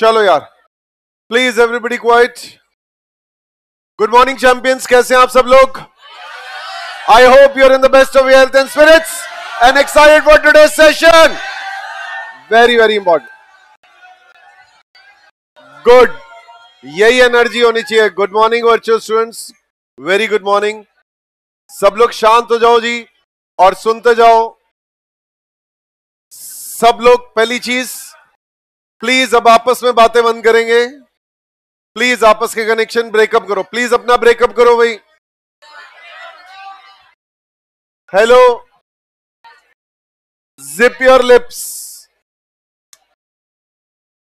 चलो यार please everybody quiet good morning champions कैसे हैं आप सब लोग I hope you're in the best of health and spirits and excited for today session very very important good यही energy होनी चाहिए good morning virtual students very good morning सब लोग शांत हो जाओ जी और सुनते जाओ सब लोग पहली चीज़ प्लीज अब आपस में बातें बंद करेंगे प्लीज आपस के कनेक्शन ब्रेकअप करो प्लीज अपना ब्रेकअप करो भाई हेलो जिप योर लिप्स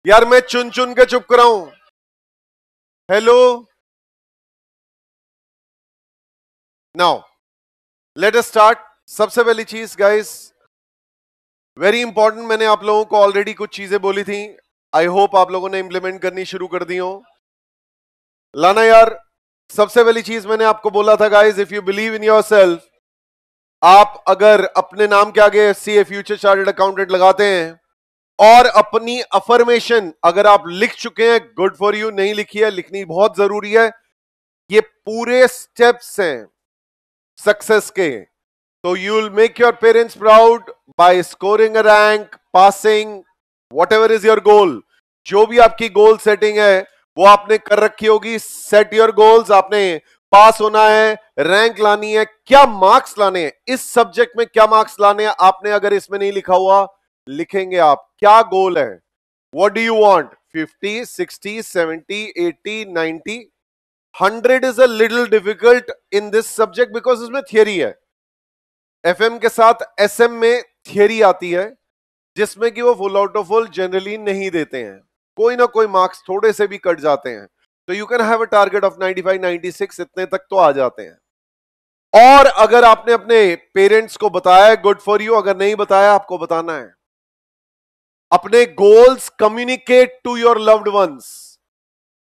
यार मैं चुन चुन के चुप कराऊं हेलो नाउ लेट स्टार्ट सबसे पहली चीज गाइस वेरी इंपॉर्टेंट मैंने आप लोगों को ऑलरेडी कुछ चीजें बोली थी आई होप आप लोगों ने इंप्लीमेंट करनी शुरू कर दी हो लाना यार सबसे पहली चीज मैंने आपको बोला था guys if you believe in yourself आप अगर अपने नाम के आगे F C A future chartered accountant लगाते हैं और अपनी अफर्मेशन अगर आप लिख चुके हैं गुड फॉर यू नहीं लिखी है लिखनी बहुत जरूरी है ये पूरे स्टेप्स हैं सक्सेस के तो you will make your parents proud by scoring rank passing whatever is your goal जो भी आपकी गोल सेटिंग है वो आपने कर रखी होगी सेट योर गोल्स आपने पास होना है रैंक लानी है क्या मार्क्स लाने हैं इस सब्जेक्ट में क्या मार्क्स लाने हैं आपने अगर इसमें नहीं लिखा हुआ लिखेंगे आप क्या गोल है what do you want fifty sixty seventy eighty ninety hundred is a little difficult in this subject because इसमें थियरी है एफ के साथ एस में थियरी आती है जिसमें कि वो full out of full generally नहीं देते हैं कोई ना कोई मार्क्स थोड़े से भी कट जाते हैं तो you can have a target of 95 96 इतने तक तो आ जाते हैं और अगर आपने अपने पेरेंट्स को बताया गुड फॉर यू अगर नहीं बताया आपको बताना है अपने goals communicate to your loved ones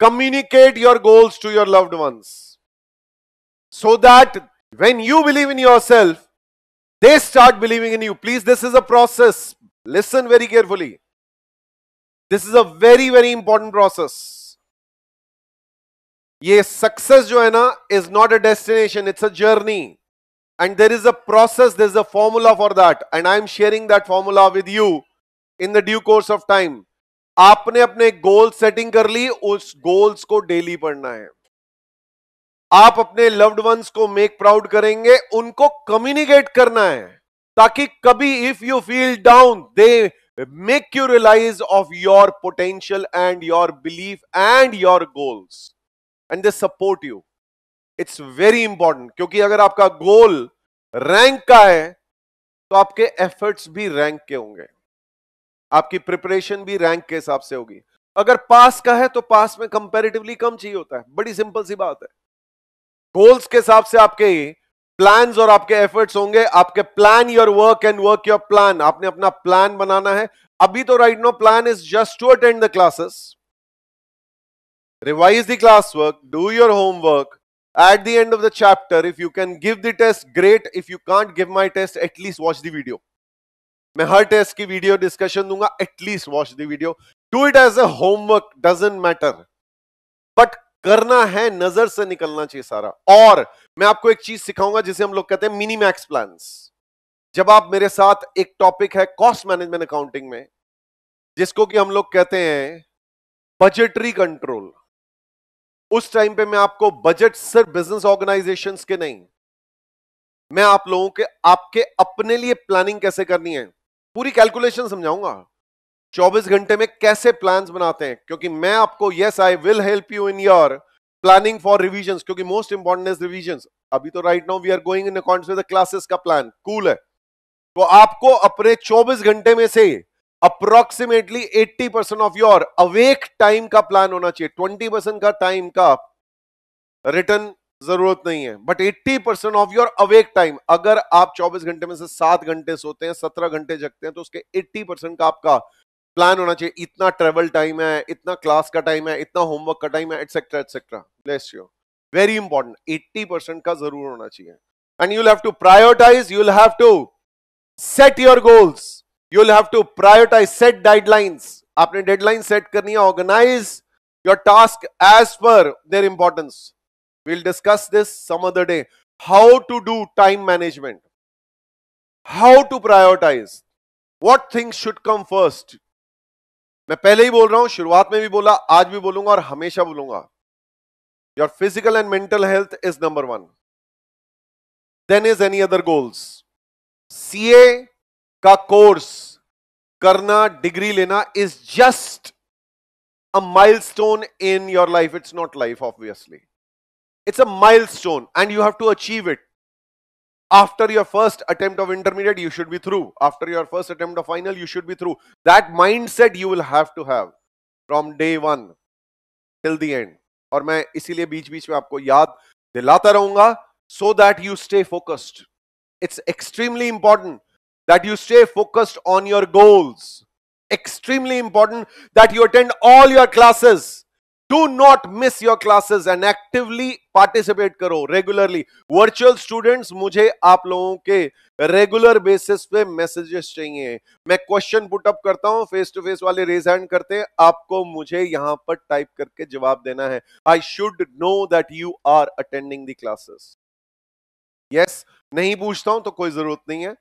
communicate your goals to your loved ones so that when you believe in yourself They start believing in you. Please, this is a process. Listen very carefully. This is a very, very important process. ये success जो है ना is not a destination it's a journey and there is a process there is a formula for that and I am sharing that formula with you in the due course of time आपने अपने goal setting कर ली उस goals को daily पढ़ना है आप अपने loved ones को मेक प्राउड करेंगे उनको कम्युनिकेट करना है ताकि कभी if you feel down they make you realise of your potential and your belief and your goals and they support you it's very important क्योंकि अगर आपका गोल रैंक का है तो आपके एफर्ट्स भी रैंक के होंगे आपकी प्रिपरेशन भी रैंक के हिसाब से होगी अगर पास का है तो पास में कंपैरेटिवली कम चाहिए होता है बड़ी सिंपल सी बात है गोल्स के हिसाब से आपके प्लान और आपके एफर्ट्स होंगे आपके plan your work and work your plan आपने अपना प्लान बनाना है अभी तो right now plan is just to attend the classes revise the class work do your homework at the end of the chapter if you can give the test great if you can't give my test at least watch the video मैं हर test की video discussion दूंगा at least watch the video do it as a homework doesn't matter but करना है नजर से निकलना चाहिए सारा और मैं आपको एक चीज सिखाऊंगा जिसे हम लोग कहते हैं मिनी मैक्स प्लान जब आप मेरे साथ एक टॉपिक है कॉस्ट मैनेजमेंट अकाउंटिंग में जिसको कि हम लोग कहते हैं बजटरी कंट्रोल उस टाइम पे मैं आपको बजट सिर्फ बिजनेस ऑर्गेनाइजेशंस के नहीं मैं आप लोगों के आपके अपने लिए प्लानिंग कैसे करनी है पूरी कैलकुलेशन समझाऊंगा 24 घंटे में कैसे प्लान बनाते हैं क्योंकि मैं आपको yes I will help you in your planning for revision क्योंकि मोस्ट इंपॉर्टेंट इज रिविजन अभी तो right now we are going in account with classes का प्लान कूल cool है तो आपको अपने 24 घंटे में से approximately 80 percent of your awake time का प्लान होना चाहिए 20 परसेंट का टाइम का रिटर्न जरूरत नहीं है but 80 percent of your awake time अगर आप 24 घंटे में से 7 घंटे सोते हैं 17 घंटे जगते हैं तो उसके 80 परसेंट का आपका प्लान होना चाहिए इतना ट्रेवल टाइम है इतना क्लास का टाइम है इतना होमवर्क का टाइम है etcetera etcetera bless you very important eighty percent का जरूर होना चाहिए and you'll have to prioritise you'll have to set your goals you'll have to prioritise set deadlines आपने डेडलाइन सेट करनी है organise your task as per their importance we'll discuss this some other day how to do time management how to prioritize what things should come first मैं पहले ही बोल रहा हूं शुरुआत में भी बोला आज भी बोलूंगा और हमेशा बोलूंगा your physical and mental health is number one then is any other goals CA का कोर्स करना डिग्री लेना is just a milestone in your life it's not life obviously it's a milestone and you have to achieve it after your first attempt of intermediate you should be through after your first attempt of final you should be through that mindset you will have to have from day one till the end और मैं इसीलिए बीच बीच में आपको याद दिलाता रहूंगा so that you stay focused it's extremely important that you stay focused on your goals extremely important that you attend all your classes do not miss your classes and actively participate करो regularly virtual students मुझे आप लोगों के regular basis पे messages चाहिए मैं question put up करता हूं फेस टू फेस वाले रेज हैंड करते हैं आपको मुझे यहां पर टाइप करके जवाब देना है I should know that you are attending the classes yes नहीं पूछता हूं तो कोई जरूरत नहीं है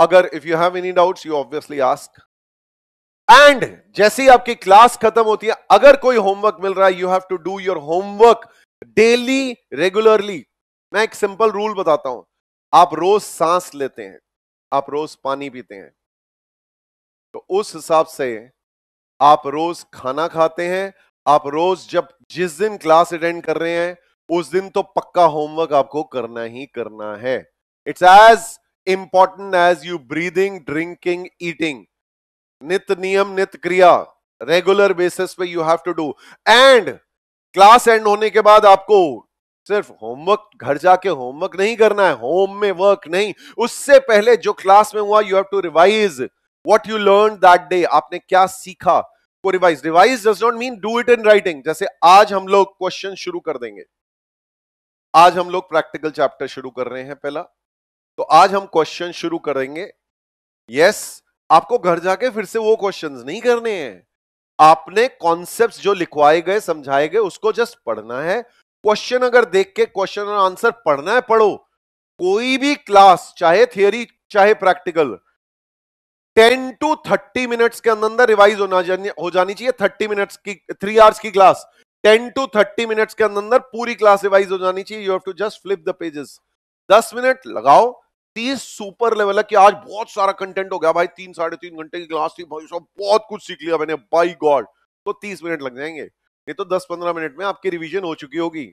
अगर if you have any doubts you obviously ask and जैसे ही आपकी क्लास खत्म होती है अगर कोई होमवर्क मिल रहा है you have to do your homework daily regularly मैं एक सिंपल रूल बताता हूं आप रोज सांस लेते हैं आप रोज पानी पीते हैं तो उस हिसाब से आप रोज खाना खाते हैं आप रोज जब जिस दिन क्लास अटेंड कर रहे हैं उस दिन तो पक्का होमवर्क आपको करना ही करना है it's as important as you breathing drinking eating नित नियम नित क्रिया रेगुलर बेसिस पे you have to do and class end होने के बाद आपको सिर्फ होमवर्क घर जाके होमवर्क नहीं करना है होम में वर्क नहीं उससे पहले जो क्लास में हुआ you have to revise what you learn that day आपने क्या सीखा को revise revise does not mean do it in writing जैसे आज हम लोग क्वेश्चन शुरू कर देंगे आज हम लोग प्रैक्टिकल चैप्टर शुरू कर रहे हैं पहला तो आज हम क्वेश्चन शुरू करेंगे यस yes, आपको घर जाके फिर से वो क्वेश्चन नहीं करने हैं आपने कॉन्सेप्ट जो लिखवाए गए समझाए गए उसको जस्ट पढ़ना है क्वेश्चन अगर देख के क्वेश्चन और आंसर पढ़ना है पढ़ो कोई भी क्लास चाहे थियोरी चाहे practical ten to thirty minutes के अंदर अंदर रिवाइज होना जानी हो जानी चाहिए थर्टी मिनट्स की थ्री आवर्स की class ten to thirty minutes के अंदर अंदर पूरी क्लास रिवाइज हो जानी चाहिए you have to just flip the pages दस मिनट लगाओ तीस सुपर लेवल है कि आज बहुत सारा कंटेंट हो गया भाई तीन साढ़े तीन घंटे की क्लास थी भाई सब बहुत कुछ सीख लिया मैंने बाई गॉड तो तीस मिनट लग जाएंगे नहीं तो दस पंद्रह मिनट में आपकी रिविजन हो चुकी होगी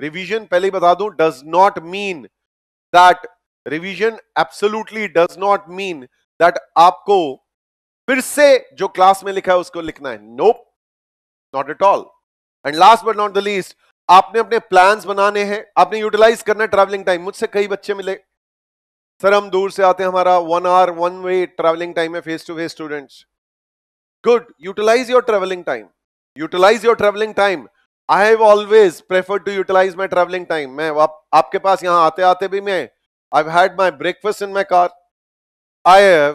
रिविजन पहले ही बता दू does not mean that revision absolutely does not mean that आपको फिर से जो क्लास में लिखा है उसको लिखना है nope not at all and last but not the least आपने अपने प्लान्स बनाने हैं आपने यूटिलाइज करना है ट्रैवलिंग टाइम मुझसे कई बच्चे मिले सर हम दूर से आते हैं हमारा one hour one way travelling time है face to face students good utilise your travelling time utilise your travelling time I have always prefer to utilise my travelling time मैं आप, आपके पास यहां आते आते भी मैं I had my breakfast in my car I have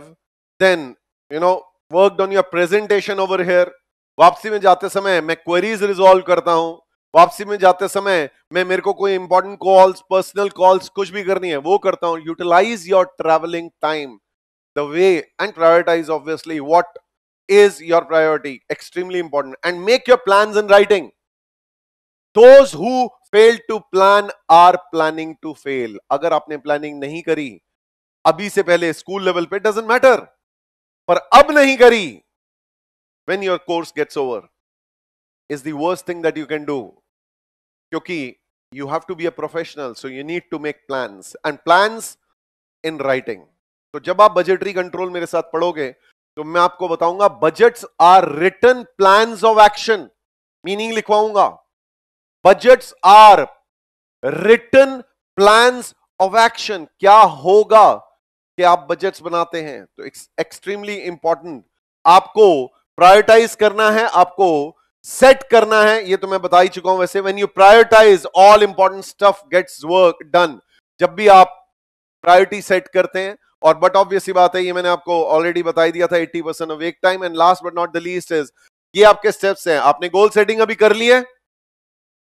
then you know work on your presentation over here वापसी में जाते समय मैं क्वेरीज रिजोल्व करता हूं वापसी में जाते समय मैं मेरे को कोई इंपॉर्टेंट कॉल्स पर्सनल कॉल्स कुछ भी करनी है वो करता हूं utilise your travelling time the way and prioritise obviously what is your priority extremely important and make your plan in writing those who fail to plan are planning to fail अगर आपने planning नहीं करी अभी से पहले school level पे doesn't matter पर अब नहीं करी when your course gets over is the worst thing that you can do. Kyuki, you have to be a professional, so you need to make plans and plans in writing. तो जब आप budgetary control मेरे साथ पढ़ोगे तो मैं आपको बताऊंगा budgets are return plan of action meaning लिखवाऊंगा budgets are return plan of action क्या होगा कि आप बजट्स बनाते हैं तो एक्सट्रीमली इंपॉर्टेंट आपको प्रायोरिटाइज करना है आपको सेट करना है ये तो मैं बता ही चुका हूं वैसे when you prioritise all important stuff gets work done जब भी आप प्रायोरिटी सेट करते हैं और बट ऑब्वियसली बात है ये मैंने आपको ऑलरेडी बताई दिया था 80 परसेंट ऑफ एक time and last but not the least is ये आपके स्टेप्स हैं आपने गोल सेटिंग अभी कर ली है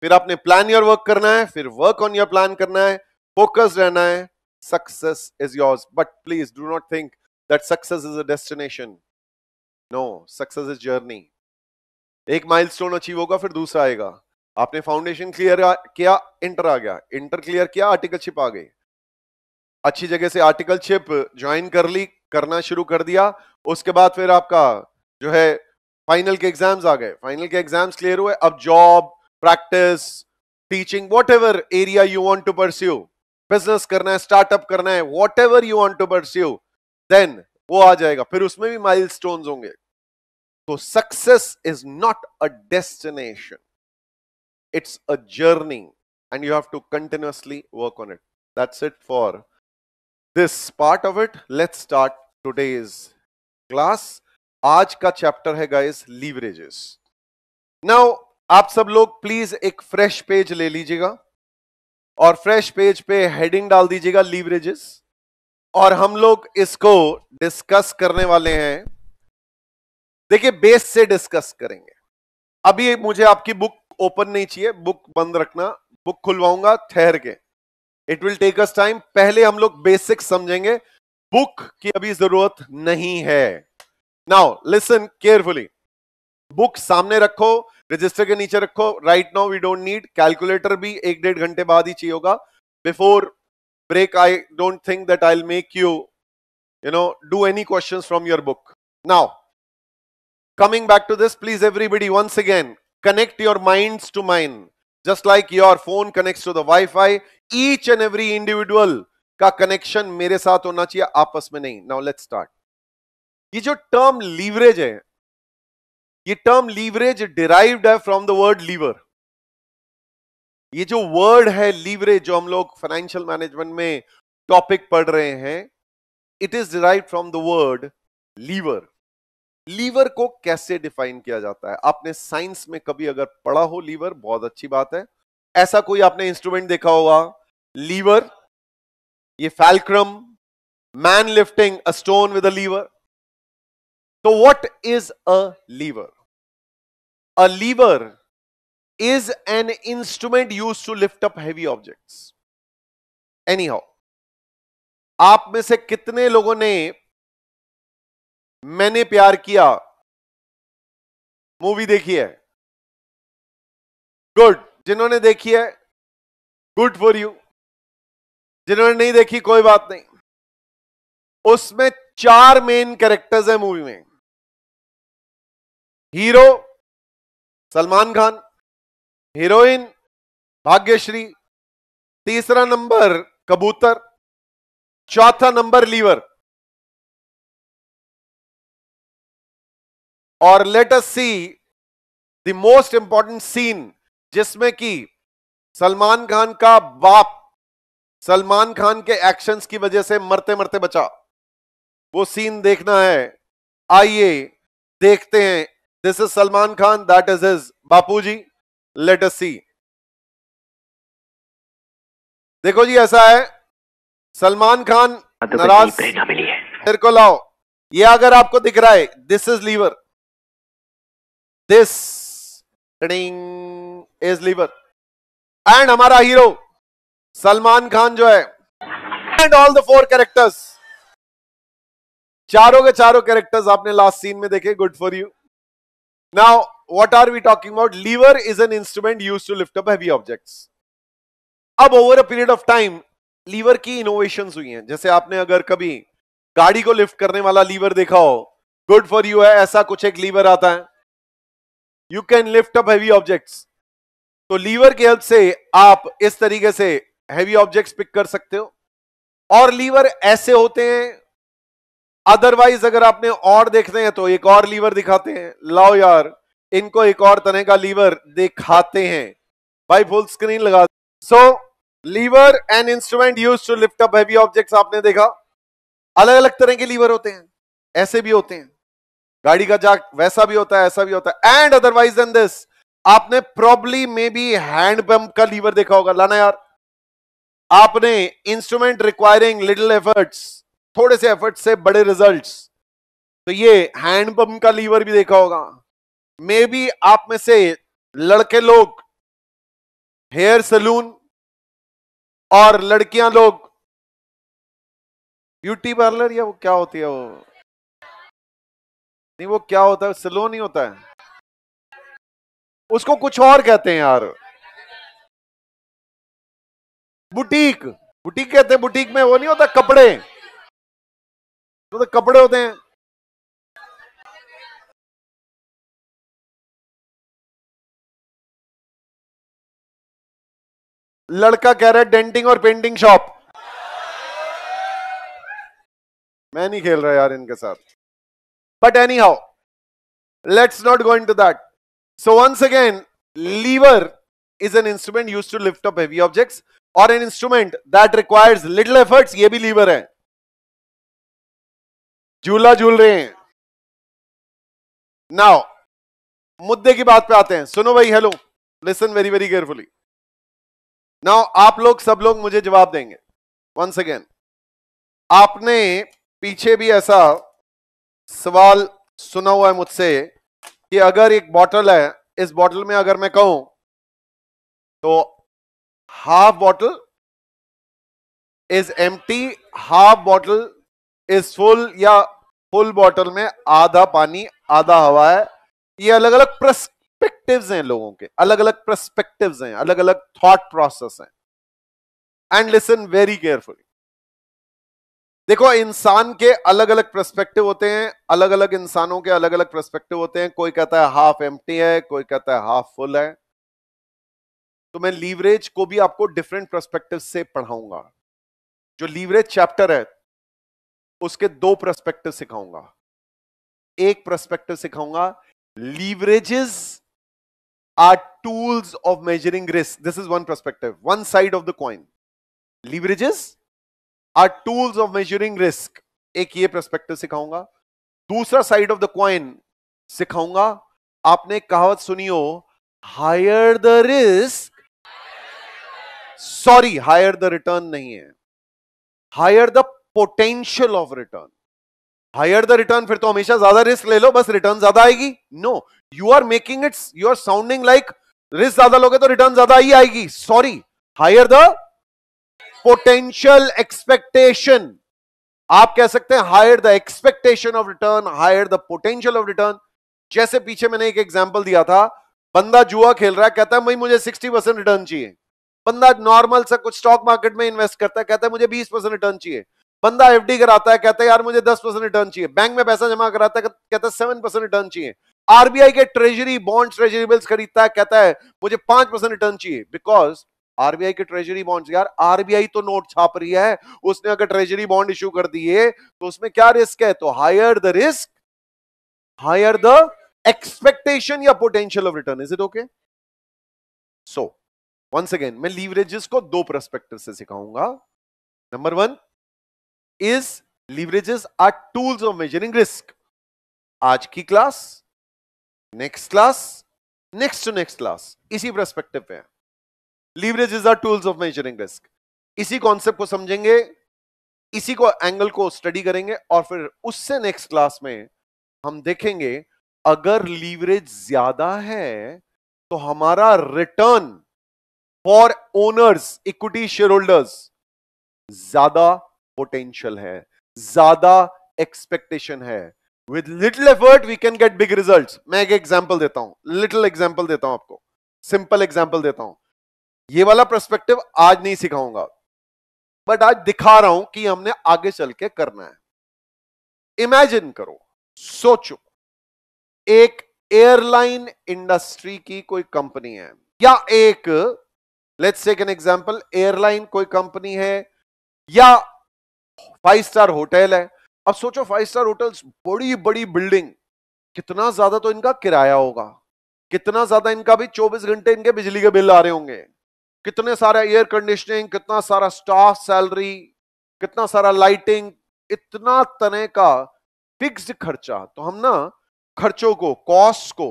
फिर आपने प्लान योर वर्क करना है फिर वर्क ऑन योर प्लान करना है फोकस रहना है success is yours but please do not think that success is a destination no success is journey एक माइलस्टोन अचीव होगा फिर दूसरा आएगा आपने फाउंडेशन क्लियर किया इंटर आ गया इंटर क्लियर किया आर्टिकलशिप आ गई अच्छी जगह से आर्टिकलशिप ज्वाइन कर ली करना शुरू कर दिया उसके बाद फिर आपका जो है फाइनल के एग्जाम्स आ गए फाइनल के एग्जाम्स क्लियर हुए अब job practice teaching whatever area you want to pursue business करना है स्टार्टअप करना है what ever you want to pursue then वो आ जाएगा फिर उसमें भी माइल होंगे तो success is not a destination it's a and you have to continuously work on it it that's it for this part of it let's start today's class आज का चैप्टर है गाइज लीवरेजेस नाउ आप सब लोग please एक fresh page ले लीजिएगा और फ्रेश पेज पे हेडिंग डाल दीजिएगा लीवरेजेस और हम लोग इसको डिस्कस करने वाले हैं देखिए बेस से डिस्कस करेंगे अभी मुझे आपकी बुक ओपन नहीं चाहिए बुक बंद रखना बुक खुलवाऊंगा ठहर के it will take us time पहले हम लोग बेसिक समझेंगे बुक की अभी जरूरत नहीं है नाउ लिसन केयरफुली बुक सामने रखो रजिस्टर के नीचे रखो right now we don't need calculator भी एक डेढ़ घंटे बाद ही चाहिए होगा before break I don't think that I make you you know do any question from your book now Coming back to this, please everybody once again, connect your minds to mine. Just like your phone connects to the Wi-Fi, each and every individual का connection मेरे साथ होना चाहिए आपस में नहीं now let's start ये जो टर्म लीवरेज है ये टर्म लीवरेज डिराइव्ड है फ्रॉम द वर्ड लीवर ये जो वर्ड है लीवरेज जो हम लोग फाइनेंशियल मैनेजमेंट में टॉपिक पढ़ रहे हैं it is derive from the word lever lever को कैसे डिफाइन किया जाता है आपने साइंस में कभी अगर पढ़ा हो लीवर बहुत अच्छी बात है ऐसा कोई आपने इंस्ट्रूमेंट देखा होगा लीवर ये fulcrum man lifting a stone with a lever तो what is a lever a lever an instrument instrument to lift up heavy objects anyhow आप में से कितने लोगों ने मैंने प्यार किया मूवी देखी है गुड जिन्होंने देखी है गुड फॉर यू जिन्होंने नहीं देखी कोई बात नहीं उसमें चार मेन कैरेक्टर्स हैं मूवी में हीरो सलमान खान हीरोइन भाग्यश्री तीसरा नंबर कबूतर चौथा नंबर लीवर और let us see the most important scene जिसमें कि सलमान खान का बाप सलमान खान के एक्शंस की वजह से मरते मरते बचा वो सीन देखना है आइए देखते हैं this is Salman Khan that is is Bapu ji let us see देखो जी ऐसा है सलमान खान हाँ, तो नाराज मिली है को लाओ ये अगर आपको दिख रहा है this is lever this is lever and हमारा हीरो सलमान खान जो है and all the four characters चारों के चारों कैरेक्टर्स आपने लास्ट सीन में देखे good for you now what are we talking about lever is an instrument use to lift up heavy objects अब over a period of time lever की innovation हुई हैं जैसे आपने अगर कभी गाड़ी को लिफ्ट करने वाला लीवर देखा हो गुड फॉर यू है ऐसा कुछ एक लीवर आता है you can lift up heavy objects तो लीवर की हेल्प से आप इस तरीके से हैवी ऑब्जेक्ट्स पिक कर सकते हो और लीवर ऐसे होते हैं अदरवाइज अगर आपने और देखते हैं तो एक और लीवर दिखाते हैं लाओ यार इनको एक और तरह का लीवर दिखाते हैं भाई फुल स्क्रीन लगा so lever and instrument use to lift up heavy objects आपने देखा अलग अलग तरह के लीवर होते हैं ऐसे भी होते हैं गाड़ी का जाक वैसा भी होता है ऐसा भी होता है एंड अदरवाइज देन दिस आपने probably maybe hand pump का लीवर देखा होगा लाना यार आपने इंस्ट्रूमेंट रिक्वायरिंग लिटिल एफर्ट्स थोड़े से एफर्ट से बड़े रिजल्ट तो ये हैंड पंप का लीवर भी देखा होगा मे बी आप में से लड़के लोग हेयर सलून और लड़कियां लोग ब्यूटी पार्लर या वो क्या होती है वो नहीं वो क्या होता है स्लो नहीं होता है उसको कुछ और कहते हैं यार बुटीक बुटीक कहते हैं बुटीक में वो नहीं होता कपड़े तो, तो कपड़े होते हैं लड़का कह रहा है डेंटिंग और पेंटिंग शॉप मैं नहीं खेल रहा यार इनके साथ But anyhow, let's not go into that. So once again, lever is an instrument used to lift up heavy objects or an instrument that requires little efforts. ye bhi lever hai jhula jhul rahe hain Now, मुद्दे की बात पे आते हैं. सुनो भाई hello. Listen very very carefully now आप लोग सब लोग मुझे जवाब देंगे. वंस अगेन आपने पीछे भी ऐसा सवाल सुना हुआ है मुझसे कि अगर एक बॉटल है इस बॉटल में अगर मैं कहूं तो half bottle is tea half bottle is full या फुल बॉटल में आधा पानी आधा हवा है ये अलग अलग प्रस्पेक्टिव्स हैं लोगों के अलग अलग प्रस्पेक्टिव्स हैं अलग अलग थॉट प्रोसेस हैं एंड लिसन वेरी केयरफुली देखो इंसान के अलग अलग प्रस्पेक्टिव होते हैं अलग अलग इंसानों के अलग अलग प्रस्पेक्टिव होते हैं कोई कहता है हाफ एम्प्टी है कोई कहता है हाफ फुल है तो मैं लीवरेज को भी आपको डिफरेंट प्रस्पेक्टिव से पढ़ाऊंगा जो लीवरेज चैप्टर है उसके दो प्रस्पेक्टिव सिखाऊंगा एक प्रस्पेक्टिव सिखाऊंगा leverages are tools of measuring risk this is one perspective one side of the coin leverages are tools of measuring risk एक ये प्रस्पेक्टिव सिखाऊंगा दूसरा साइड ऑफ द क्वाइन सिखाऊंगा आपने कहावत सुनी हो higher the risk sorry higher the return नहीं है higher the potential of return higher the return फिर तो हमेशा ज्यादा रिस्क ले लो बस रिटर्न ज्यादा आएगी no you are making it's you are sounding like risk ज्यादा लोगे तो रिटर्न ज्यादा ही आएगी sorry higher the potential expectation आप कह सकते हैं higher the expectation of return higher the potential of return जैसे पीछे मैंने एक एग्जांपल दिया था बंदा जुआ खेल रहा है कहता है भाई मुझे 60 परसेंट रिटर्न चाहिए बंदा नॉर्मल सा कुछ स्टॉक मार्केट में इन्वेस्ट करता है कहता है मुझे 20 परसेंट रिटर्न चाहिए बंदा एफडी कराता है कहता है यार मुझे दस परसेंट रिटर्न चाहिए बैंक में पैसा जमा कराता है कहता है सेवन परसेंट रिटर्न चाहिए आरबीआई के ट्रेजरी बॉन्ड ट्रेजरी बिल्स खरीदता है कहता है मुझे पांच रिटर्न चाहिए बिकॉज आरबीआई के ट्रेजरी बॉन्ड्स यार आरबीआई तो नोट छाप रही है उसने अगर ट्रेजरी बॉन्ड इश्यू कर दिए तो उसमें क्या रिस्क है तो higher the risk higher the expectation या potential of return is it okay so once again मैं लीवरेजेस को दो प्रस्पेक्टिव से सिखाऊंगा number one is leverages are tools of measuring risk आज की class next class next to next class इसी perspective पे है leverage is are tools of measuring risk इसी कॉन्सेप्ट को समझेंगे इसी को एंगल को स्टडी करेंगे और फिर उससे नेक्स्ट क्लास में हम देखेंगे अगर लीवरेज ज्यादा है तो हमारा return for owners equity share holders ज्यादा पोटेंशियल है ज्यादा एक्सपेक्टेशन है with little effort we can get big result मैं एक एग्जांपल देता हूं लिटिल एग्जांपल देता हूं आपको सिंपल एग्जांपल देता हूं ये वाला परस्पेक्टिव आज नहीं सिखाऊंगा बट आज दिखा रहा हूं कि हमने आगे चल के करना है इमेजिन करो सोचो एक एयरलाइन इंडस्ट्री की कोई कंपनी है या एक let's take an example airline कोई कंपनी है या फाइव स्टार होटल है अब सोचो फाइव स्टार होटल्स बड़ी बड़ी बिल्डिंग कितना ज्यादा तो इनका किराया होगा कितना ज्यादा इनका भी 24 घंटे इनके बिजली के बिल आ रहे होंगे कितने सारे एयर कंडीशनिंग कितना सारा स्टाफ सैलरी कितना सारा लाइटिंग इतना तरह का फिक्स खर्चा तो हम ना खर्चों को कॉस्ट को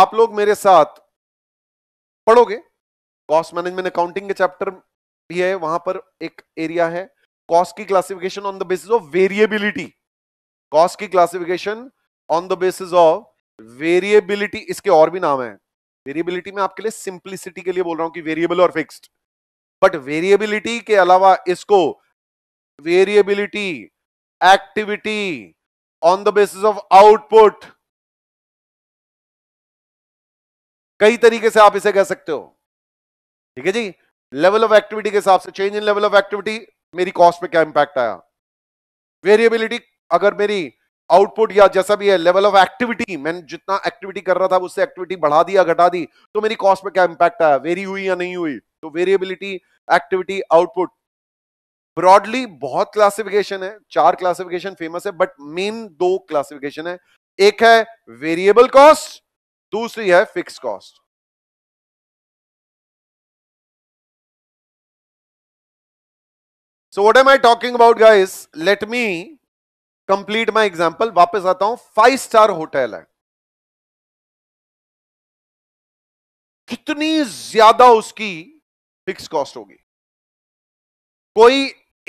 आप लोग मेरे साथ पढ़ोगे कॉस्ट मैनेजमेंट अकाउंटिंग के चैप्टर भी है वहां पर एक एरिया है कॉस्ट की classification on the basis of variability cost की classification on the basis of variability इसके और भी नाम है वेरिएबिलिटी में आपके लिए सिंप्लिसिटी के लिए बोल रहा हूं कि वेरिएबल और फिक्स्ड बट वेरिएबिलिटी के अलावा इसको variability activity on the basis of output कई तरीके से आप इसे कह सकते हो ठीक है जी लेवल ऑफ एक्टिविटी के हिसाब से change in level of activity मेरी कॉस्ट पे क्या इंपैक्ट आया वेरिएबिलिटी अगर मेरी आउटपुट या जैसा भी है लेवल ऑफ एक्टिविटी मैंने जितना एक्टिविटी कर रहा था उससे एक्टिविटी बढ़ा दी या घटा दी तो मेरी कॉस्ट पे क्या इंपैक्ट आया वेरी हुई या नहीं हुई तो वेरिएबिलिटी एक्टिविटी आउटपुट ब्रॉडली बहुत क्लासिफिकेशन है चार क्लासिफिकेशन फेमस है बट मेन दो क्लासिफिकेशन है एक है वेरिएबल कॉस्ट दूसरी है fix cost So what am I talking about guys? Let me complete my example वापस आता हूं फाइव स्टार होटल है कितनी ज्यादा उसकी फिक्स कॉस्ट होगी कोई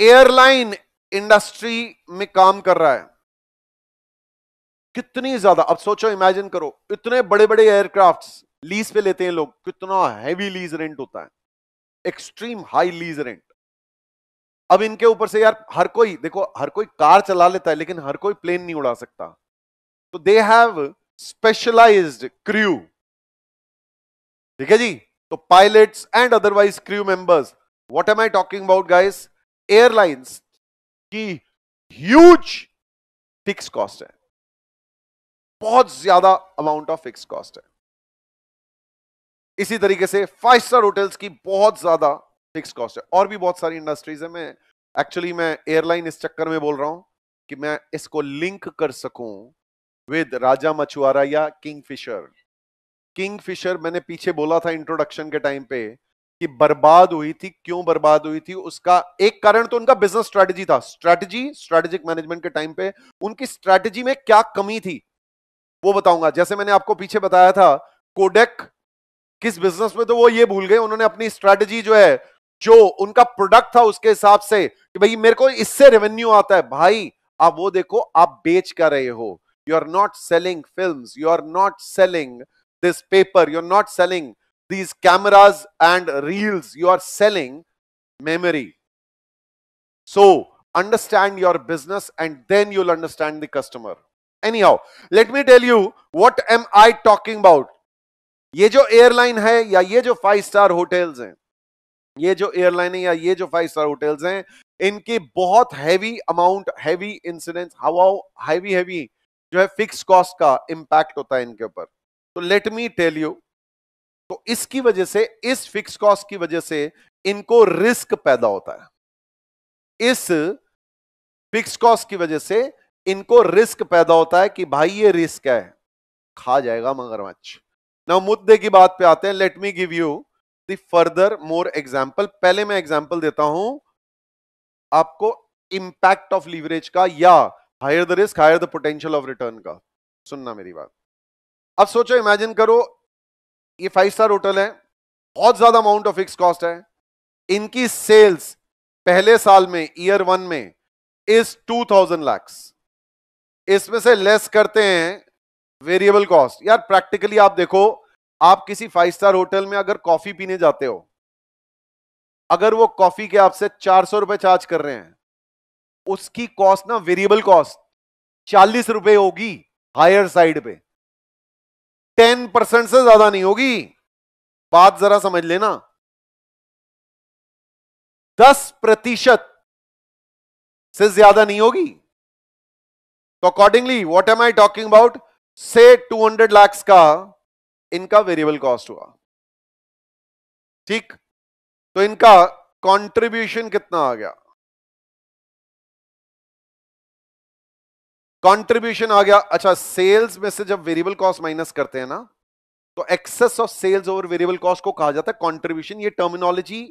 एयरलाइन इंडस्ट्री में काम कर रहा है कितनी ज्यादा अब सोचो इमेजिन करो इतने बड़े बड़े एयरक्राफ्ट लीज पे लेते हैं लोग कितना हैवी लीज रेंट होता है एक्सट्रीम हाई लीज रेंट अब इनके ऊपर से यार हर कोई देखो हर कोई कार चला लेता है लेकिन हर कोई प्लेन नहीं उड़ा सकता तो दे हैव स्पेशलाइज्ड क्रू ठीक है जी तो pilots and otherwise crew members what am I talking about guys airlines की ह्यूज फिक्स कॉस्ट है बहुत ज्यादा अमाउंट ऑफ फिक्स कॉस्ट है इसी तरीके से फाइव स्टार होटल्स की बहुत ज्यादा फिक्स कॉस्ट है और भी बहुत सारी इंडस्ट्रीज है मैं एक्चुअली मैं एयरलाइन इस चक्कर में बोल रहा हूं कि मैं इसको लिंक कर सकूं विद राजा मछुआरा या किंग फिशर किंग फिशर मैंने पीछे बोला था इंट्रोडक्शन के टाइम पे कि बर्बाद हुई थी क्यों बर्बाद हुई थी उसका एक कारण तो उनका बिजनेस स्ट्रेटजी था स्ट्रेटजी स्ट्रेटेजिक मैनेजमेंट के टाइम पे उनकी स्ट्रेटजी में क्या कमी थी वो बताऊंगा जैसे मैंने आपको पीछे बताया था कोडेक किस बिजनेस में तो वो ये भूल गए उन्होंने अपनी स्ट्रेटजी जो है जो उनका प्रोडक्ट था उसके हिसाब से कि भाई मेरे को इससे रेवेन्यू आता है भाई आप वो देखो आप बेच कर रहे हो you are not selling film you are not selling this paper you are not selling these cameras and reels you are selling memory so your business and then then understand the customer anyhow let me tell you what am I talking about ये जो airline है या ये जो five star hotels हैं ये जो airline या ये जो फाइव स्टार होटल्स हैं इनके बहुत हैवी अमाउंट हैवी इंसिडेंस हवा हैवी हैवी जो है फिक्स कॉस्ट का इंपैक्ट होता है इनके ऊपर तो लेट मी टेल यू तो इसकी वजह से इस फिक्स कॉस्ट की वजह से इनको रिस्क पैदा होता है इस फिक्स कॉस्ट की वजह से इनको रिस्क पैदा होता है कि भाई ये रिस्क है खा जाएगा मगरमच्छ ना मुद्दे की बात पे आते हैं let me give you further more example पहले मैं एग्जाम्पल देता हूं आपको इंपैक्ट ऑफ लीवरेज का या higher the risk higher the potential of return का सुनना मेरी बात अब सोचो इमेजिन करो ये फाइव स्टार होटल है बहुत ज्यादा अमाउंट ऑफ फिक्स कॉस्ट है इनकी सेल्स पहले साल में ईयर वन में इज टू थाउजेंड लैक्स इसमें से लेस करते हैं वेरिएबल कॉस्ट यार प्रैक्टिकली आप देखो आप किसी फाइव स्टार होटल में अगर कॉफी पीने जाते हो अगर वो कॉफी के आपसे चार सौ रुपए चार्ज कर रहे हैं उसकी कॉस्ट ना वेरिएबल कॉस्ट चालीस रुपए होगी हायर साइड पे टेन परसेंट से ज्यादा नहीं होगी बात जरा समझ लेना दस प्रतिशत से ज्यादा नहीं होगी तो accordingly what am I talking about से टू हंड्रेड लैक्स का इनका वेरिएबल कॉस्ट हुआ ठीक तो इनका कंट्रीब्यूशन कितना आ गया कंट्रीब्यूशन आ गया अच्छा सेल्स में से जब वेरिएबल कॉस्ट माइनस करते हैं ना तो excess of sales over variable cost को कहा जाता है कंट्रीब्यूशन ये टर्मिनोलॉजी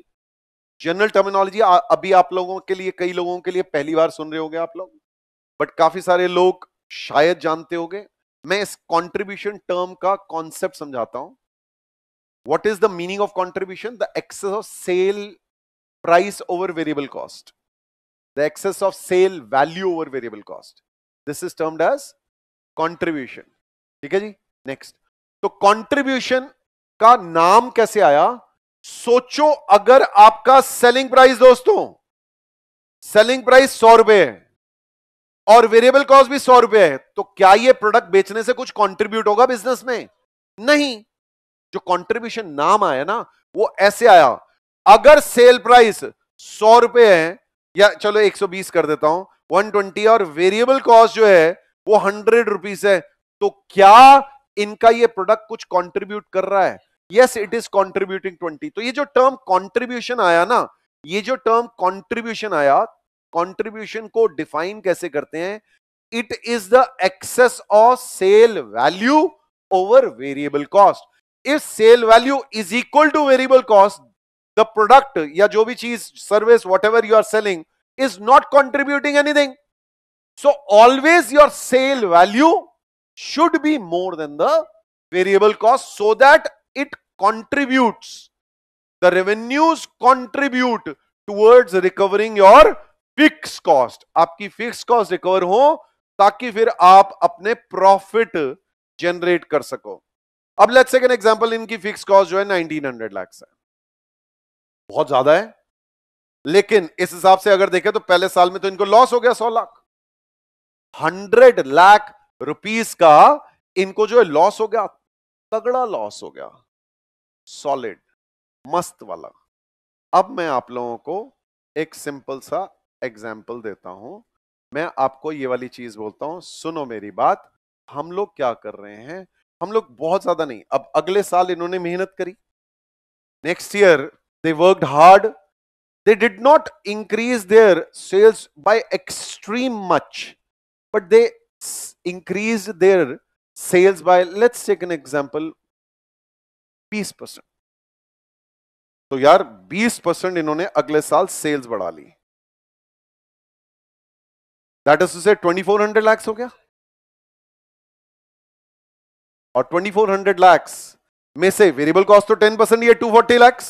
जनरल टर्मिनोलॉजी अभी आप लोगों के लिए कई लोगों के लिए पहली बार सुन रहे होंगे आप लोग बट काफी सारे लोग शायद जानते होंगे मैं इस कॉन्ट्रीब्यूशन टर्म का कॉन्सेप्ट समझाता हूं what is the meaning of contribution the excess of sale price over variable cost the excess of sale value over variable cost this is termed as contribution ठीक है जी नेक्स्ट तो contribution का नाम कैसे आया सोचो अगर आपका सेलिंग प्राइस दोस्तों सेलिंग प्राइस सौ रुपए है और वेरिएबल कॉस्ट भी सौ रुपए है तो क्या ये प्रोडक्ट बेचने से कुछ कंट्रीब्यूट होगा बिजनेस में नहीं जो कंट्रीब्यूशन नाम आया ना वो ऐसे आया अगर सेल प्राइस सौ रुपए है या चलो 120 कर देता हूं 120 और वेरिएबल कॉस्ट जो है वो हंड्रेड रुपीज है तो क्या इनका ये प्रोडक्ट कुछ कॉन्ट्रीब्यूट कर रहा है yes it is contributing twenty तो ये जो टर्म कॉन्ट्रीब्यूशन आया ना ये जो टर्म कॉन्ट्रीब्यूशन आया कंट्रीब्यूशन को डिफाइन कैसे करते हैं it is the excess of sale value over variable cost if sale value is equal to variable cost the product या जो भी चीज service what ever you are selling is not contributing anything so always your sale value should be more then the variable cost so that it contribute the revenues contribute towards recovering your fix cost आपकी fix cost recover हो ताकि फिर आप अपने profit generate कर सको अब let's say example इनकी फिक्स कॉस्ट जो है 1900 लैक्स है बहुत ज्यादा है लेकिन इस हिसाब से अगर देखें तो पहले साल में तो इनको लॉस हो गया सौ लाख हंड्रेड लाख रुपीस का इनको जो है लॉस हो गया तगड़ा लॉस हो गया सॉलिड मस्त वाला अब मैं आप लोगों को एक सिंपल सा एग्जाम्पल देता हूं मैं आपको ये वाली चीज बोलता हूं सुनो मेरी बात हम लोग क्या कर रहे हैं हम लोग बहुत ज्यादा नहीं अब अगले साल इन्होंने मेहनत करी next year they work hard they did not increase their sales by extreme much but they increase their sales by let's take an example 20 percent तो यार 20 परसेंट इन्होंने अगले साल सेल्स बढ़ा ली दैट इज से 2400 लाख हो गया और 2400 लाख में से वेरिएबल कॉस्ट तो 10 परसेंट टू फोर्टी लाख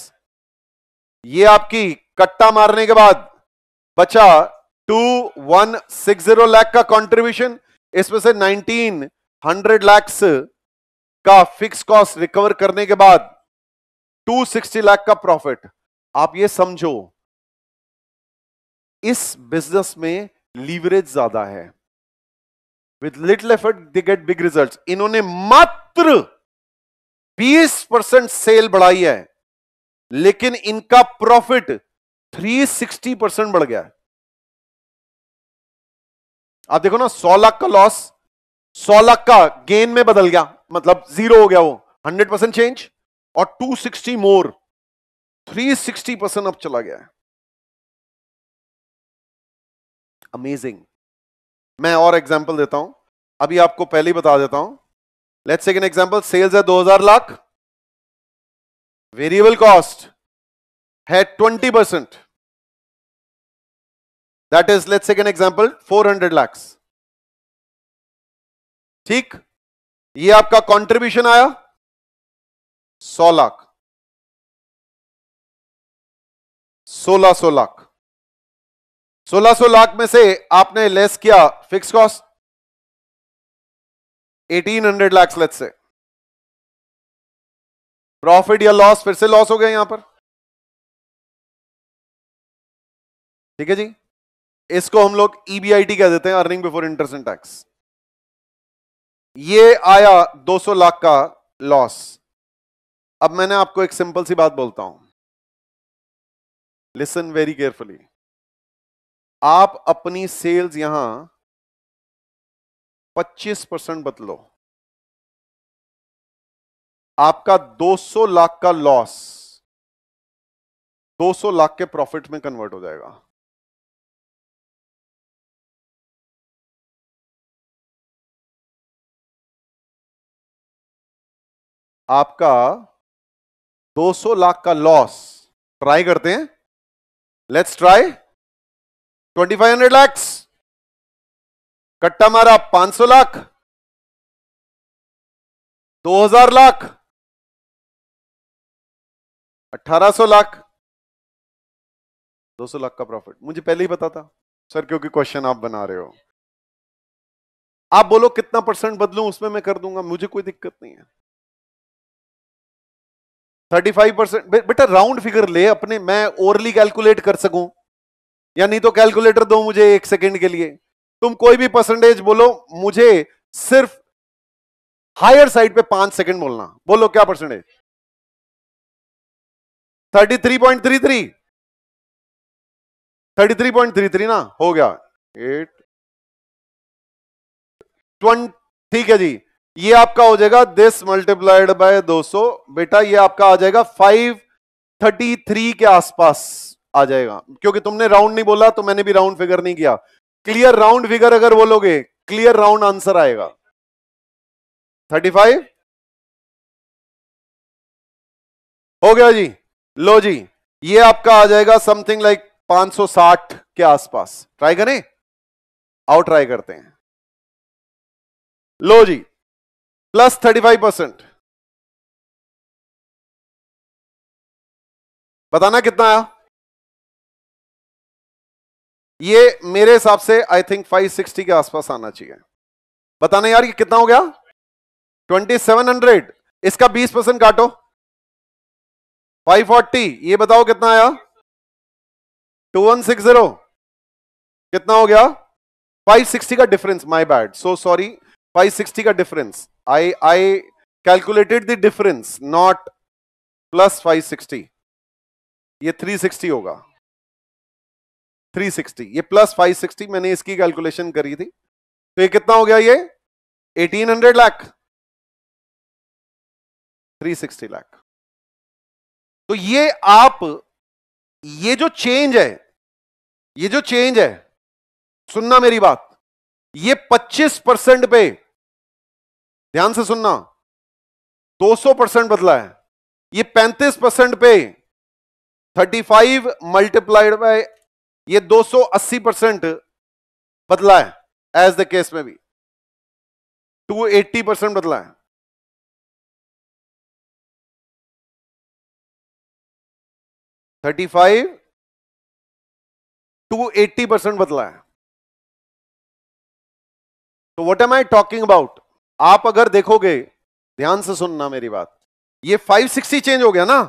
ये आपकी कट्टा मारने के बाद बचा 2160 लाख का कंट्रीब्यूशन इसमें से 1900 लाख का फिक्स कॉस्ट रिकवर करने के बाद 260 लाख का प्रॉफिट आप ये समझो इस बिजनेस में लीवरेज ज्यादा है with little effort they get big result इन्होंने मात्र 20 परसेंट सेल बढ़ाई है लेकिन इनका प्रॉफिट 360 परसेंट बढ़ गया है आप देखो ना 100 लाख का लॉस 100 लाख का गेन में बदल गया मतलब जीरो हो गया वो 100 परसेंट चेंज और 260 मोर 360 परसेंट अब चला गया है अमेजिंग मैं और एग्जाम्पल देता हूं अभी आपको पहले ही बता देता हूं लेट्स सेकेंड एग्जाम्पल सेल्स है 2000 लाख वेरिएबल कॉस्ट है 20 percent that is let's second example 400 lakhs ठीक ये आपका कंट्रीब्यूशन आया 100 लाख 16 सो लाख 1600 लाख में से आपने लेस किया fix cost 1800 lakhs let say profit या लॉस फिर से लॉस हो गया यहां पर ठीक है जी इसको हम लोग ईबीआईटी e कह देते हैं earning before interest and tax ये आया 200 लाख का लॉस अब मैंने आपको एक सिंपल सी बात बोलता हूं लिसन वेरी केयरफुली आप अपनी सेल्स यहां 25 परसेंट बतलो आपका 200 लाख का लॉस 200 लाख के प्रॉफिट में कन्वर्ट हो जाएगा आपका 200 लाख का लॉस ट्राई करते हैं let's try twenty five hundred lakhs कट्टा मारा पांच सौ लाख दो हजार लाख अट्ठारह सौ लाख दो सौ लाख का प्रॉफिट मुझे पहले ही पता था सर क्योंकि क्वेश्चन आप बना रहे हो आप बोलो कितना परसेंट बदलू उसमें मैं कर दूंगा मुझे कोई दिक्कत नहीं है थर्टी फाइव परसेंट बेटा राउंड फिगर ले अपने मैं ओवरली कैलकुलेट कर सकूं या नहीं तो कैलकुलेटर दो मुझे एक सेकेंड के लिए तुम कोई भी परसेंटेज बोलो मुझे सिर्फ हायर साइड पे पांच सेकंड बोलना बोलो क्या percentage thirty three point three three thirty three point three three ना हो गया एट ट्वेंट ठीक है जी ये आपका हो जाएगा दिस मल्टीप्लाइड बाय 200 बेटा ये आपका आ जाएगा फाइव थर्टी थ्री के आसपास आ जाएगा क्योंकि तुमने राउंड नहीं बोला तो मैंने भी राउंड फिगर नहीं किया क्लियर राउंड फिगर अगर बोलोगे क्लियर राउंड आंसर आएगा थर्टी फाइव हो गया जी लो जी ये आपका आ जाएगा समथिंग लाइक 560 के आसपास ट्राई करें आओ ट्राई करते हैं लो जी प्लस थर्टी फाइव परसेंट बताना कितना आया ये मेरे हिसाब से आई थिंक 560 के आसपास आना चाहिए बताना यार ये कितना हो गया 2700 इसका 20 परसेंट काटो 540 ये बताओ कितना आया 2160 कितना हो गया 560 का difference my bad so sorry 560 का difference I I calculated the difference not plus 560 ये 360 होगा 360 ये प्लस 560 मैंने इसकी कैलकुलेशन करी थी तो ये कितना हो गया ये 1800 लाख 360 लाख तो ये आप ये जो चेंज है ये जो चेंज है सुनना मेरी बात ये 25 परसेंट पे ध्यान से सुनना 200 परसेंट बदला है ये 35 परसेंट पे 35 फाइव मल्टीप्लाइड बाय ये 280 परसेंट बदला है एज द केस में भी 280 परसेंट बदला है thirty five to eighty percent बदला है तो what am I talking about आप अगर देखोगे ध्यान से सुनना मेरी बात ये 560 चेंज हो गया ना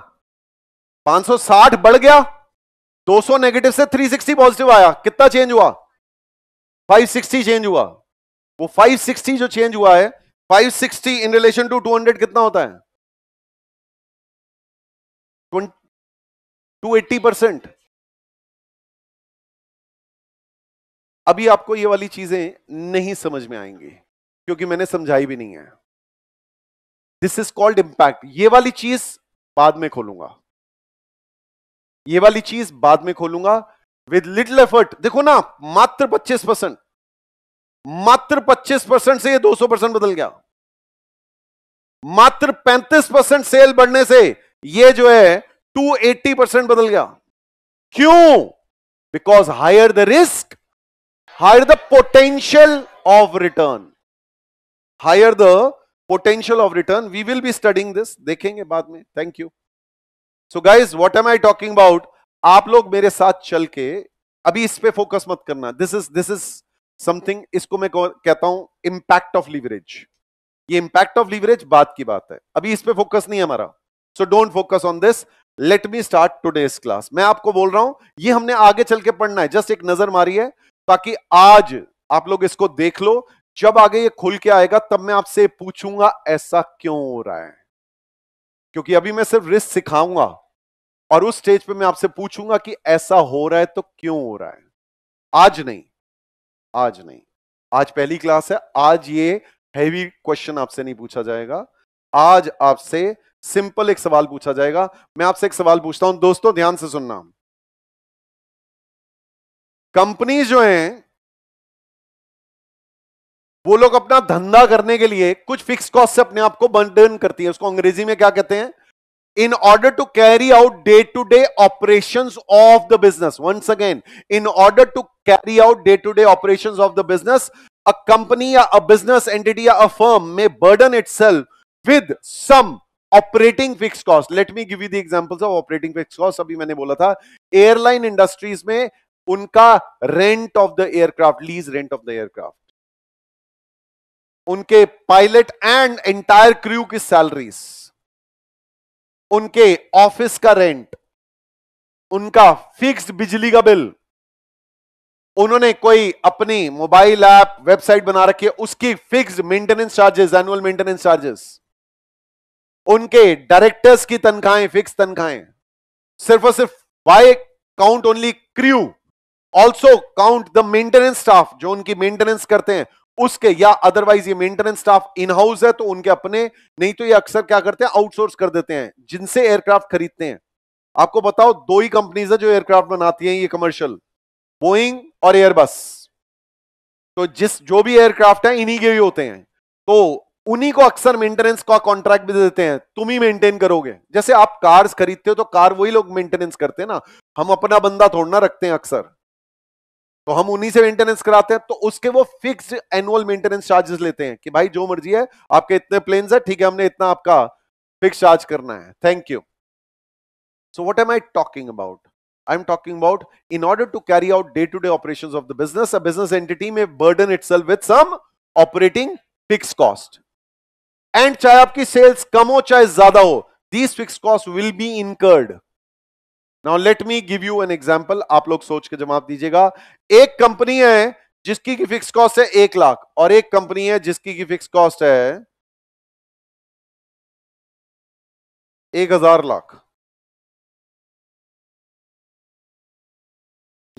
560 बढ़ गया 200 नेगेटिव से 360 पॉजिटिव आया कितना चेंज हुआ 560 चेंज हुआ वो 560 जो चेंज हुआ है 560 इन रिलेशन टू 200 कितना होता है 280 परसेंट अभी आपको ये वाली चीजें नहीं समझ में आएंगी क्योंकि मैंने समझाई भी नहीं है दिस इज कॉल्ड इंपैक्ट ये वाली चीज बाद में खोलूंगा ये वाली चीज बाद में खोलूंगा विद लिटिल एफर्ट देखो ना मात्र 25 परसेंट मात्र 25 परसेंट से ये 200 परसेंट बदल गया मात्र 35 परसेंट सेल बढ़ने से ये जो है 280 परसेंट बदल गया क्यों because higher the risk higher the potential of return higher the potential of return we will be studying this देखेंगे बाद में thank you so guys what am I talking about आप लोग मेरे साथ चल के अभी इस पे फोकस मत करना this is this is something इसको मैं कहता हूं इंपैक्ट ऑफ लीवरेज ये इंपैक्ट ऑफ लीवरेज बात की बात है अभी इस पे फोकस नहीं है हमारा so don't focus on this let me start today's class मैं आपको बोल रहा हूं ये हमने आगे चल के पढ़ना है जस्ट एक नजर मारी है ताकि आज आप लोग इसको देख लो जब आगे ये खुल के आएगा तब मैं आपसे पूछूंगा ऐसा क्यों हो रहा है क्योंकि अभी मैं सिर्फ रिस्क सिखाऊंगा और उस स्टेज पे मैं आपसे पूछूंगा कि ऐसा हो रहा है तो क्यों हो रहा है आज नहीं आज नहीं आज पहली क्लास है आज ये हैवी क्वेश्चन आपसे नहीं पूछा जाएगा आज आपसे सिंपल एक सवाल पूछा जाएगा मैं आपसे एक सवाल पूछता हूं दोस्तों ध्यान से सुनना कंपनी जो है वो लोग अपना धंधा करने के लिए कुछ फिक्स कॉस्ट से अपने आप को बंटन करती है उसको अंग्रेजी में क्या कहते हैं in order to carry out day to day operation of the business once again in order to carry out day to day operation of the business a company या अ बिजनेस एंटिटी या a firm में burden it self with some operating fix cost let me give you the examples of operating fix cost अभी मैंने बोला था airline industries में उनका rent of the aircraft lease rent of the aircraft उनके pilot and entire crew की salaries उनके office का रेंट उनका फिक्स्ड बिजली का बिल उन्होंने कोई अपनी मोबाइल ऐप वेबसाइट बना रखी है उसकी fixed maintenance charges annual maintenance charges उनके डायरेक्टर्स की तनख्वाहें फिक्स तनख्वाहें सिर्फ और सिर्फ by count only crew also count the maintenance staff जो उनकी मेंटेनेंस करते हैं उसके या अदरवाइज ये मेंटेनेंस स्टाफ इन हाउस है तो उनके अपने नहीं तो ये अक्सर क्या करते हैं आउटसोर्स कर देते हैं जिनसे एयरक्राफ्ट खरीदते हैं आपको बताओ दो ही कंपनीज है जो एयरक्राफ्ट बनाती हैं ये कमर्शियल बोइंग और एयरबस तो जिस जो भी एयरक्राफ्ट है इन्हीं के भी होते हैं तो उन्हीं को अक्सर मेंटेनेंस का कॉन्ट्रैक्ट भी देते हैं तुम ही मेंटेन करोगे जैसे आप कार्स खरीदते हो तो कार वही लोग मेंटेनेंस करते हैं ना हम अपना बंदा थोड़ना रखते हैं अक्सर तो हम उन्हीं से मेंटेनेंस कराते हैं तो उसके वो फिक्स एनुअल मेंटेनेंस चार्जेस लेते हैं कि भाई जो मर्जी है आपके इतने प्लेन्स है ठीक है हमने इतना आपका फिक्स चार्ज करना है thank you so what am I talking about I am talking about in order to carry out day to day operation of the business business entity में बर्डन इट सेल्फ with some operating fix cost and चाहे आपकी sales कम हो चाहे ज्यादा हो these fix cost will be incurred now let me give you an example आप लोग सोच के जवाब दीजिएगा एक कंपनी है जिसकी की फिक्स कॉस्ट है एक लाख और एक कंपनी है जिसकी की फिक्स कॉस्ट है एक हजार लाख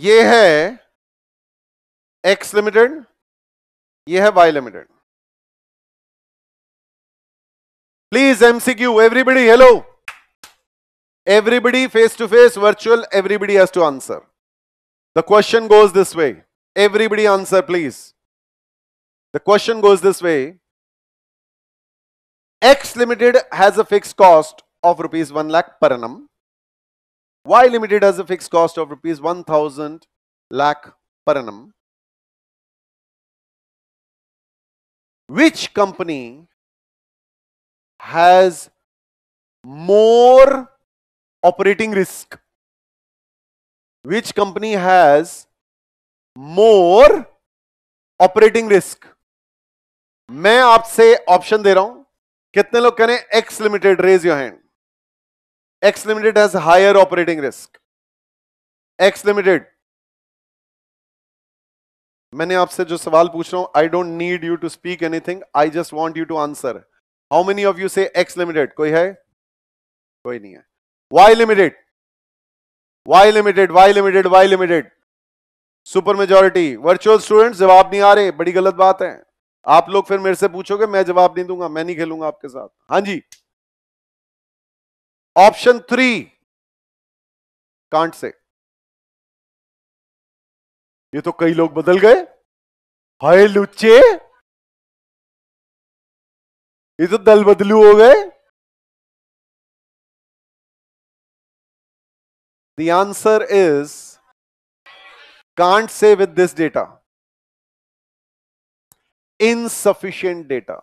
ये है एक्स लिमिटेड ये है Y limited please MCQ everybody hello Everybody face to face, virtual, everybody has to answer. The question goes this way. Everybody answer, please. The question goes this way. X Limited has a fixed cost of rupees 1 lakh per annum. Y Limited has a fixed cost of rupees 1000 lakh per annum. Which company has more operating risk which company has more operating risk मैं आपसे option दे रहा हूं कितने लोग कह रहे हैं X limited raise your hand X limited has higher operating risk X limited मैंने आपसे जो सवाल पूछ रहा हूं I don't need you to speak anything I just want you to answer how many of you say X limited कोई है कोई नहीं है Y Limited, Y Limited, Y Limited, Y Limited, super majority virtual student जवाब नहीं आ रहे बड़ी गलत बात है आप लोग फिर मेरे से पूछोगे मैं जवाब नहीं दूंगा मैं नहीं खेलूंगा आपके साथ हां जी ऑप्शन थ्री कांट से ये तो कई लोग बदल गए हाय लुच्चे ये तो दल बदलू हो गए The answer is can't say with this data. Insufficient data.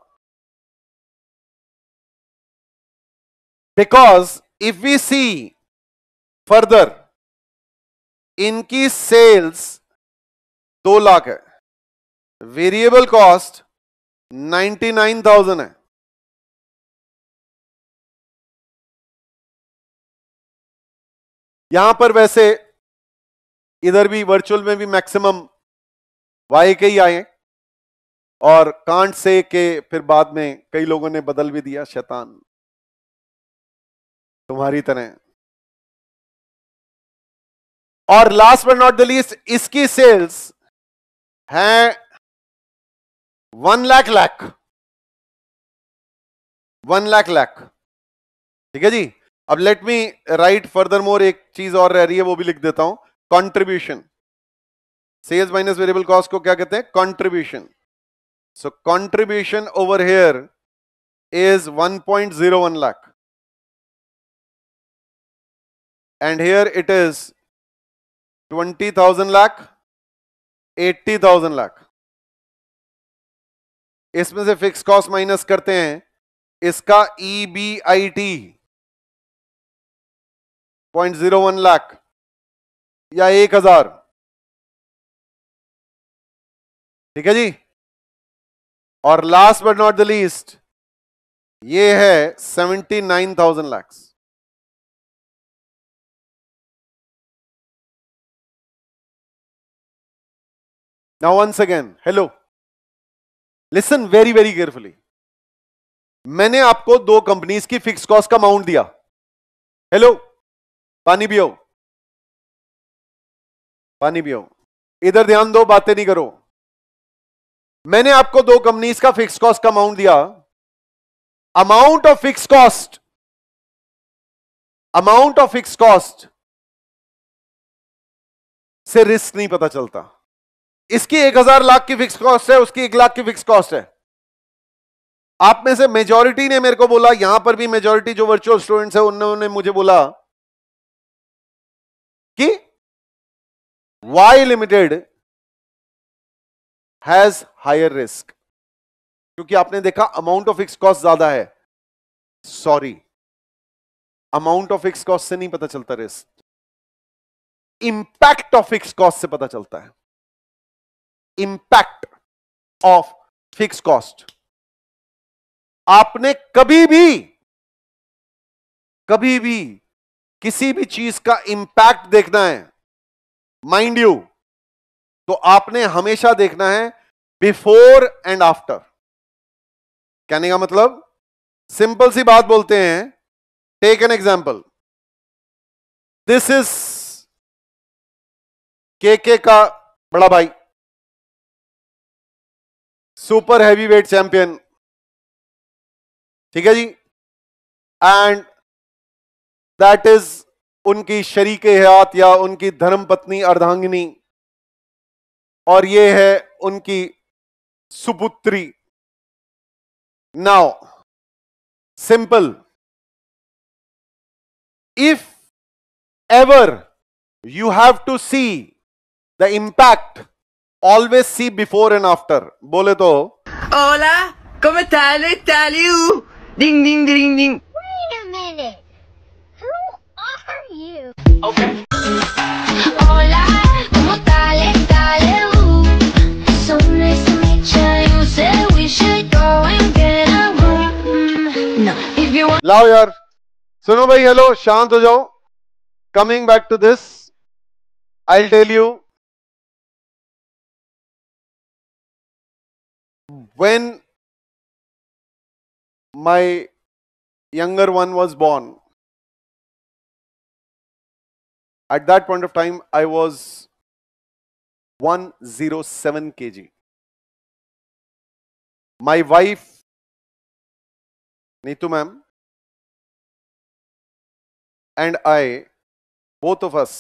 Because if we see further, in sales sales 2 lakh hai variable cost 99000 hai यहां पर वैसे इधर भी वर्चुअल में भी मैक्सिमम वाई के ही आए और कांट से के फिर बाद में कई लोगों ने बदल भी दिया शैतान तुम्हारी तरह और last but not the least इसकी सेल्स है वन लाख लाख वन लाख लाख ठीक है जी अब let me write further more एक चीज और रह रही है वो भी लिख देता हूं contribution sales minus variable cost को क्या कहते हैं contribution so contribution over here is 1.01 lakh it is twenty thousand 20,000 eighty 80,000 lakh इसमें से फिक्स कॉस्ट माइनस करते हैं इसका E B I T point zero one lakh या एक हजार ठीक है जी और last but not the least ये है seventy nine thousand lakhs now once again hello listen very very carefully मैंने आपको दो कंपनीज की फिक्स कॉस्ट का अमाउंट दिया हेलो पानी पियो पानी पियो इधर ध्यान दो बातें नहीं करो मैंने आपको दो कंपनीज का फिक्स कॉस्ट का अमाउंट दिया amount of fix cost amount of fix cost से रिस्क नहीं पता चलता इसकी एक हजार लाख की फिक्स कॉस्ट है उसकी एक लाख की फिक्स कॉस्ट है आप में से मेजोरिटी ने मेरे को बोला यहां पर भी मेजोरिटी जो वर्चुअल स्टूडेंट्स है उन्होंने मुझे बोला Y limited has higher risk क्योंकि आपने देखा अमाउंट ऑफ फिक्स कॉस्ट ज्यादा है sorry amount of fix cost से नहीं पता चलता risk impact of fix cost से पता चलता है इंपैक्ट ऑफ फिक्स कॉस्ट आपने कभी भी कभी भी किसी भी चीज का इंपैक्ट देखना है माइंड यू तो आपने हमेशा देखना है बिफोर एंड आफ्टर कहने का मतलब सिंपल सी बात बोलते हैं take an example this is के के का बड़ा भाई सुपर हैवी वेट चैंपियन ठीक है जी एंड दैट इज उनकी शरीक हयात या उनकी धर्म पत्नी अर्धांगिनी और ये है उनकी सुपुत्री now simple if ever you have to see the impact always see before and after बोले तो ओला come tale, tale, ding, ding, ding, ding. Okay. Hola, ¿cómo uh. you. we should go and get a room. No, if you want. सुनो भाई hello शांत हो जाओ coming back to this I tell you when my younger one was born At that point of time, I was 107 kg. My wife, Neetu ma'am, and I, both of us,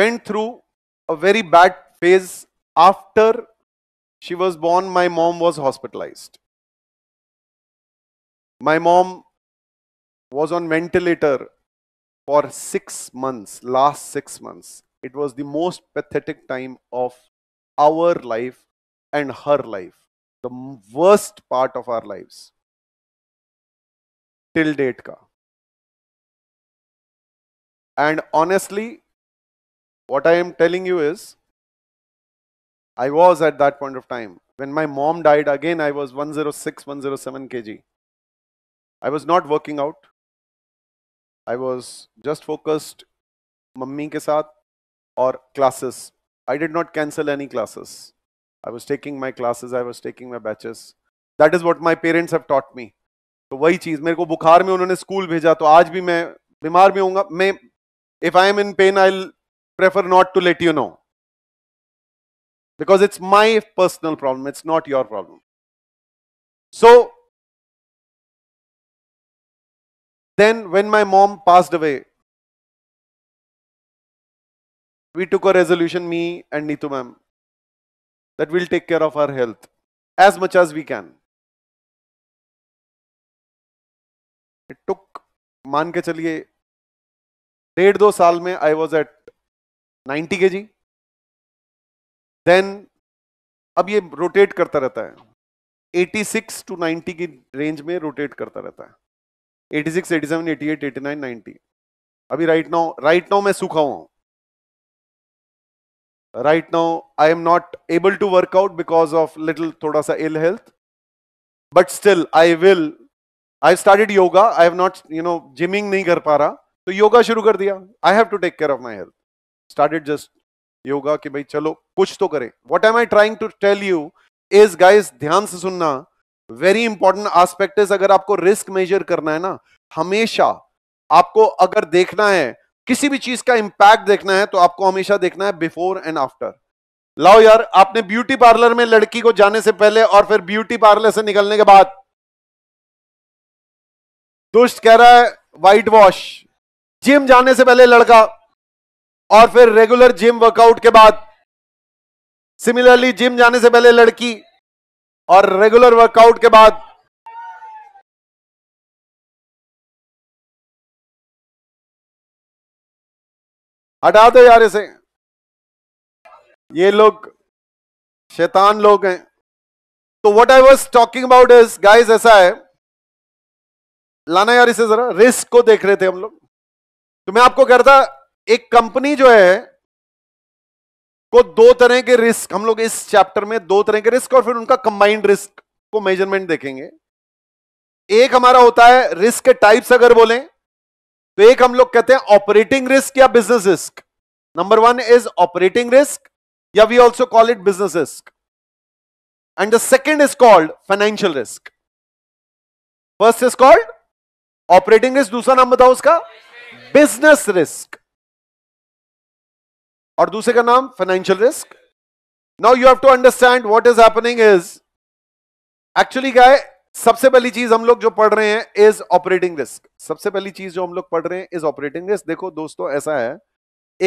went through a very bad phase after she was born, my mom was hospitalized. My mom was on ventilator for six months, last six months. It was the most pathetic time of our life and her life, the worst part of our lives. Till date ka. And honestly, what I am telling you is, I was at that point of time. When my mom died, again, I was 106, 107 kg. I was not working out. I was just focused मम्मी के साथ और classes I did not cancel any classes I was taking my classes I was taking my batches that is what my parents have taught me तो वही चीज़ मेरे को बुखार में उन्होंने स्कूल भेजा तो आज भी मैं बीमार भी हूँ मैं if I am in pain I prefer not to let you know because it's my personal problem it's not your problem so Then when my mom passed away, we took a resolution, me and Neetu ma'am, that we'll take care of her health as much as we can. It took, maan ke chaliye डेढ़ दो साल में I was at 90 के जी then अब ये rotate करता रहता है 86 टू नाइन्टी की रेंज में रोटेट करता रहता है eighty six eighty seven eighty eight eighty nine ninety अभी राइट नाउ राइट नाउ मैं सूखा हुआ right now I am not able to work out because of little थोड़ा सा ill health but still I will I started yoga I have not you know gyming नहीं कर पा रहा तो योगा शुरू कर दिया I have to take care of my health started just yoga कि भाई चलो कुछ तो करें what am I trying to tell you is guys ध्यान से सुनना वेरी इंपॉर्टेंट आस्पेक्ट इज अगर आपको रिस्क मेजर करना है ना हमेशा आपको अगर देखना है किसी भी चीज का इंपैक्ट देखना है तो आपको हमेशा देखना है बिफोर एंड आफ्टर लाओ यार आपने ब्यूटी पार्लर में लड़की को जाने से पहले और फिर ब्यूटी पार्लर से निकलने के बाद दुष्ट कह रहा है वाइट वॉश जिम जाने से पहले लड़का और फिर रेगुलर जिम वर्कआउट के बाद सिमिलरली जिम जाने से पहले लड़की और रेगुलर वर्कआउट के बाद हटा दो यार इसे ये लोग शैतान लोग हैं तो what I was talking about is guys ऐसा है लाना यार इसे जरा रिस्क को देख रहे थे हम लोग तो मैं आपको कह रहा था एक कंपनी जो है को दो तरह के रिस्क हम लोग इस चैप्टर में दो तरह के रिस्क और फिर उनका कंबाइंड रिस्क को मेजरमेंट देखेंगे एक हमारा होता है रिस्क के टाइप्स अगर बोले तो एक हम लोग कहते हैं ऑपरेटिंग रिस्क या business risk number one is operating risk या we also call it business risk and the second is called financial risk first is called operating risk दूसरा नाम बताओ उसका बिजनेस रिस्क और दूसरे का नाम financial risk now you have to understand what is happening is actually क्या है सबसे पहली चीज हम लोग जो पढ़ रहे हैं इज ऑपरेटिंग रिस्क सबसे पहली चीज जो हम लोग पढ़ रहे हैं इज ऑपरेटिंग रिस्क देखो दोस्तों ऐसा है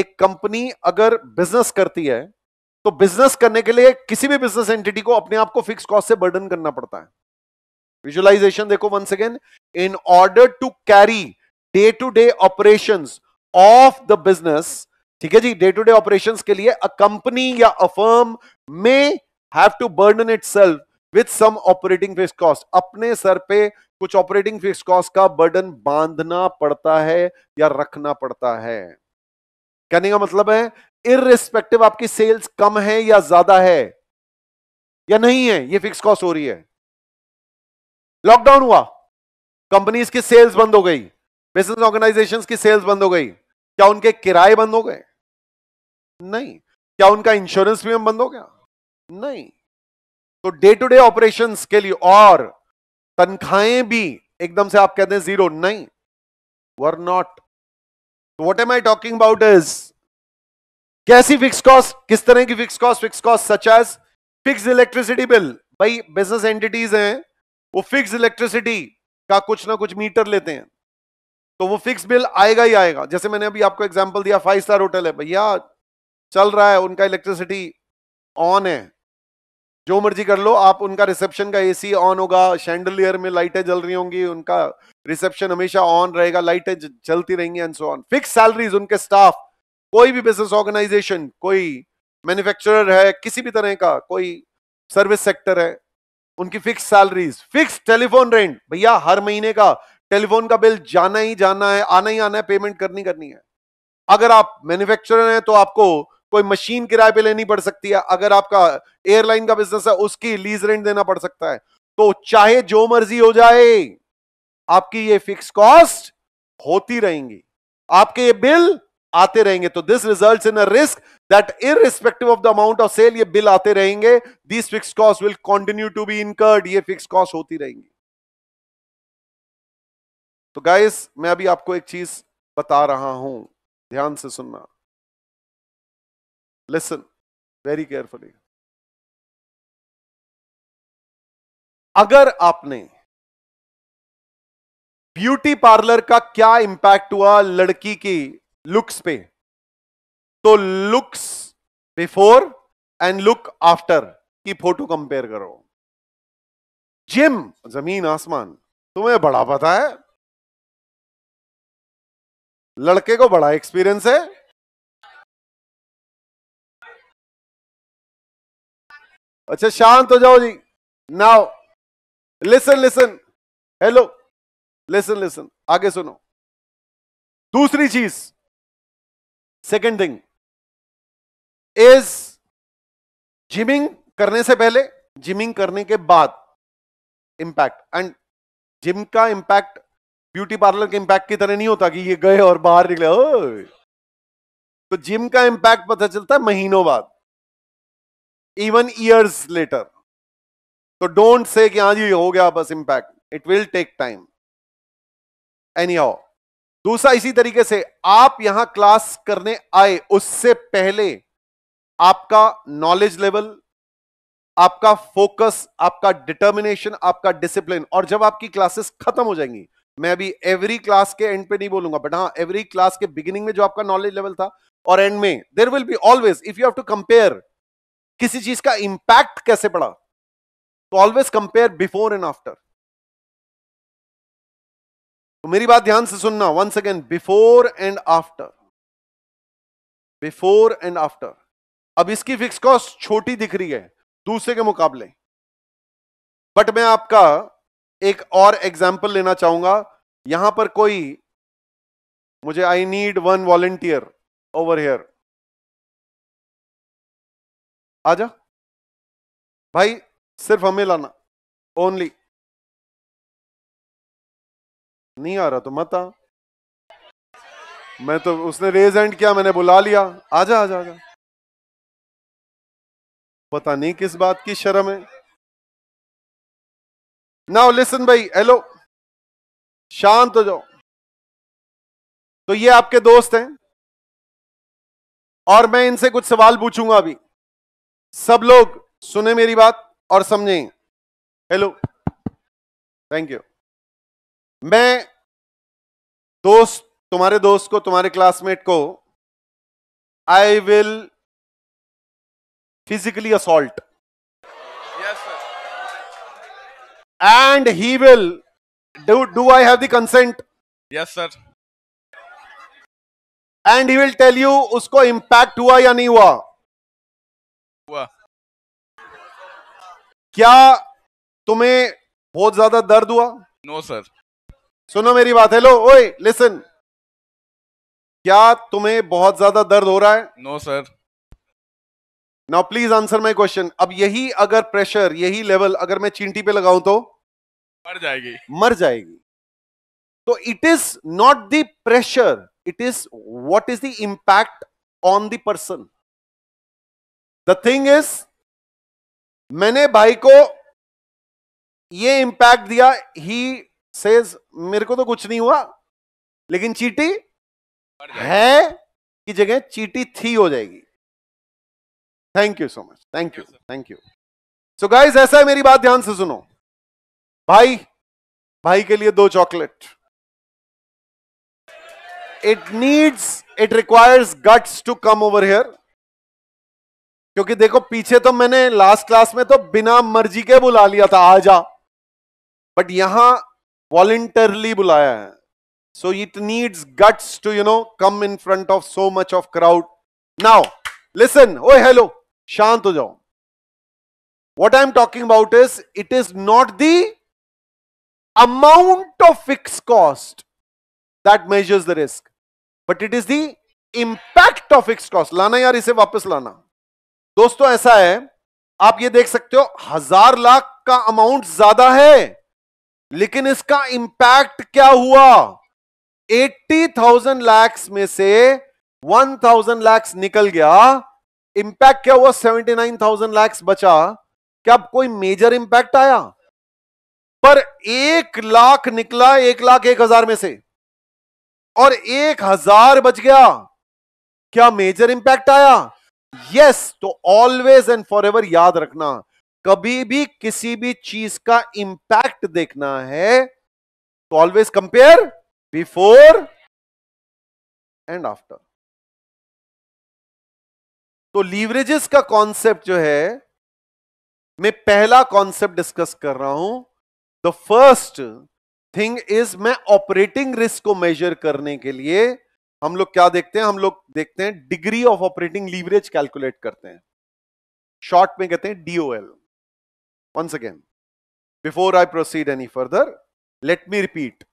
एक कंपनी अगर बिजनेस करती है तो बिजनेस करने के लिए किसी भी बिजनेस एंटिटी को अपने आप को फिक्स कॉस्ट से बर्डन करना पड़ता है विजुअलाइजेशन देखो one second in order to carry day to day operation of the business ठीक है जी डे टू डे ऑपरेशंस के लिए अ कंपनी या a firm may have to burden self with some operating fix cost अपने सर पे कुछ ऑपरेटिंग फिक्स कॉस्ट का बर्डन बांधना पड़ता है या रखना पड़ता है कहने का मतलब है इरिस्पेक्टिव आपकी सेल्स कम है या ज्यादा है या नहीं है ये फिक्स कॉस्ट हो रही है लॉकडाउन हुआ कंपनीज की सेल्स बंद हो गई बिजनेस ऑर्गेनाइजेशंस की सेल्स बंद हो गई क्या उनके किराए बंद हो गए नहीं क्या उनका इंश्योरेंस प्रीमियम बंद हो गया नहीं तो डे टू डे ऑपरेशन के लिए और तनख्वाहें भी एकदम से आप कहते हैं जीरो नहीं वर not what am I talking about is कैसी फिक्स कॉस्ट किस तरह की fix cost fix cost such as fix electricity bill भाई बिजनेस एंटिटीज हैं वो फिक्स इलेक्ट्रिसिटी का कुछ ना कुछ मीटर लेते हैं तो वो फिक्स बिल आएगा ही आएगा जैसे मैंने अभी आपको एग्जाम्पल दिया फाइव स्टार होटल है भैया चल रहा है उनका इलेक्ट्रिसिटी ऑन है जो मर्जी कर लो आप उनका रिसेप्शन का एसी ऑन होगा शैंडलियर में लाइटें जल रही होंगी उनका रिसेप्शन हमेशा ऑन रहेगा लाइटें जलती रहेंगी and so on fix salaries उनके स्टाफ कोई भी बिजनेस ऑर्गेनाइजेशन कोई मैन्युफैक्चरर है किसी भी तरह का कोई सर्विस सेक्टर है उनकी fix salaries fix telephone rent भैया हर महीने का टेलीफोन का बिल जाना ही जाना है आना ही आना है पेमेंट करनी करनी है अगर आप मैन्युफैक्चरर हैं तो आपको कोई मशीन किराए पे लेनी पड़ सकती है अगर आपका एयरलाइन का बिजनेस है उसकी लीज रेंट देना पड़ सकता है तो चाहे जो मर्जी हो जाए आपकी ये फिक्स कॉस्ट होती रहेंगी आपके ये बिल आते रहेंगे तो this result in risk that respective of the amount of sale ये बिल आते रहेंगे this fix cost will continue to be incurred ये फिक्स कॉस्ट होती रहेंगी तो गाइस मैं अभी आपको एक चीज बता रहा हूं ध्यान से सुनना लिसन वेरी केयरफुली अगर आपने ब्यूटी पार्लर का क्या इंपैक्ट हुआ लड़की की लुक्स पे तो looks before and look after की फोटो कंपेयर करो जिम जमीन आसमान तुम्हें बड़ा पता है लड़के को बड़ा एक्सपीरियंस है अच्छा शांत हो जाओ जी now listen listen hello listen listen आगे सुनो दूसरी चीज सेकंड थिंग इज जिमिंग करने से पहले जिमिंग करने के बाद इंपैक्ट एंड जिम का इंपैक्ट ब्यूटी पार्लर के इंपैक्ट की तरह नहीं होता कि ये गए और बाहर निकले ओ तो जिम का इंपैक्ट पता चलता है महीनों बाद इवन ईयर्स लेटर तो डोंट से कि हाँ जी हो गया बस impact it will take time anyhow दूसरा इसी तरीके से आप यहां क्लास करने आए उससे पहले आपका नॉलेज लेवल आपका फोकस आपका डिटर्मिनेशन आपका डिसिप्लिन और जब आपकी क्लासेस खत्म हो जाएंगी मैं अभी एवरी क्लास के एंड पे नहीं बोलूंगा बट हाँ एवरी क्लास के बिगिनिंग में जो आपका नॉलेज लेवल था और एंड में there will be always if you have to compare किसी चीज का इंपैक्ट कैसे पड़ा तो always compare before and after तो मेरी बात ध्यान से सुनना once again before and after before and after अब इसकी फिक्स कॉस्ट छोटी दिख रही है दूसरे के मुकाबले बट मैं आपका एक और एग्जाम्पल लेना चाहूंगा यहां पर कोई मुझे I need one volunteer over here आ जा भाई सिर्फ हमें लाना ओनली नहीं आ रहा तो मत आ मैं तो उसने रेज एंड किया मैंने बुला लिया आजा आजा आजा पता नहीं किस बात की शर्म है नाउ लिसन भाई हेलो शांत हो जाओ तो ये आपके दोस्त हैं और मैं इनसे कुछ सवाल पूछूंगा अभी सब लोग सुने मेरी बात और समझें हेलो थैंक यू मैं दोस्त तुम्हारे दोस्त को तुम्हारे क्लासमेट को I will physically assault and he will do do i have the consent yes sir and he will tell you usko impact hua ya nahi hua hua kya tumhe bahut zyada dard hua no sir suno meri baat hello ओए listen क्या तुम्हें बहुत ज्यादा दर्द हो रहा है no no, sir now please answer my question अब यही अगर प्रेशर यही लेवल अगर मैं चींटी पे लगाऊ तो मर जाएगी मर जाएगी तो it is not the pressure it is what is the impact on the person the thing is मैंने भाई को ये इंपैक्ट दिया ही सेज मेरे को तो कुछ नहीं हुआ लेकिन चीटी है की जगह चीटी थी हो जाएगी thank you so much thank you thank you so guys ऐसा है मेरी बात ध्यान से सुनो भाई भाई के लिए दो chocolate it needs it requires guts to come over here क्योंकि देखो पीछे तो मैंने लास्ट क्लास में तो बिना मर्जी के बुला लिया था आ जा बट यहां वॉलेंटरली बुलाया है so it needs guts to you know come in front of so much of crowd now listen oh hello शांत हो जाओ what I am talking about is it is not the amount of fix cost that measures the risk but it is the impact of fix cost लाना यार इसे वापस लाना दोस्तों ऐसा है आप ये देख सकते हो हजार लाख का अमाउंट ज्यादा है लेकिन इसका इंपैक्ट क्या हुआ 80,000 लैक्स में से 1,000 लैक्स निकल गया इंपैक्ट क्या हुआ 79,000 लाख बचा क्या कोई मेजर इंपैक्ट आया पर एक लाख निकला एक लाख एक हजार में से और एक हजार बच गया क्या मेजर इंपैक्ट आया यस तो ऑलवेज एंड फॉर एवर याद रखना कभी भी किसी भी चीज का इंपैक्ट देखना है तो always compare before and after तो लीवरेजेस का कॉन्सेप्ट जो है मैं पहला कॉन्सेप्ट डिस्कस कर रहा हूं द फर्स्ट थिंग इज मैं ऑपरेटिंग रिस्क को मेजर करने के लिए हम लोग क्या देखते हैं हम लोग देखते हैं degree of operating leverage calculate करते हैं शॉर्ट में कहते हैं DOL once again before I proceed any further let me repeat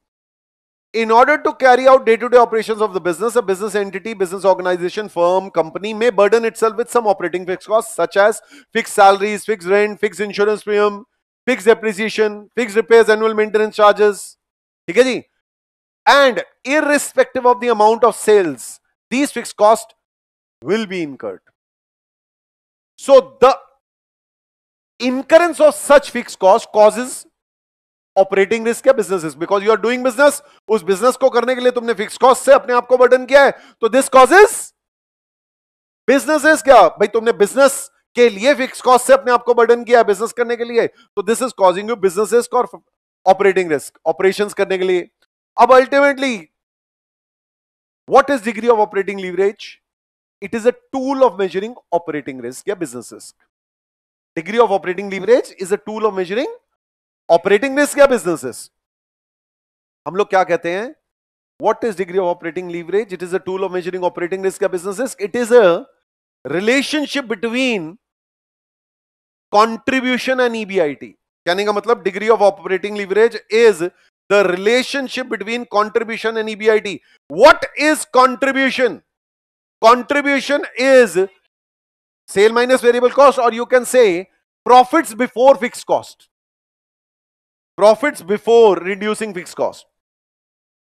in order to carry out day-to-day -day operations of the business, a business entity, business organization, firm, company may burden itself with some operating fixed costs such as fixed salaries, fixed rent, fixed insurance premium, fixed depreciation, fixed repairs, annual maintenance charges. Okay, And irrespective of the amount of sales, these fixed costs will be incurred. So the incurrence of such fixed cost causes operating risk है business risk because you are doing business उस business को करने के लिए तुमने fix cost से अपने आप को बर्डन किया है तो दिस कॉजेस बिजनेस रिस्क क्या भाई तुमने बिजनेस के लिए फिक्स कॉस्ट से अपने आप को बर्डन किया है बिजनेस करने के लिए तो this is causing you business risk और ऑपरेटिंग रिस्क ऑपरेशन करने के लिए अब ultimately what is degree of operating leverage it is a tool of measuring operating risk या business risk degree of operating leverage is a tool of measuring operating risk या businesses हम लोग क्या कहते हैं what is degree of operating leverage it is a tool of measuring operating risk या business risk it is a relationship between contribution and e कहने का मतलब degree of operating leverage is the relationship between contribution and EBIT what is contribution contribution is sale minus variable cost और you can say profits before fix cost profits before reducing fix cost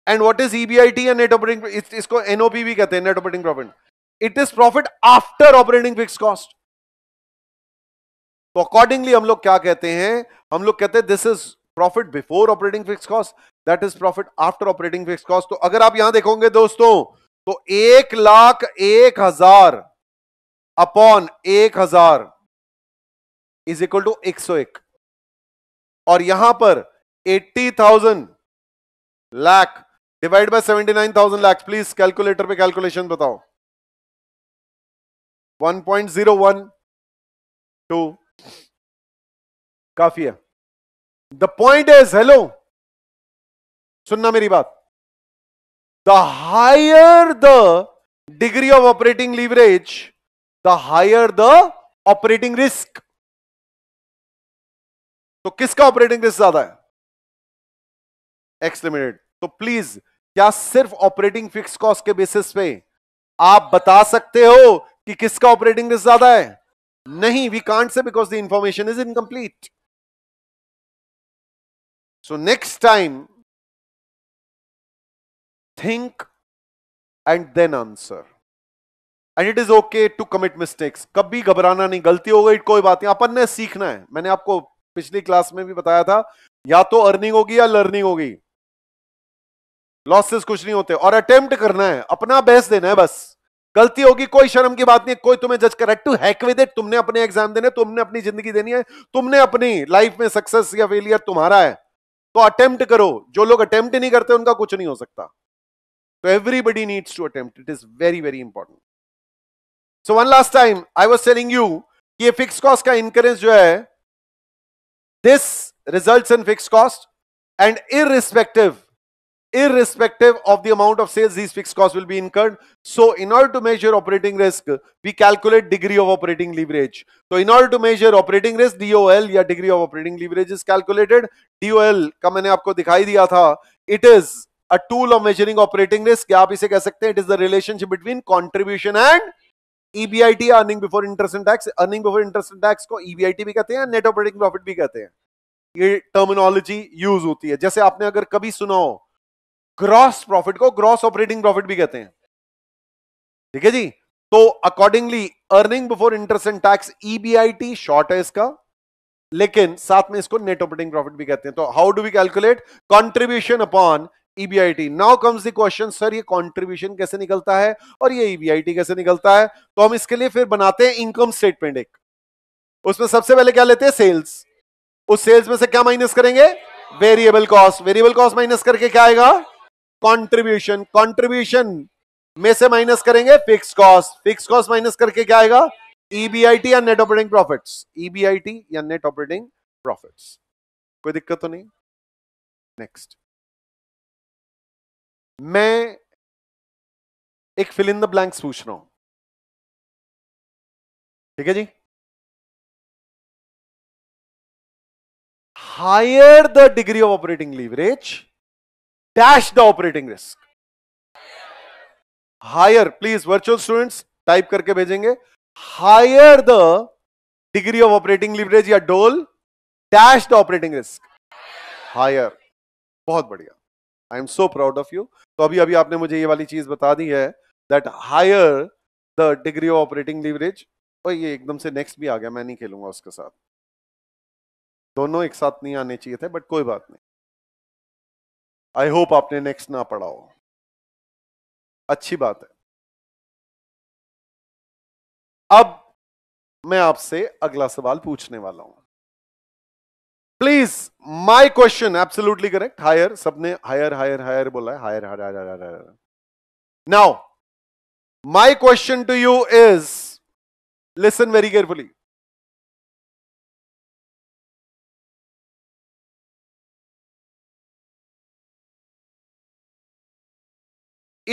and what is EBIT या net operating इसको NOP भी कहते हैं net operating profit it is profit after operating fix cost तो accordingly हम लोग क्या कहते हैं हम लोग कहते हैं this is profit before operating fix cost that is profit after operating fix cost तो अगर आप यहां देखोगे दोस्तों तो एक लाख एक हजार अपॉन एक हजार इज इक्वल टू एक सौ एक और यहां पर 80,000 lakh divide by 79,000 lakh please calculator पे कैलकुलेशन बताओ 1.01 टू काफी है द पॉइंट इज हेलो सुनना मेरी बात the higher the degree of operating leverage the higher the operating risk तो किसका ऑपरेटिंग रिस्क ज्यादा है एक्स लिमिटेड तो प्लीज क्या सिर्फ ऑपरेटिंग फिक्स कॉस्ट के बेसिस पे आप बता सकते हो कि किसका ऑपरेटिंग रिस्क ज्यादा है नहीं we can't say because the information is incomplete so next time think and then answer and it is okay to commit mistakes कभी घबराना नहीं गलती हो गई कोई बात नहीं अपन ने सीखना है मैंने आपको पिछली क्लास में भी बताया था या तो अर्निंग होगी या लर्निंग होगी लॉसेस कुछ नहीं होते और अटेम्प्ट करना है अपना बेस्ट देना है बस गलती होगी कोई शर्म की बात नहीं कोई तुम्हें जज कर टू हैक विद इट तुमने अपने एग्जाम देने तुमने अपनी जिंदगी देनी है तुमने अपनी लाइफ में सक्सेस या फेलियर तुम्हारा है तो अटेम्प्ट करो जो लोग अटेम्प्ट नहीं करते उनका कुछ नहीं हो सकता तो everybody needs to attempt it is very very important so one last time I was selling you कि ये फिक्स कॉस्ट का इंकरेज जो है This results in fixed cost and irrespective, irrespective of the amount of sales, these fixed costs will be incurred. So in order to measure operating risk, we calculate degree of operating leverage. So in order to measure operating risk, DOL your degree of operating leverage is calculated. DOL का मैंने आपको दिखाई दिया था. It is a tool of measuring operating risk. क्या आप इसे कह सकते It is the relationship between contribution and EBIT earning before interest and tax earning before interest and tax को ईबीआईटी e भी कहते हैं नेट ऑपरेटिंग प्रॉफिट भी कहते हैं ये टर्मिनोलॉजी यूज होती है जैसे आपने अगर कभी सुना हो ग्रॉस प्रॉफिट को ग्रॉस ऑपरेटिंग प्रॉफिट भी कहते हैं ठीक है जी तो accordingly earning before interest and tax EBIT short है इसका लेकिन साथ में इसको नेट ऑपरेटिंग प्रॉफिट भी कहते हैं तो how do we calculate contribution upon EBIT now comes the question sir ये कंट्रीब्यूशन कैसे निकलता है और ये ईबीआईटी e कैसे निकलता है तो हम इसके लिए फिर बनाते हैं इनकम स्टेटमेंट एक उसमें सबसे पहले क्या लेते हैं सेल्स उस सेल्स में से क्या माइनस करेंगे variable cost variable cost minus करके क्या आएगा कॉन्ट्रीब्यूशन कॉन्ट्रीब्यूशन में से माइनस करेंगे fix cost fix cost minus करके क्या आएगा ईबीआईटी e या नेट ऑपरेटिंग प्रॉफिट ईबीआईटी या नेट ऑपरेटिंग प्रॉफिट कोई दिक्कत तो नहीं नेक्स्ट मैं एक फिल इन द ब्लैंक्स पूछ रहा हूं ठीक है जी higher the degree of operating leverage dash the operating risk higher please virtual students type करके भेजेंगे higher the degree of operating leverage या DOL dash the operating risk higher बहुत बढ़िया I am so proud of you तो अभी अभी आपने मुझे ये वाली चीज बता दी है that higher the degree of operating leverage और ये एकदम से नेक्स्ट भी आ गया मैं नहीं खेलूंगा उसके साथ दोनों एक साथ नहीं आने चाहिए थे बट कोई बात नहीं आई होप आपने नेक्स्ट ना पढ़ाओ अच्छी बात है अब मैं आपसे अगला सवाल पूछने वाला हूं please my question absolutely correct higher सबने हायर हायर हायर बोला है higher higher higher higher now my question to you is listen very carefully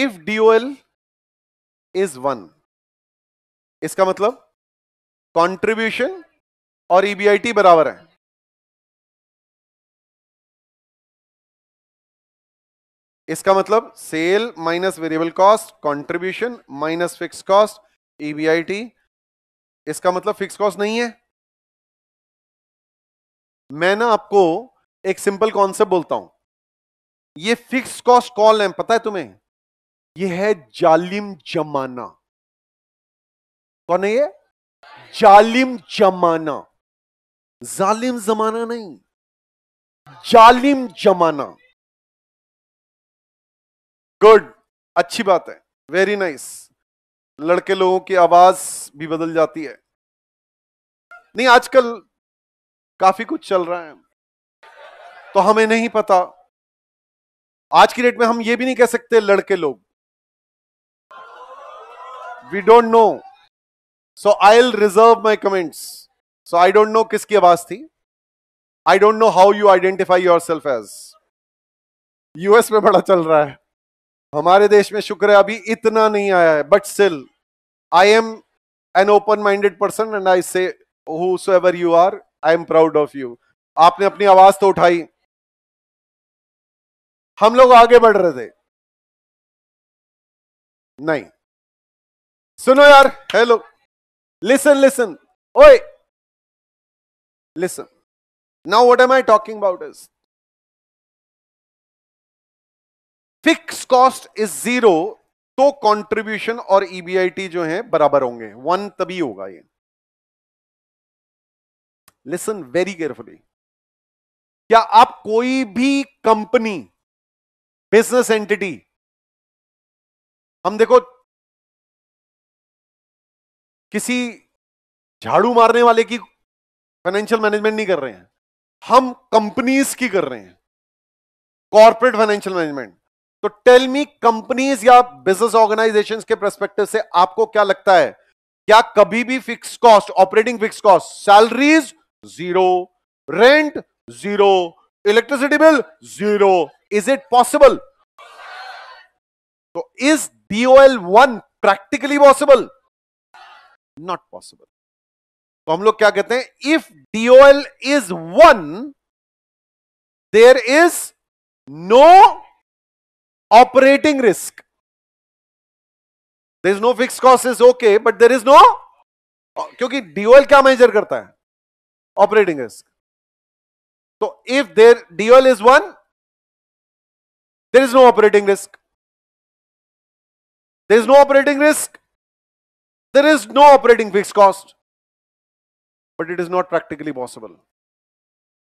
if DOL is one इसका मतलब कंट्रीब्यूशन और ईबीआईटी e बराबर है इसका मतलब sale minus variable cost contribution minus fix cost EBIT इसका मतलब फिक्स कॉस्ट नहीं है मैं ना आपको एक सिंपल कॉन्सेप्ट बोलता हूं ये फिक्स कॉस्ट कॉल है पता है तुम्हें ये है जालिम जमाना कौन है ये जालिम जमाना जालिम जमाना नहीं जालिम जमाना गुड अच्छी बात है वेरी नाइस nice. लड़के लोगों की आवाज भी बदल जाती है नहीं आजकल काफी कुछ चल रहा है तो हमें नहीं पता आज की डेट में हम ये भी नहीं कह सकते लड़के लोग we don't know so I reserve my comments so I don't know किसकी आवाज थी I don't know how you identify yourself as US में बड़ा चल रहा है हमारे देश में शुक्र है अभी इतना नहीं आया है but still I am an open minded person and I say ever you are I am proud of you आपने अपनी आवाज तो उठाई हम लोग आगे बढ़ रहे थे नहीं सुनो यार हेलो लिसन लिसन ओए listen now what am I talking about is fix cost is zero तो कंट्रीब्यूशन और ईबीआईटी e जो है बराबर होंगे वन तभी होगा ये लिसन वेरी केयरफुली क्या आप कोई भी कंपनी बिजनेस एंटिटी हम देखो किसी झाड़ू मारने वाले की फाइनेंशियल मैनेजमेंट नहीं कर रहे हैं हम कंपनीज की कर रहे हैं कॉर्पोरेट फाइनेंशियल मैनेजमेंट तो टेलमी कंपनीज या बिजनेस ऑर्गेनाइजेशंस के परस्पेक्टिव से आपको क्या लगता है क्या कभी भी fix cost operating fix cost salaries zero rent zero electricity bill zero is it possible तो is DOL one practically possible not possible तो हम लोग क्या कहते हैं if DOL is one there is no operating risk. There is no fixed cost is okay, but there is no uh, क्योंकि DOL क्या measure करता है ऑपरेटिंग रिस्क तो if there DOL is one there is no operating risk there is no operating risk there is no operating fix cost but it is not practically possible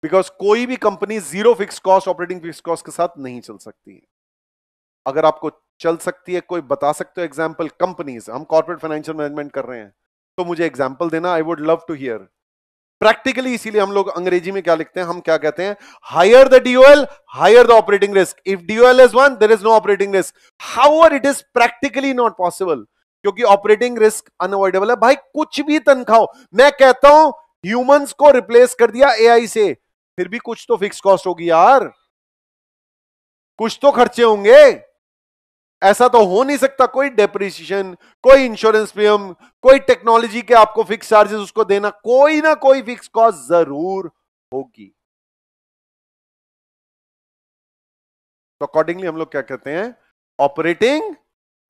because कोई भी company zero fix cost operating fix cost के साथ नहीं चल सकती है अगर आपको चल सकती है कोई बता सकते हो एग्जाम्पल कंपनीज हम कॉर्पोरेट फाइनेंशियल मैनेजमेंट कर रहे हैं तो मुझे एग्जाम्पल देना I would love to hear practically इसीलिए हम लोग अंग्रेजी में क्या लिखते हैं हम क्या कहते हैं higher the DOL higher the operating risk if DOL is one there is no operating risk or it is practically not possible क्योंकि ऑपरेटिंग रिस्क अनअवॉइडेबल है भाई कुछ भी तनख्वाह मैं कहता हूं ह्यूमंस को रिप्लेस कर दिया एआई से फिर भी कुछ तो फिक्स कॉस्ट होगी यार कुछ तो खर्चे होंगे ऐसा तो हो नहीं सकता कोई डेप्रिसिएशन कोई इंश्योरेंस प्रीमियम कोई टेक्नोलॉजी के आपको फिक्स चार्जेस उसको देना कोई ना कोई फिक्स कॉस्ट जरूर होगी तो अकॉर्डिंगली हम लोग क्या कहते हैं ऑपरेटिंग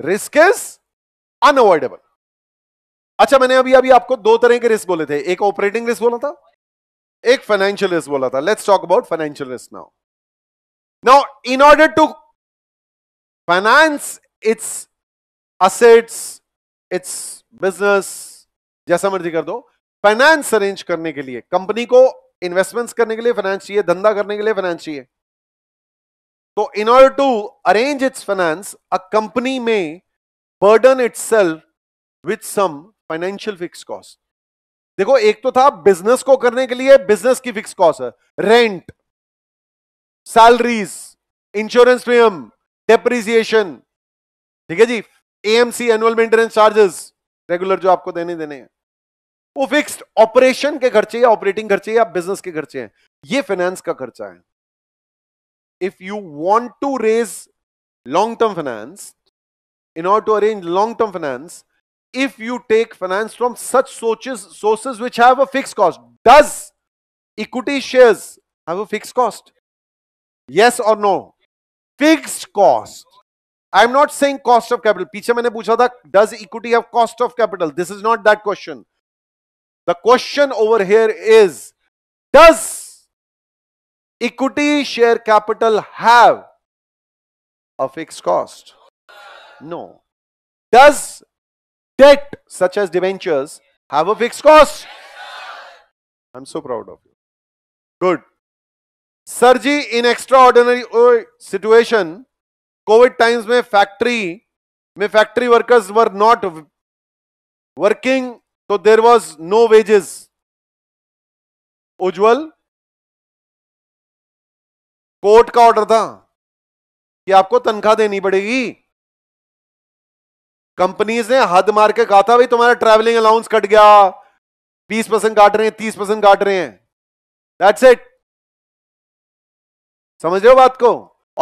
रिस्क इज अनअवॉइडेबल अच्छा मैंने अभी अभी आपको दो तरह के रिस्क बोले थे एक ऑपरेटिंग रिस्क बोला था एक फाइनेंशियल रिस्क बोला था let's talk about financial risk now now in order to finance its assets its business जैसा मर्जी कर दो फाइनेंस अरेंज करने के लिए कंपनी को इन्वेस्टमेंट्स करने के लिए फाइनेंस चाहिए धंधा करने के लिए फाइनेंस चाहिए तो in order to arrange its finance a company में burden its with some financial fix cost देखो एक तो था बिजनेस को करने के लिए बिजनेस की फिक्स कॉस्ट है rent salaries insurance premium depreciation ठीक है जी AMC annual maintenance charges regular जो आपको देने देने हैं वो फिक्स्ड ऑपरेशन के खर्चे या ऑपरेटिंग खर्चे या बिजनेस के खर्चे हैं ये फाइनेंस का खर्चा है if you want to raise long term finance in order to arrange long term finance if you take finance from such सोचेस sources which have a fix cost does equity shares have a fix cost yes और no fixed cost i'm not saying cost of capital does equity have cost of capital this is not that question the question over here is does equity share capital have a fixed cost no does debt such as debentures have a fixed cost i'm so proud of you good sir जी in extraordinary situation Covid times में factory में factory workers were not working तो there was no wages Ujjwal court का order था कि आपको तनख्वाह देनी पड़ेगी कंपनीज ने हद मार के कहा था भाई तुम्हारा ट्रैवलिंग अलाउंस कट गया बीस परसेंट काट रहे हैं तीस परसेंट काट रहे हैं दैट्स इट समझ रहे हो बात को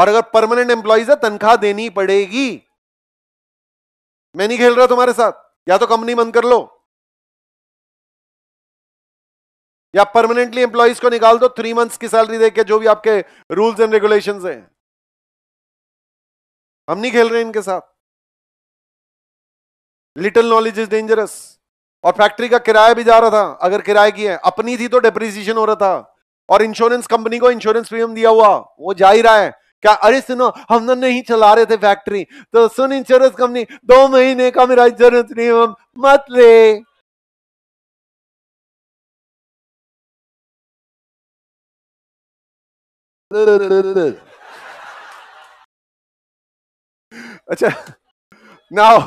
और अगर परमानेंट एम्प्लॉयज है तनख्वाह देनी पड़ेगी मैं नहीं खेल रहा तुम्हारे साथ या तो कंपनी बंद कर लो या परमानेंटली एम्प्लॉइज को निकाल दो थ्री मंथ्स की सैलरी देके जो भी आपके रूल्स एंड रेगुलेशन हैं हम नहीं खेल रहे इनके साथ लिटिल नॉलेज इज डेंजरस और फैक्ट्री का किराया भी जा रहा था अगर किराए की है अपनी थी तो डिप्रिसिएशन हो रहा था और इंश्योरेंस कंपनी को इंश्योरेंस प्रीमियम दिया हुआ वो जा ही रहा है क्या अरे सुनो हम तो नहीं चला रहे थे फैक्ट्री तो सुन इंश्योरेंस कंपनी दो महीने का मेरा इंश्योरेंस प्रीमियम मत ले अच्छा now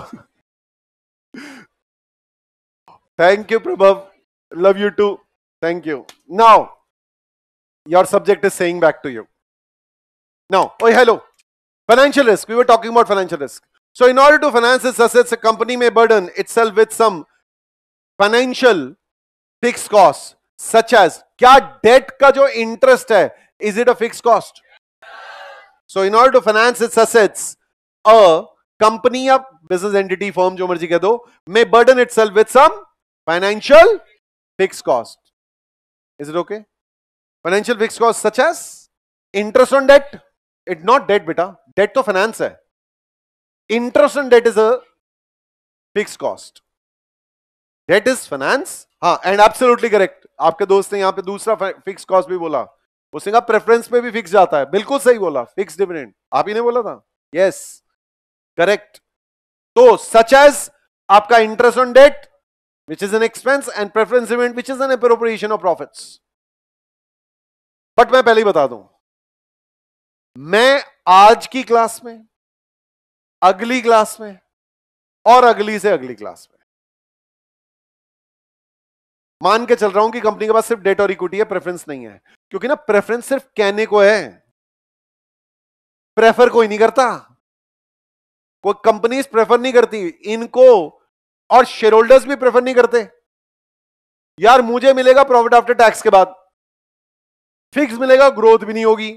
thank you Prabhav love you too thank you now your subject is saying back to you. Now, oh, hello. Financial risk. We were talking about financial risk. So in order to finance its assets, a company may burden itself with some financial fixed costs, such as क्या debt का जो interest है, is it a fixed cost? So in order to finance its assets, a company a business entity firm जो मर्जी कह may burden itself with some financial fixed cost. Is it okay? Financial fix cost such as interest on debt it not debt बेटा debt तो finance है interest on debt is a fix cost debt is finance हाँ and absolutely correct आपके दोस्त ने यहां पे दूसरा फिक्स कॉस्ट भी बोला उसने कहा प्रेफरेंस पे भी फिक्स जाता है बिल्कुल सही बोला फिक्स डिविडेंड आप ही ने बोला था यस करेक्ट तो सच एज आपका interest on debt which is an expense and preference dividend which is an appropriation of profits but मैं पहले ही बता दूं मैं आज की क्लास में अगली क्लास में और अगली से अगली क्लास में मान के चल रहा हूं कि कंपनी के पास सिर्फ डेट और इक्विटी है प्रेफरेंस नहीं है क्योंकि ना प्रेफरेंस सिर्फ कहने को है प्रेफर कोई नहीं करता कोई कंपनीज प्रेफर नहीं करती इनको और शेयर होल्डर्स भी प्रेफर नहीं करते यार मुझे मिलेगा प्रॉफिट आफ्टर टैक्स के बाद फिक्स मिलेगा ग्रोथ भी नहीं होगी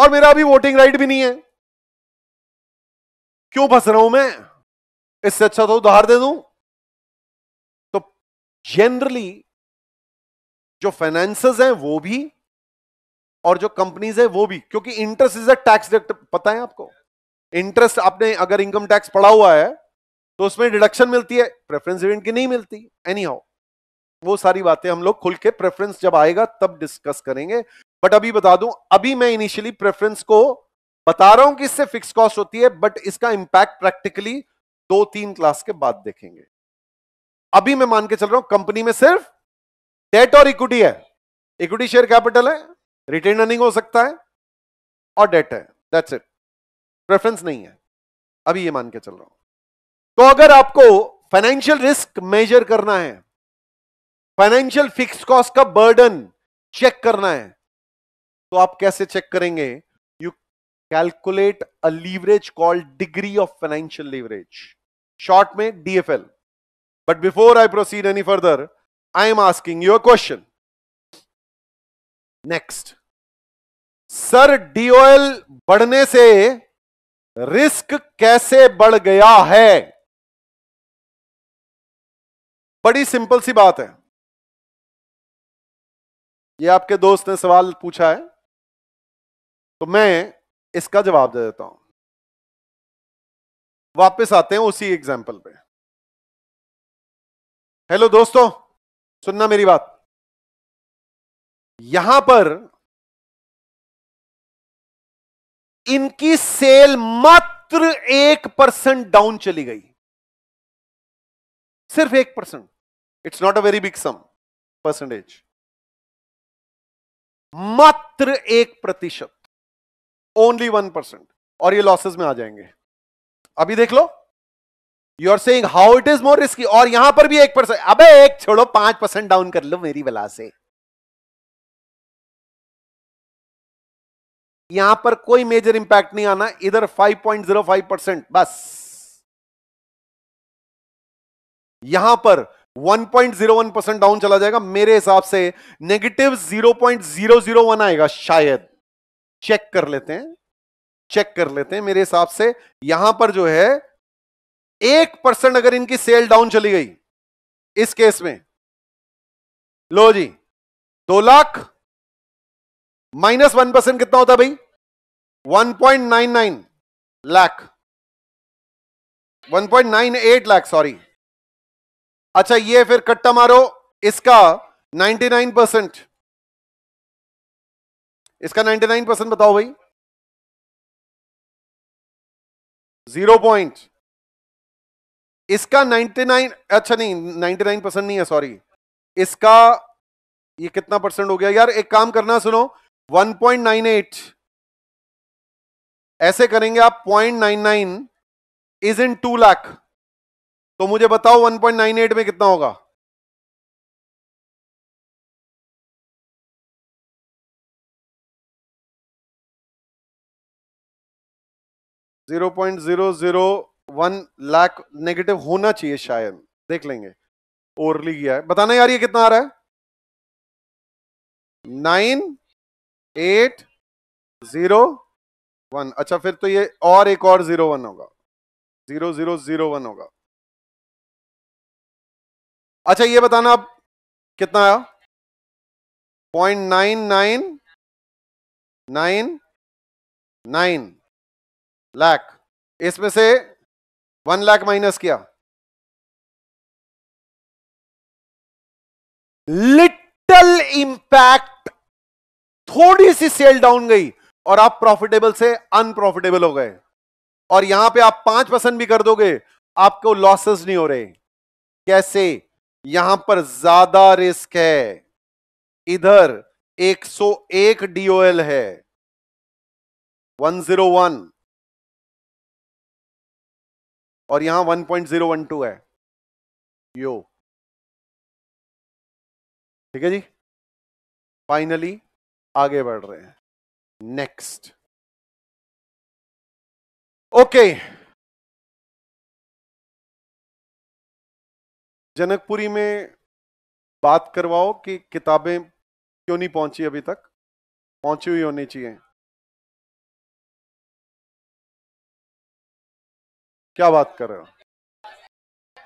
और मेरा अभी वोटिंग राइट भी नहीं है क्यों फंस रहा हूं मैं इससे अच्छा तो उधार दे दूं तो जनरली जो फाइनेंस हैं वो भी और जो कंपनीज है वो भी क्योंकि इंटरेस्ट इज अ टैक्स पता है आपको इंटरेस्ट आपने अगर इनकम टैक्स पड़ा हुआ है तो उसमें डिडक्शन मिलती है प्रेफरेंस इवेंट की नहीं मिलती एनी हाउ वो सारी बातें हम लोग खुल के प्रेफरेंस जब आएगा तब डिस्कस करेंगे बट अभी बता दूं अभी मैं इनिशियली प्रेफरेंस को बता रहा हूं कि इससे फिक्स कॉस्ट होती है बट इसका इंपैक्ट प्रैक्टिकली दो तीन क्लास के बाद देखेंगे अभी मैं मान के चल रहा हूं कंपनी में सिर्फ डेट और इक्विटी है इक्विटी शेयर कैपिटल है रिटेन अर्निंग हो सकता है और डेट है दैट्स इट प्रेफरेंस नहीं है अभी ये मान के चल रहा हूं तो अगर आपको फाइनेंशियल रिस्क मेजर करना है फाइनेंशियल फिक्स कॉस्ट का बर्डन चेक करना है तो आप कैसे चेक करेंगे you calculate a leverage called degree of financial leverage short में DFL but before I proceed any further I am asking your question next sir DOL बढ़ने से रिस्क कैसे बढ़ गया है बड़ी सिंपल सी बात है ये आपके दोस्त ने सवाल पूछा है तो मैं इसका जवाब दे देता हूं वापस आते हैं उसी एग्जाम्पल पे हेलो दोस्तों सुनना मेरी बात यहां पर इनकी सेल मात्र एक परसेंट डाउन चली गई सिर्फ एक percent it's not a very big some percentage मात्र एक प्रतिशत ओनली वन परसेंट और ये लॉसेस में आ जाएंगे अभी देख लो you are saying how it is more risky और यहां पर भी एक परसेंट अब एक छोड़ो पांच परसेंट डाउन कर लो मेरी वला से यहां पर कोई मेजर इंपैक्ट नहीं आना इधर 5.05 परसेंट बस यहां पर 1.01 परसेंट डाउन चला जाएगा मेरे हिसाब से नेगेटिव 0.001 आएगा शायद चेक कर लेते हैं चेक कर लेते हैं मेरे हिसाब से यहां पर जो है एक परसेंट अगर इनकी सेल डाउन चली गई इस केस में लो जी दो लाख माइनस वन परसेंट कितना होता है भाई 1.99 लाख 1.98 लाख सॉरी अच्छा ये फिर कट्टा मारो इसका 99 परसेंट इसका 99 परसेंट बताओ भाई जीरो पॉइंट इसका 99 अच्छा नहीं 99 परसेंट नहीं है सॉरी इसका ये कितना परसेंट हो गया यार एक काम करना सुनो 1.98 ऐसे करेंगे आप 0.99 इज इन टू लाख तो मुझे बताओ 1.98 में कितना होगा zero point zero zero one lakh negative होना चाहिए शायद देख लेंगे ओरली गया है बताना यार ये कितना आ रहा है नाइन एट जीरो वन अच्छा फिर तो ये और एक और जीरो वन होगा जीरो जीरो जीरो वन होगा अच्छा ये बताना आप कितना आया point nine nine nine nine lakh इसमें से वन लाख माइनस किया लिटल इंपैक्ट थोड़ी सी सेल डाउन गई और आप प्रॉफिटेबल से अनप्रॉफिटेबल हो गए और यहां पे आप पांच परसेंट भी कर दोगे आपको लॉसेस नहीं हो रहे कैसे यहां पर ज्यादा रिस्क है इधर 101 डीओएल है 101 और यहां 1.012 है यो ठीक है जी फाइनली आगे बढ़ रहे हैं नेक्स्ट ओके okay. जनकपुरी में बात करवाओ कि किताबें क्यों नहीं पहुंची अभी तक पहुंची हुई होनी चाहिए क्या बात कर रहे हो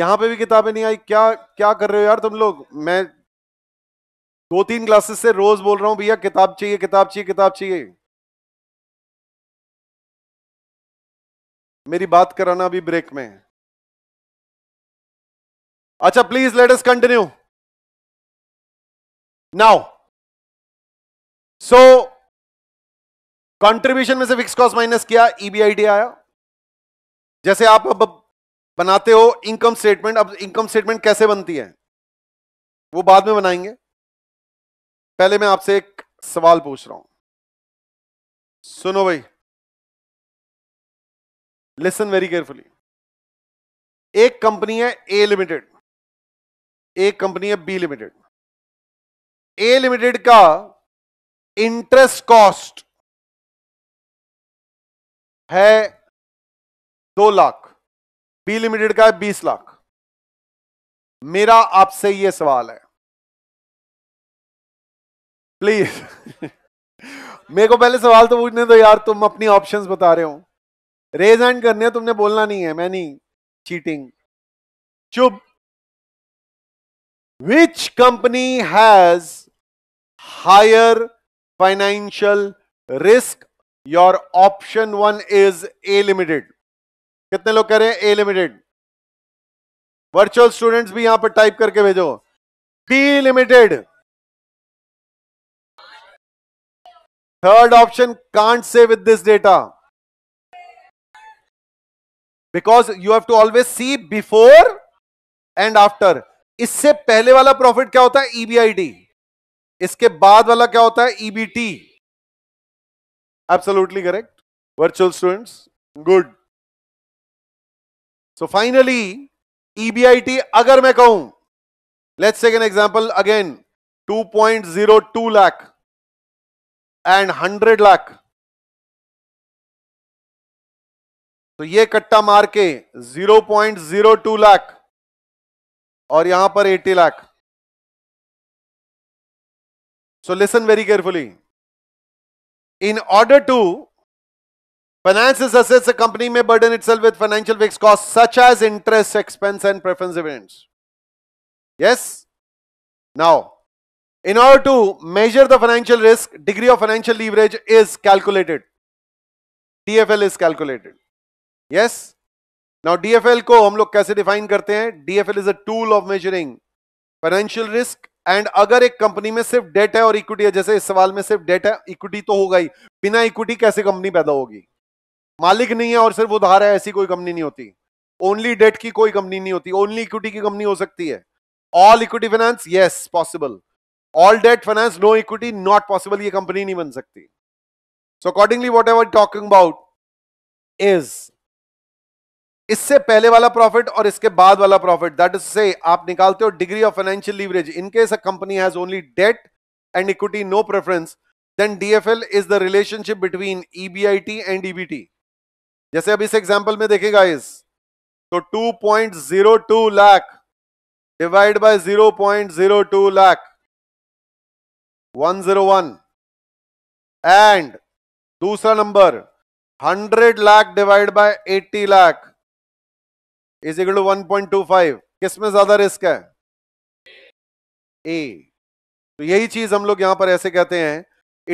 यहां पे भी किताबें नहीं आई क्या क्या कर रहे हो यार तुम लोग मैं दो तीन क्लासेस से रोज बोल रहा हूं भैया किताब चाहिए किताब चाहिए किताब चाहिए मेरी बात कराना अभी ब्रेक में है अच्छा please let us continue now so contribution में से फिक्स कॉस्ट माइनस किया ईबीआईटी e आया जैसे आप अब बनाते हो इनकम स्टेटमेंट अब इनकम स्टेटमेंट कैसे बनती है वो बाद में बनाएंगे पहले मैं आपसे एक सवाल पूछ रहा हूं सुनो भाई लिसन वेरी केयरफुली एक कंपनी है ए लिमिटेड एक कंपनी है बी लिमिटेड ए लिमिटेड का इंटरेस्ट कॉस्ट है दो लाख बी लिमिटेड का है बीस लाख मेरा आपसे यह सवाल है प्लीज मेरे को पहले सवाल तो पूछने दो यार तुम अपनी ऑप्शंस बता रहे हो रेज एंड करने तुमने बोलना नहीं है मैं नहीं चीटिंग चुप Which company has higher financial risk? Your option one is A Limited. कितने लोग करें ए Limited? Virtual students भी यहां पर type करके भेजो Limited. Third option can't say with this data because you have to always see before and after इससे पहले वाला प्रॉफिट क्या होता है ईबीआईटी e इसके बाद वाला क्या होता है EBT absolutely correct virtual students good so finally EBIT अगर मैं कहूं let's take an example again 2.02 lakh and 100 lakh तो ये कट्टा मार के 0.02 लाख और यहां पर 80 lakh so listen very carefully in order to finance is assets company में burden it self with financial fix cost such as interest expense and preference event yes now in order to measure the financial risk degree of financial leverage is calculated tfl is calculated yes now DFL को हम लोग कैसे define करते हैं DFL is a tool of measuring financial risk and अगर एक company में सिर्फ डेट है और इक्विटी है जैसे इस सवाल में सिर्फ डेट है इक्विटी तो होगा ही बिना इक्विटी कैसे कंपनी पैदा होगी मालिक नहीं है और सिर्फ उधार है ऐसी कोई कंपनी नहीं होती ओनली डेट की कोई कंपनी नहीं होती ओनली इक्विटी की कंपनी हो सकती है all equity finance yes possible all debt finance no equity not possible ये कंपनी नहीं बन सकती so accordingly whatever talking about is इससे पहले वाला प्रॉफिट और इसके बाद वाला प्रॉफिट दैट इज से आप निकालते हो degree of financial leverage in case a company has only debt and equity no preference then DFL is the relationship between EBIT and EBT जैसे अब इस एग्जांपल में देखेगा इस तो 2.02 lakh divide by 0.02 lakh 101 and दूसरा number 100 lakh divide by 80 lakh is equal to one point two five में ज्यादा रिस्क है ए तो यही चीज हम लोग यहां पर ऐसे कहते हैं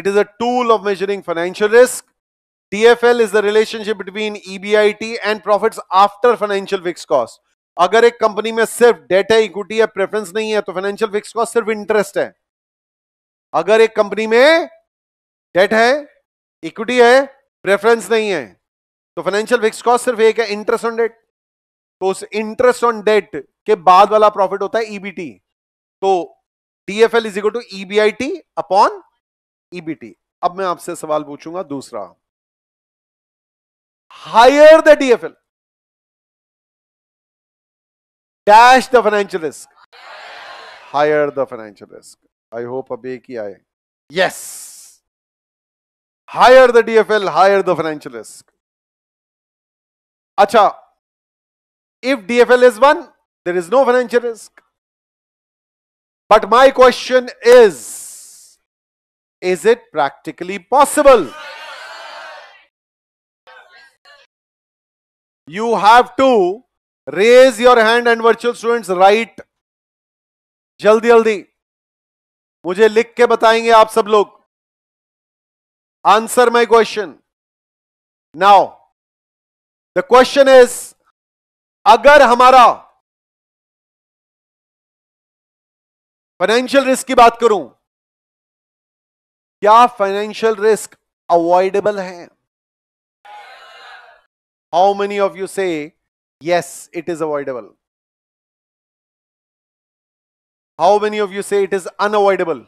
it is a tool of measuring financial risk L is the relationship between EBIT and profits after financial fix cost अगर एक कंपनी में सिर्फ डेट है इक्विटी है प्रेफरेंस नहीं है तो फाइनेंशियल फिक्स कॉस्ट सिर्फ इंटरेस्ट है अगर एक कंपनी में डेट है इक्विटी है प्रेफरेंस नहीं है तो फाइनेंशियल फिक्स कॉस्ट सिर्फ एक है इंटरेस्ट ऑन डेट तो उस इंटरेस्ट ऑन डेट के बाद वाला प्रॉफिट होता है ईबीटी e तो DFL is equal to EBIT upon EBT अब मैं आपसे सवाल पूछूंगा दूसरा higher the DFL dash the financial risk higher the financial risk I hope अब एक ही आए yes higher the DFL higher the financial risk अच्छा If DFL is 1, there is no financial risk. But my question is, is it practically possible? You have to raise your hand and virtual students write Jaldi, jaldi. मुझे लिख के बताएंगे आप सब लोग Answer my question. Now, the question is. अगर हमारा financial risk की बात करूं क्या फाइनेंशियल रिस्क अवॉइडेबल है how many of you say yes it is avoidable how many of you say it is unavoidable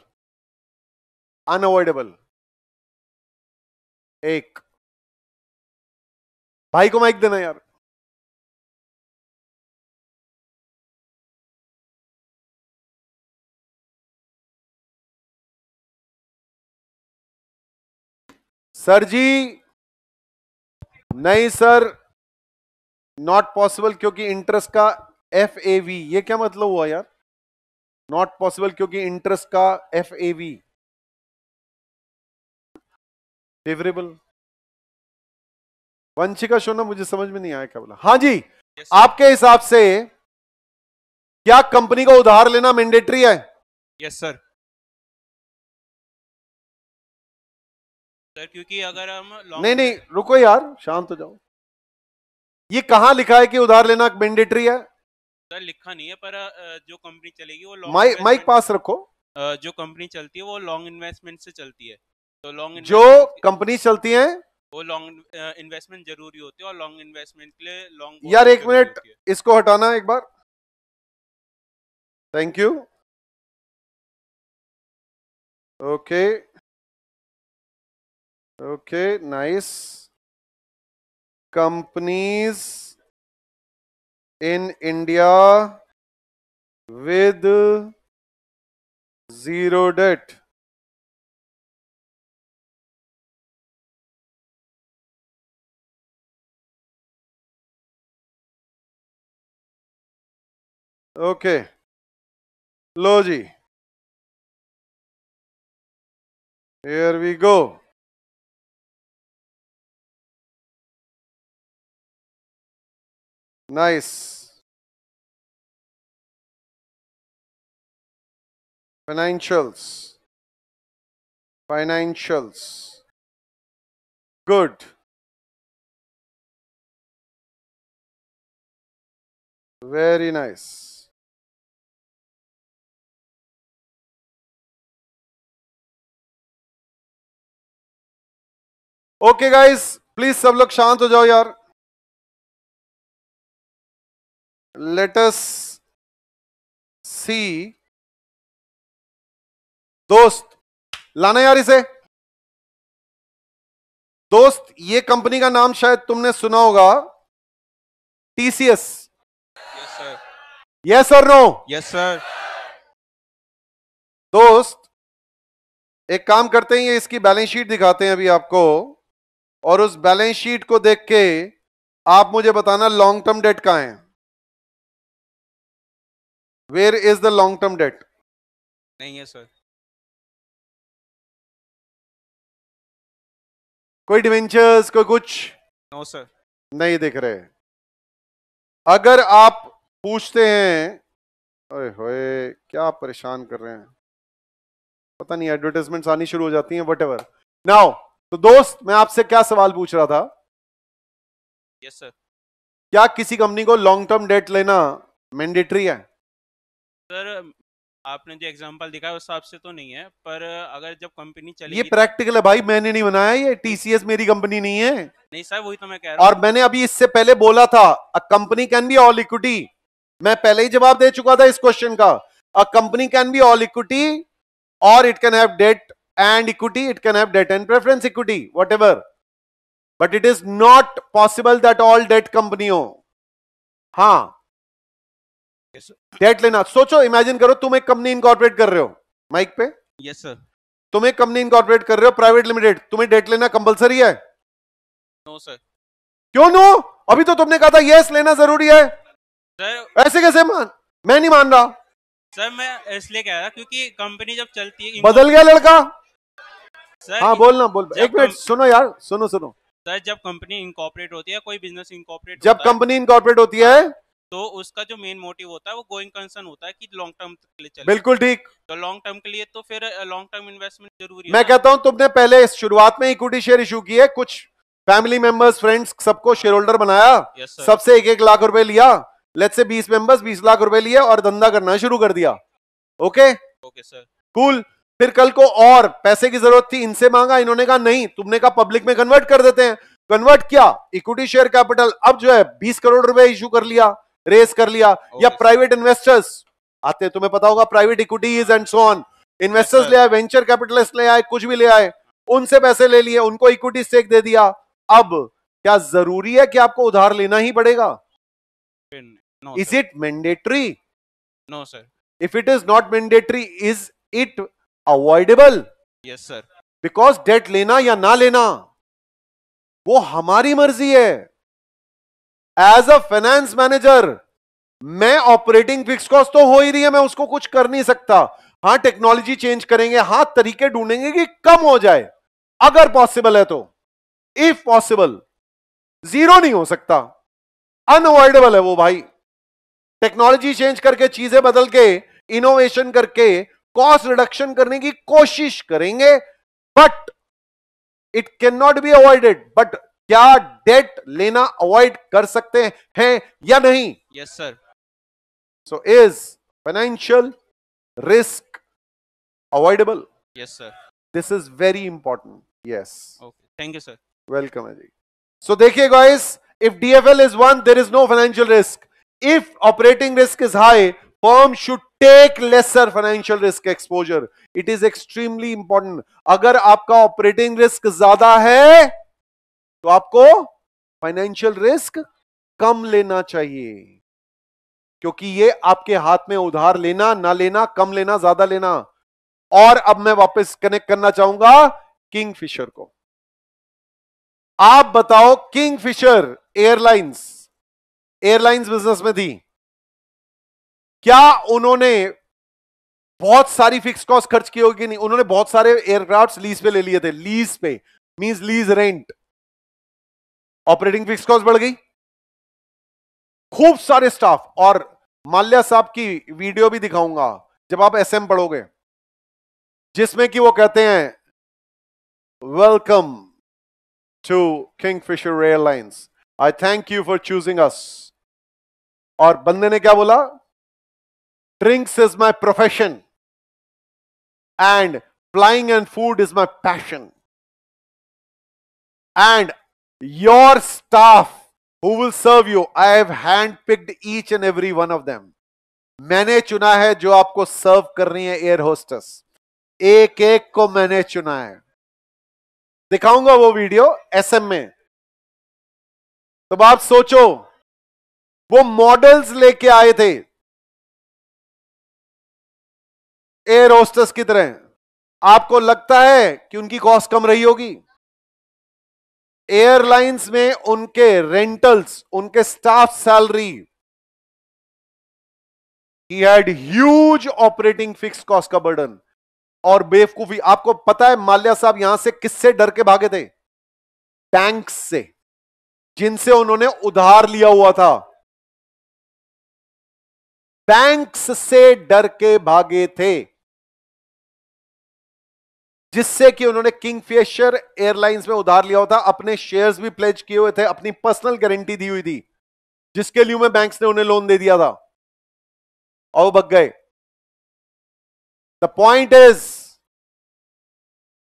unavoidable एक भाई को माइक देना यार सर जी नहीं सर नॉट पॉसिबल क्योंकि इंटरेस्ट का एफ ए वी ये क्या मतलब हुआ यार नॉट पॉसिबल क्योंकि इंटरेस्ट का F A V favourable Vanshika शोना मुझे समझ में नहीं आया क्या बोला हाँ जी yes, आपके हिसाब से क्या कंपनी का उधार लेना मैंडेटरी है यस yes, सर सर क्योंकि अगर हम नहीं नहीं रुको यार शांत हो जाओ ये कहा लिखा है कि उधार लेना मैंडेटरी है सर लिखा नहीं है पर जो कंपनी चलेगी वो माइक माइक पास रखो जो कंपनी चलती है वो लॉन्ग इन्वेस्टमेंट से चलती है तो लॉन्ग जो कंपनी चलती है वो लॉन्ग इन्वेस्टमेंट जरूरी होती है और लॉन्ग इन्वेस्टमेंट के लिए लॉन्ग यार एक मिनट इसको हटाना एक बार thank you okay okay. Okay, nice. Companies in India with zero debt. Okay. Logi. Here we go. Nice. Financials. Financials. Good. Very nice. Okay, guys. Please, सब लोग शांत हो जाओ यार let us see दोस्त लाना यार इसे दोस्त ये कंपनी का नाम शायद तुमने सुना होगा sir yes or no yes sir दोस्त एक काम करते हैं ये इसकी बैलेंस शीट दिखाते हैं अभी आपको और उस बैलेंस शीट को देख के आप मुझे बताना लॉन्ग टर्म डेट कहाँ है where is the long term debt नहीं है सर कोई डिवेंचर्स कोई कुछ नो no, सर नहीं दिख रहे अगर आप पूछते हैं ओए होए क्या परेशान कर रहे हैं पता नहीं एडवर्टाइजमेंट आनी शुरू हो जाती है वट एवर नाउ तो दोस्त मैं आपसे क्या सवाल पूछ रहा था यस yes, सर क्या किसी कंपनी को लॉन्ग टर्म डेट लेना मैंडेटरी है सर आपने जो एग्जांपल है उस हिसाब से तो नहीं है पर अगर जब कंपनी चली ये प्रैक्टिकल तो- है भाई मैंने नहीं बनाया ये टीसीएस मेरी कंपनी नहीं है नहीं सर वही तो मैं कह रहा और मैंने अभी इससे पहले बोला था a company can be all equity मैं पहले ही जवाब दे चुका था इस क्वेश्चन का a company can be all equity और it can have debt and equity it can have debt and preference equity whatever but it is not possible that all debt company हो हाँ डेट लेना सोचो imagine करो तुम एक company incorporate कर रहे हो माइक पे यस सर तुम एक कंपनी इनकॉर्पोरेट कर रहे हो प्राइवेट लिमिटेड तुम्हें डेट लेना कंपलसरी है नो सर क्यों नो अभी तो तुमने कहा था यस लेना जरूरी है सर ऐसे कैसे मान मैं नहीं मान रहा सर मैं इसलिए कह रहा क्योंकि कंपनी जब चलती है बदल गया लड़का सर हाँ बोलना बोल एक मिनट सुनो यार सुनो सुनो सर जब कंपनी इनकॉर्पोरेट होती है कोई बिजनेस इनकॉर्पोरेट जब कंपनी इनकॉर्पोरेट होती है तो उसका जो मेन मोटिव होता है वो गोइंग कंसर्न होता है कि लॉन्ग टर्म के लिए चले बिल्कुल ठीक तो लॉन्ग टर्म के लिए तो फिर लॉन्ग टर्म इन्वेस्टमेंट जरूरी मैं कहता हूं तुमने पहले शुरुआत में इक्विटी शेयर इशू की है कुछ फैमिली मेंबर्स फ्रेंड्स सबको शेयर होल्डर बनाया yes, सबसे एक एक लाख रुपए लिया लेट से बीस मेंबर्स बीस लाख रुपए लिए और धंधा करना शुरू कर दिया ओके ओके सर कूल फिर कल को और पैसे की जरूरत थी इनसे मांगा इन्होंने कहा नहीं तुमने कहा पब्लिक में कन्वर्ट कर देते हैं कन्वर्ट किया इक्विटी शेयर कैपिटल अब जो है बीस करोड़ रुपए इशू कर लिया रेस कर लिया या प्राइवेट इन्वेस्टर्स आते हैं तुम्हें पता होगा private equities and so on investors ले आए वेंचर कैपिटलिस्ट ले आए कुछ भी ले आए उनसे पैसे ले लिए उनको इक्विटी स्टेक दे दिया अब क्या जरूरी है कि आपको उधार लेना ही पड़ेगा is it mandatory no sir if it is not mandatory is it avoidable yes sir because debt लेना या ना लेना वो हमारी मर्जी है एज अ फाइनेंस मैनेजर मैं ऑपरेटिंग फिक्स कॉस्ट तो हो ही रही है मैं उसको कुछ कर नहीं सकता हां टेक्नोलॉजी चेंज करेंगे हां तरीके ढूंढेंगे कि कम हो जाए अगर पॉसिबल है तो इफ पॉसिबल जीरो नहीं हो सकता अनअवॉइडेबल है वो भाई टेक्नोलॉजी चेंज करके चीजें बदल के इनोवेशन करके कॉस्ट रिडक्शन करने की कोशिश करेंगे but it can not be avoided but क्या डेट लेना अवॉइड कर सकते हैं या नहीं yes sir so is financial risk avoidable yes sir this is very important yes thank you sir welcome है जी सो देखिए guys if DFL is one there is no financial risk if operating risk is high firm should take lesser financial risk exposure it is extremely important अगर आपका operating risk ज्यादा है तो आपको financial risk कम लेना चाहिए क्योंकि ये आपके हाथ में उधार लेना ना लेना कम लेना ज्यादा लेना और अब मैं वापस कनेक्ट करना चाहूंगा किंग फिशर को आप बताओ Kingfisher Airlines Airlines business में थी क्या उन्होंने बहुत सारी फिक्स कॉस्ट खर्च की होगी नहीं उन्होंने बहुत सारे एयरक्राफ्ट लीज पे ले लिए थे लीज पे means lease rent operating fix cost बढ़ गई खूब सारे स्टाफ और माल्या साहब की वीडियो भी दिखाऊंगा जब आप एसएम पढ़ोगे जिसमें कि वो कहते हैं welcome to Kingfisher Airlines I thank you for choosing us और बंदे ने क्या बोला drinks is my profession and flying and food is my passion and your staff who will serve you. I have handpicked each and every one of them. मैंने चुना है जो आपको सर्व करनी है एयर होस्टस एक एक को मैंने चुना है दिखाऊंगा वो वीडियो एसएम में तब तो आप सोचो वो मॉडल्स लेके आए थे एयर होस्टस की तरह आपको लगता है कि उनकी कॉस्ट कम रही होगी एयरलाइंस में उनके रेंटल्स उनके स्टाफ सैलरी ही had huge operating fix cost का बर्डन और बेवकूफी आपको पता है माल्या साहब यहां से किससे डर के भागे थे टैंक्स से जिनसे उन्होंने उधार लिया हुआ था बैंक्स से डर के भागे थे जिससे कि उन्होंने किंग फेशर एयरलाइंस में उधार लिया होता अपने शेयर्स भी प्लेज किए हुए थे अपनी पर्सनल गारंटी दी हुई थी जिसके लिए मैं बैंक्स ने उन्हें लोन दे दिया था और बग गए द पॉइंट इज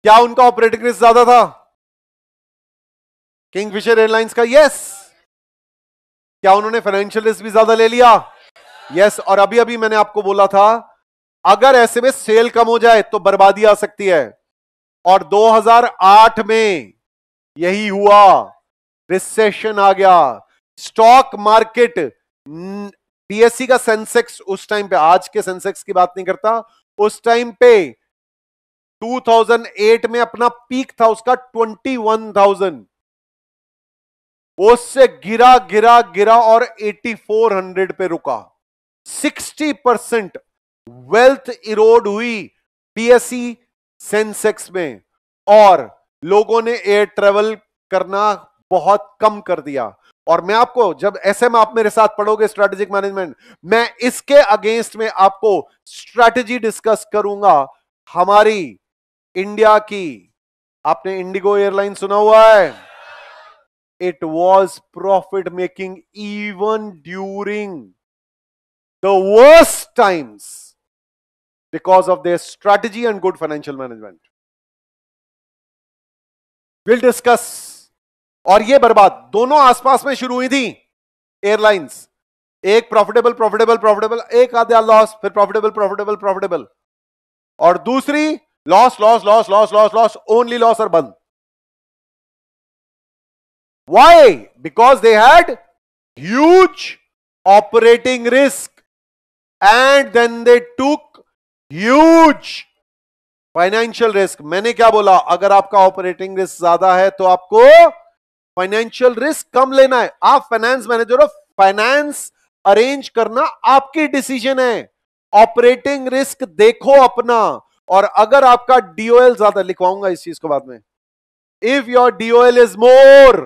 क्या उनका ऑपरेटिंग रिस्क ज्यादा था किंग फिशर एयरलाइंस का यस क्या उन्होंने फाइनेंशियल रिस्क भी ज्यादा ले लिया यस और अभी अभी मैंने आपको बोला था अगर ऐसे में सेल कम हो जाए तो बर्बादी आ सकती है और 2008 में यही हुआ रिसेशन आ गया स्टॉक मार्केट बीएससी का सेंसेक्स उस टाइम पे आज के सेंसेक्स की बात नहीं करता उस टाइम पे 2008 में अपना पीक था उसका 21,000 उससे गिरा गिरा गिरा और 8400 पे रुका 60 परसेंट वेल्थ इरोड हुई बीएससी सेंसेक्स में और लोगों ने एयर ट्रेवल करना बहुत कम कर दिया और मैं आपको जब ऐसे में आप मेरे साथ पढ़ोगे स्ट्रेटेजिक मैनेजमेंट मैं इसके अगेंस्ट में आपको स्ट्रेटेजी डिस्कस करूंगा हमारी इंडिया की आपने इंडिगो एयरलाइन सुना हुआ है it was profit making even during the worst times because of their strategy and good financial management. We'll discuss और ये बर्बाद दोनों आसपास में शुरू हुई थी एयरलाइंस एक प्रॉफिटेबल प्रॉफिटेबल प्रॉफिटेबल एक आधा लॉस फिर प्रॉफिटेबल प्रॉफिटेबल प्रॉफिटेबल और दूसरी loss loss loss loss loss loss only loss और बंद why because they had huge operating risk and then they took huge financial risk मैंने क्या बोला अगर आपका ऑपरेटिंग रिस्क ज्यादा है तो आपको फाइनेंशियल रिस्क कम लेना है आप फाइनेंस मैनेजर हो फाइनेंस अरेंज करना आपकी डिसीजन है ऑपरेटिंग रिस्क देखो अपना और अगर आपका डीओएल ज्यादा लिखवाऊंगा इस चीज को बाद में if your DOL is more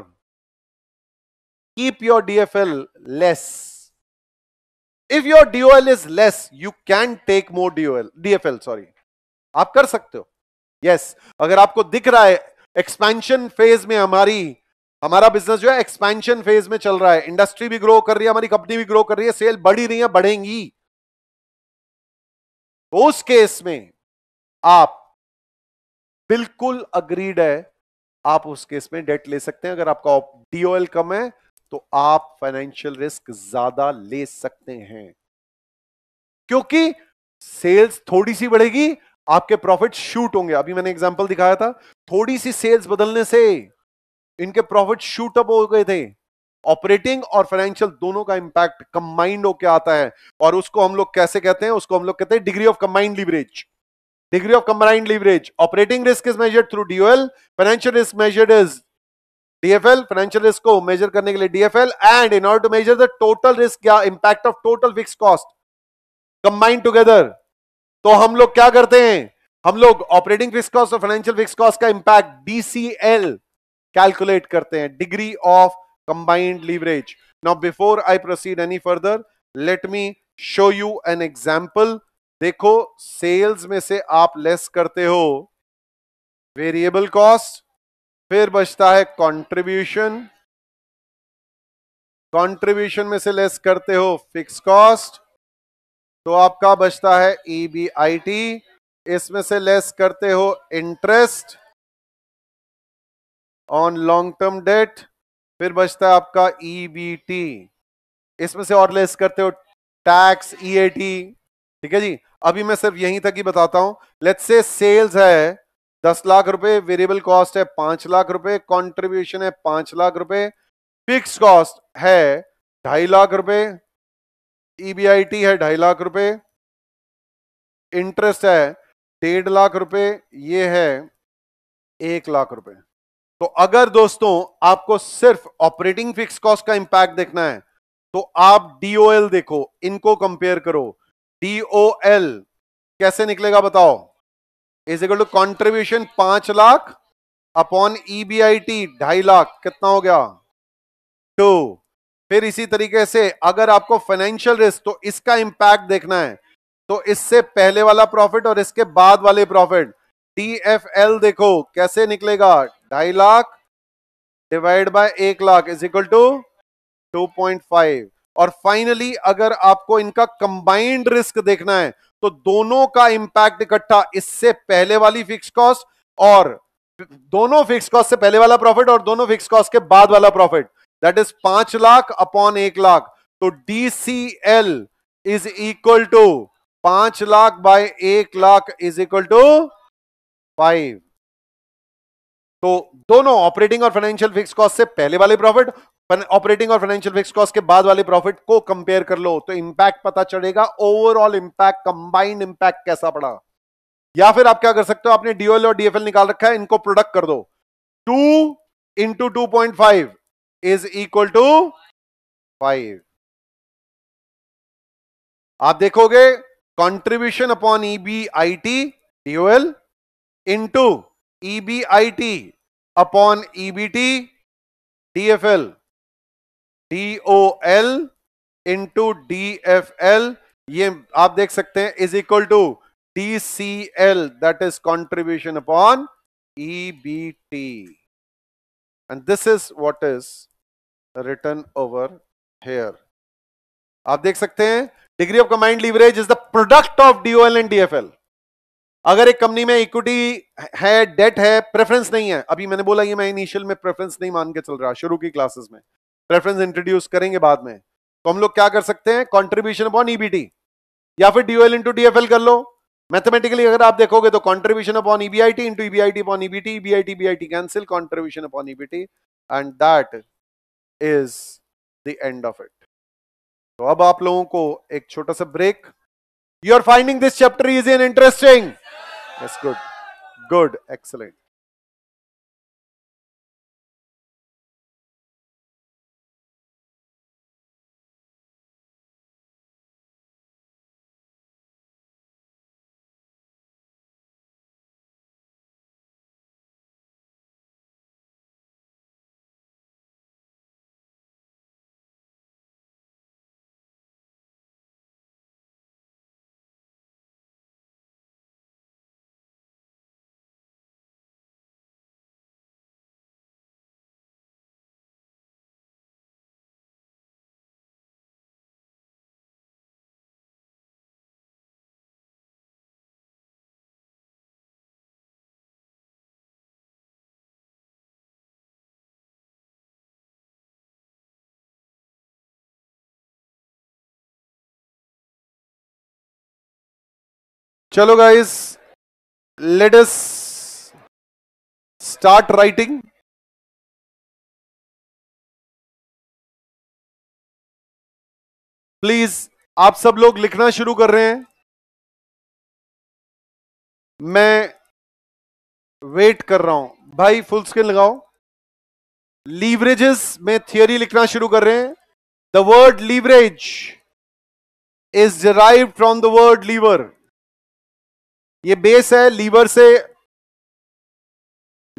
keep your DFL less if your DOL is less you can take more DOL DFL sorry आप कर सकते हो यस yes, अगर आपको दिख रहा है एक्सपेंशन फेज में हमारी हमारा बिजनेस जो है एक्सपेंशन फेज में चल रहा है इंडस्ट्री भी ग्रो कर रही है हमारी कंपनी भी ग्रो कर रही है सेल बढ़ी रही है बढ़ेंगी तो उस केस में आप बिल्कुल अग्रीड है आप उस केस में डेट ले सकते हैं अगर आपका डीओएल कम है तो आप फाइनेंशियल रिस्क ज्यादा ले सकते हैं क्योंकि सेल्स थोड़ी सी बढ़ेगी आपके प्रॉफिट शूट होंगे अभी मैंने एग्जांपल दिखाया था थोड़ी सी सेल्स बदलने से इनके प्रॉफिट शूट अप हो गए थे ऑपरेटिंग और फाइनेंशियल दोनों का इंपैक्ट कंबाइंड होकर आता है और उसको हम लोग कैसे कहते हैं उसको हम लोग कहते हैं degree of combined leverage degree of combined leverage operating risk is measured through DOL financial risk measured is DFL financial risk को मेजर करने के लिए DFL and in order to measure the total risk या impact of total fix cost combined together तो हम लोग क्या करते हैं हम लोग ऑपरेटिंग फिक्स कॉस्ट और फाइनेंशियल फिक्स कॉस्ट का इंपैक्ट डीसीएल कैलकुलेट करते हैं degree of combined leverage now before I proceed any further let me show you an example देखो सेल्स में से आप लेस करते हो वेरिएबल कॉस्ट फिर बचता है कंट्रीब्यूशन कंट्रीब्यूशन में से लेस करते हो फिक्स कॉस्ट तो आपका बचता है ईबीआईटी e इसमें से लेस करते हो interest on long term debt फिर बचता है आपका ईबीटी e इसमें से और लेस करते हो टैक्स ईएटी e ठीक है जी अभी मैं सिर्फ यहीं तक ही बताता हूं लेट्स से सेल्स है दस लाख रुपए वेरिएबल कॉस्ट है पांच लाख रुपए कंट्रीब्यूशन है पांच लाख रुपए फिक्स कॉस्ट है ढाई लाख रुपए ईबीआईटी e है ढाई लाख रुपए इंटरेस्ट है डेढ़ लाख रुपए ये है एक लाख रुपए तो अगर दोस्तों आपको सिर्फ ऑपरेटिंग फिक्स कॉस्ट का इंपैक्ट देखना है तो आप डीओएल देखो इनको कंपेयर करो डीओएल कैसे निकलेगा बताओ इज इक्वल टू कॉन्ट्रीब्यूशन पांच लाख अपॉन ईबीआईटी e ढाई लाख कितना हो गया टू फिर इसी तरीके से अगर आपको फाइनेंशियल रिस्क तो इसका इंपैक्ट देखना है तो इससे पहले वाला प्रॉफिट और इसके बाद वाले प्रॉफिट टी एफ एल देखो कैसे निकलेगा ढाई लाख डिवाइड बाय एक lakh is equal to two point five और फाइनली अगर आपको इनका कंबाइंड रिस्क देखना है तो दोनों का इंपैक्ट इकट्ठा इससे पहले वाली फिक्स कॉस्ट और दोनों फिक्स कॉस्ट से पहले वाला प्रॉफिट और दोनों फिक्स कॉस्ट के बाद वाला प्रॉफिट दैट इज पांच लाख अपॉन एक लाख तो डीसीएल इज इक्वल टू पांच लाख बाय एक lakh is equal to five तो दोनों ऑपरेटिंग और फाइनेंशियल फिक्स कॉस्ट से पहले वाले प्रॉफिट ऑपरेटिंग और फाइनेंशियल फिक्स कॉस्ट के बाद वाले प्रॉफिट को कंपेयर कर लो तो इंपैक्ट पता चलेगा ओवरऑल इंपैक्ट कंबाइंड इंपैक्ट कैसा पड़ा या फिर आप क्या कर सकते हो आपने डीओएल और डीएफएल निकाल रखा है इनको प्रोडक्ट कर दो two into two point five is equal to five आप देखोगे contribution upon EBIT DOL into EBIT upon EBT DFL D O L into D F L ये आप देख सकते हैं is equal to D C L that is contribution upon E B T and this is what is return over here आप देख सकते हैं degree of combined leverage is the product of L and D F L अगर एक company में equity है date है preference नहीं है अभी मैंने बोला ये मैं इनिशियल में प्रेफरेंस नहीं मान के चल रहा शुरू की क्लासेस में प्रेफरेंस इंट्रोड्यूस करेंगे बाद में तो हम लोग क्या कर सकते हैं कॉन्ट्रीब्यूशन अपॉन ईबीटी या फिर डीओएल इंटू डी कर लो मैथमेटिकली अगर आप देखोगे तो contribution upon EBIT into EBIT upon EBT EBIT BIT cancel contribution upon EBT and that is the end of it तो अब आप लोगों को एक छोटा सा break you are finding this chapter is in interesting good good excellent चलो guys let us start writing please आप सब लोग लिखना शुरू कर रहे हैं मैं वेट कर रहा हूं भाई फुल स्क्रीन लगाओ लीवरेजेस में थियोरी लिखना शुरू कर रहे हैं the word leverage is derive from the word lever ये बेस है लीवर से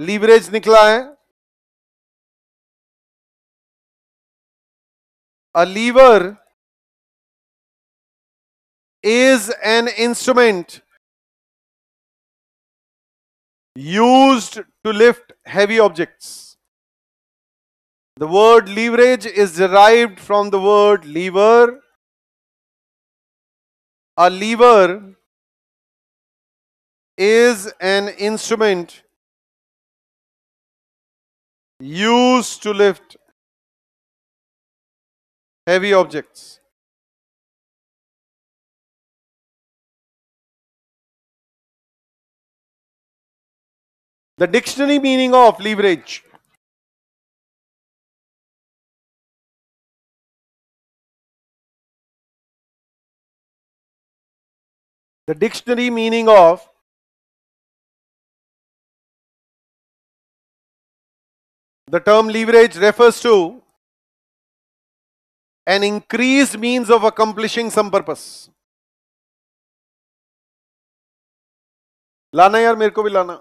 लीवरेज निकला है a lever is an instrument use to lift heavy objects the word leverage is derived from the word lever a lever is an instrument used to lift heavy objects. The dictionary meaning of leverage. The dictionary meaning of The term leverage refers to an increased means of accomplishing some purpose. लाना यार मेरे को भी लाना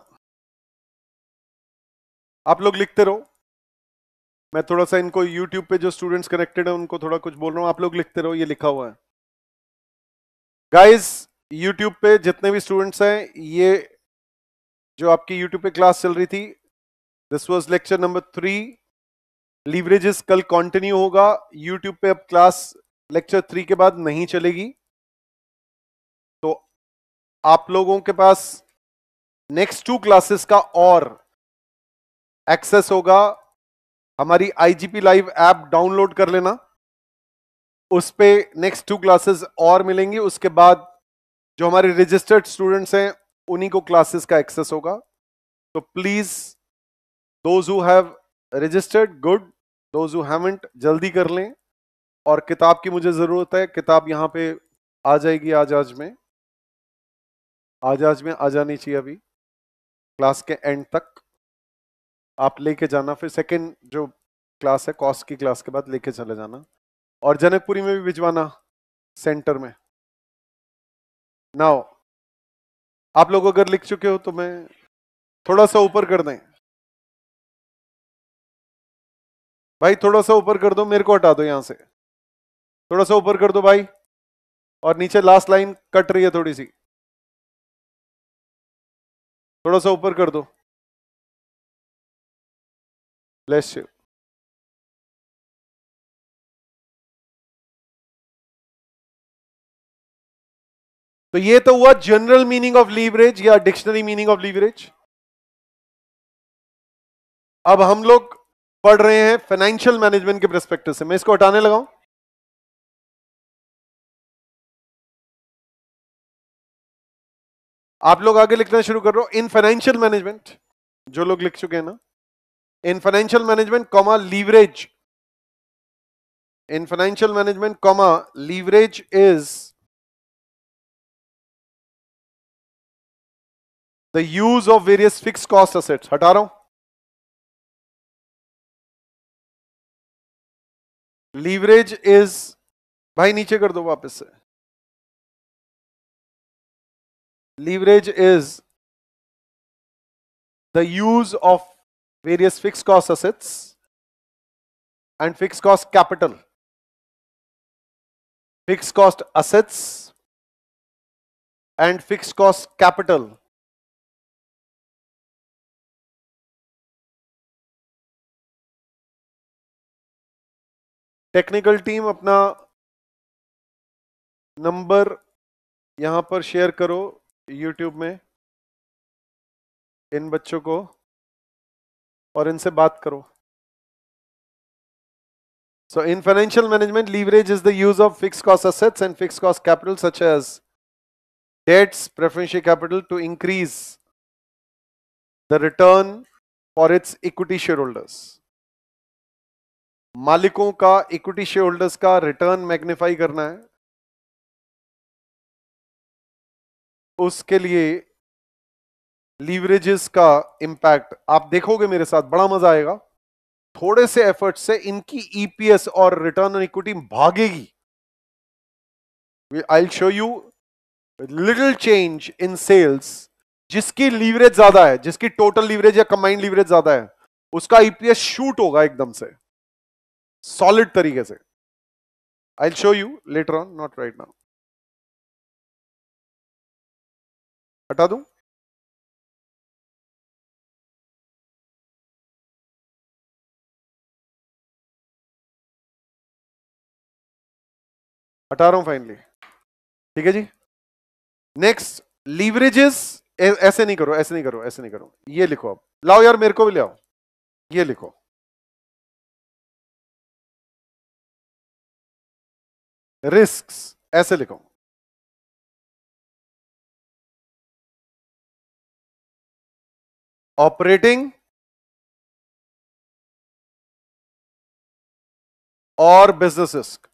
आप लोग लिखते रहो मैं थोड़ा सा इनको YouTube पे जो स्टूडेंट्स कनेक्टेड है उनको थोड़ा कुछ बोल रहा हूं आप लोग लिखते रहो ये लिखा हुआ है गाइस YouTube पे जितने भी स्टूडेंट्स हैं ये जो आपकी YouTube पे क्लास चल रही थी this was lecture number three leverages कल कॉन्टिन्यू होगा यूट्यूब पे अब क्लास लेक्चर थ्री के बाद नहीं चलेगी तो आप लोगों के पास नेक्स्ट टू क्लासेस का और एक्सेस होगा हमारी आईजीपी लाइव ऐप डाउनलोड कर लेना उस पे नेक्स्ट टू क्लासेस और मिलेंगी उसके बाद जो हमारे रजिस्टर्ड स्टूडेंट्स हैं उन्हीं को क्लासेस का एक्सेस होगा तो please those who have registered good those who haven't जल्दी कर लें और किताब की मुझे ज़रूरत है किताब यहाँ पे आ जाएगी आज आज में आज आज में आ जानी चाहिए अभी क्लास के एंड तक आप लेके जाना फिर सेकेंड जो क्लास है कॉस्ट की क्लास के बाद लेके चले जाना और जनकपुरी में भी भिजवाना सेंटर में नाउ आप लोग अगर लिख चुके हो तो मैं थोड़ा सा ऊपर कर दें भाई थोड़ा सा ऊपर कर दो मेरे को हटा दो यहां से थोड़ा सा ऊपर कर दो भाई और नीचे लास्ट लाइन कट रही है थोड़ी सी थोड़ा सा ऊपर कर दो लेस यू तो ये तो हुआ जनरल मीनिंग ऑफ लीवरेज या डिक्शनरी मीनिंग ऑफ लीवरेज अब हम लोग पढ़ रहे हैं फाइनेंशियल मैनेजमेंट के प्रस्पेक्टिव से मैं इसको हटाने लगा हूं आप लोग आगे लिखना शुरू कर रहे हो इन फाइनेंशियल मैनेजमेंट जो लोग लिख चुके हैं ना in financial management comma leverage in financial management comma leverage is the use of various fix cost assets हटा रहा हूं लीवरेज इज भाई नीचे कर दो वापस से leverage is the use of various fix cost assets and fix cost capital fix cost assets and fix cost capital technical team अपना नंबर यहां पर शेयर करो यूट्यूब में इन बच्चों को और इनसे बात करो so in financial management leverage is the use of fix cost assets and fix cost capital such as debts preferential capital to increase the return for its equity share holders मालिकों का equity share holders का return magnify करना है उसके लिए leverages का impact आप देखोगे मेरे साथ बड़ा मजा आएगा थोड़े से एफर्ट से इनकी ईपीएस e और रिटर्न ऑन इक्विटी भागेगी I show you little change in sales जिसकी लीवरेज ज्यादा है जिसकी टोटल लीवरेज या कंबाइंड लीवरेज ज्यादा है उसका ईपीएस e शूट होगा एकदम से सॉलिड तरीके से I show you later on not right now हटा दू हटा रहा हूं फाइनली ठीक है जी नेक्स्ट लीवरेजेस ऐसे नहीं करो ऐसे नहीं करो ऐसे नहीं करो ये लिखो आप लाओ यार मेरे को भी ले आओ ये लिखो रिस्क ऐसे लिखो ऑपरेटिंग और बिजनेस रिस्क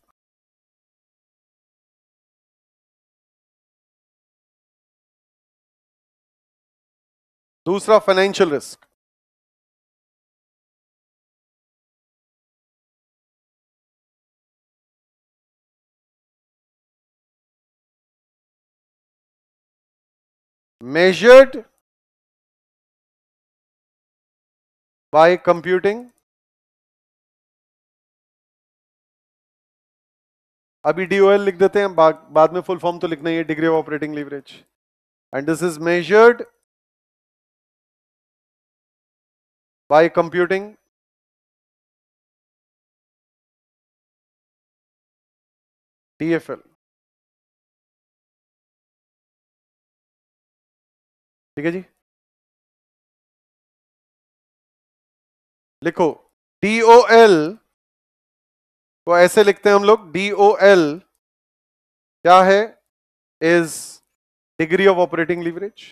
दूसरा financial risk measured by computing अभी डी लिख देते हैं बा, बाद में फुल फॉर्म तो लिखना ही है degree of operating leverage and this is measured by computing TFL ठीक है जी लिखो एल को ऐसे लिखते हैं हम लोग डी ओ एल क्या है is degree of operating leverage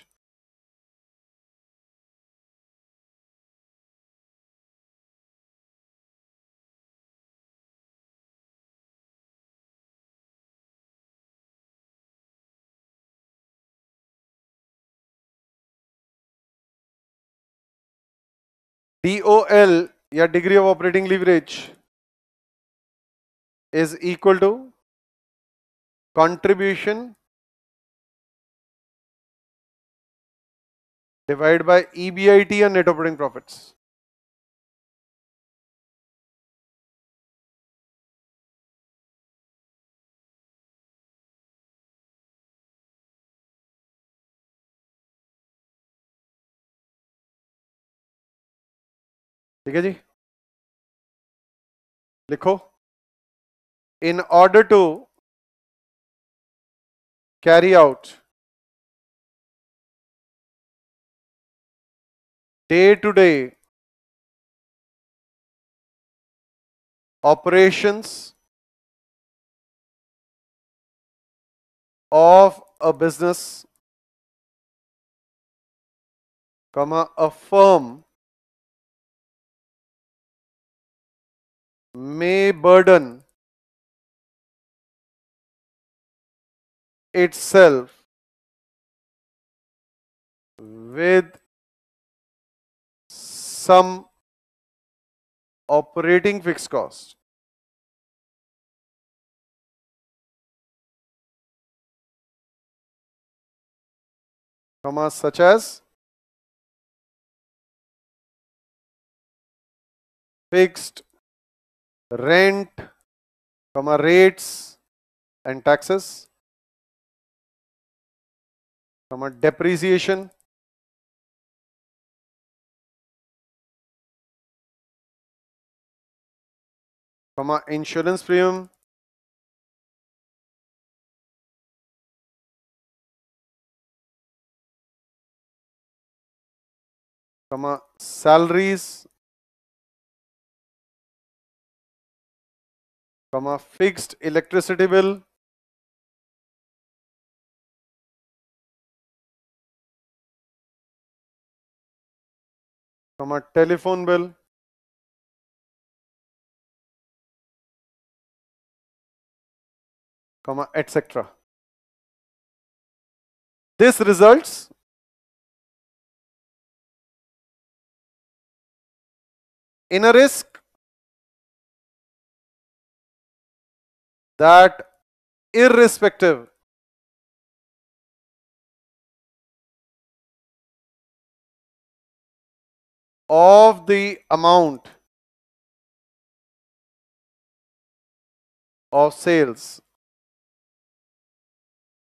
DOL या degree of operating leverage, is equal to contribution divided by EBIT and net operating profits. ठीक है जी लिखो in order to carry out day to day operations of a business comma a firm may burden itself with some operating fixed cost. comma such as fixed rent, comma rates and taxes, comma depreciation, comma insurance premium, comma salaries a fixed electricity bill a telephone bill comma etc this results in a risk that irrespective of the amount of sales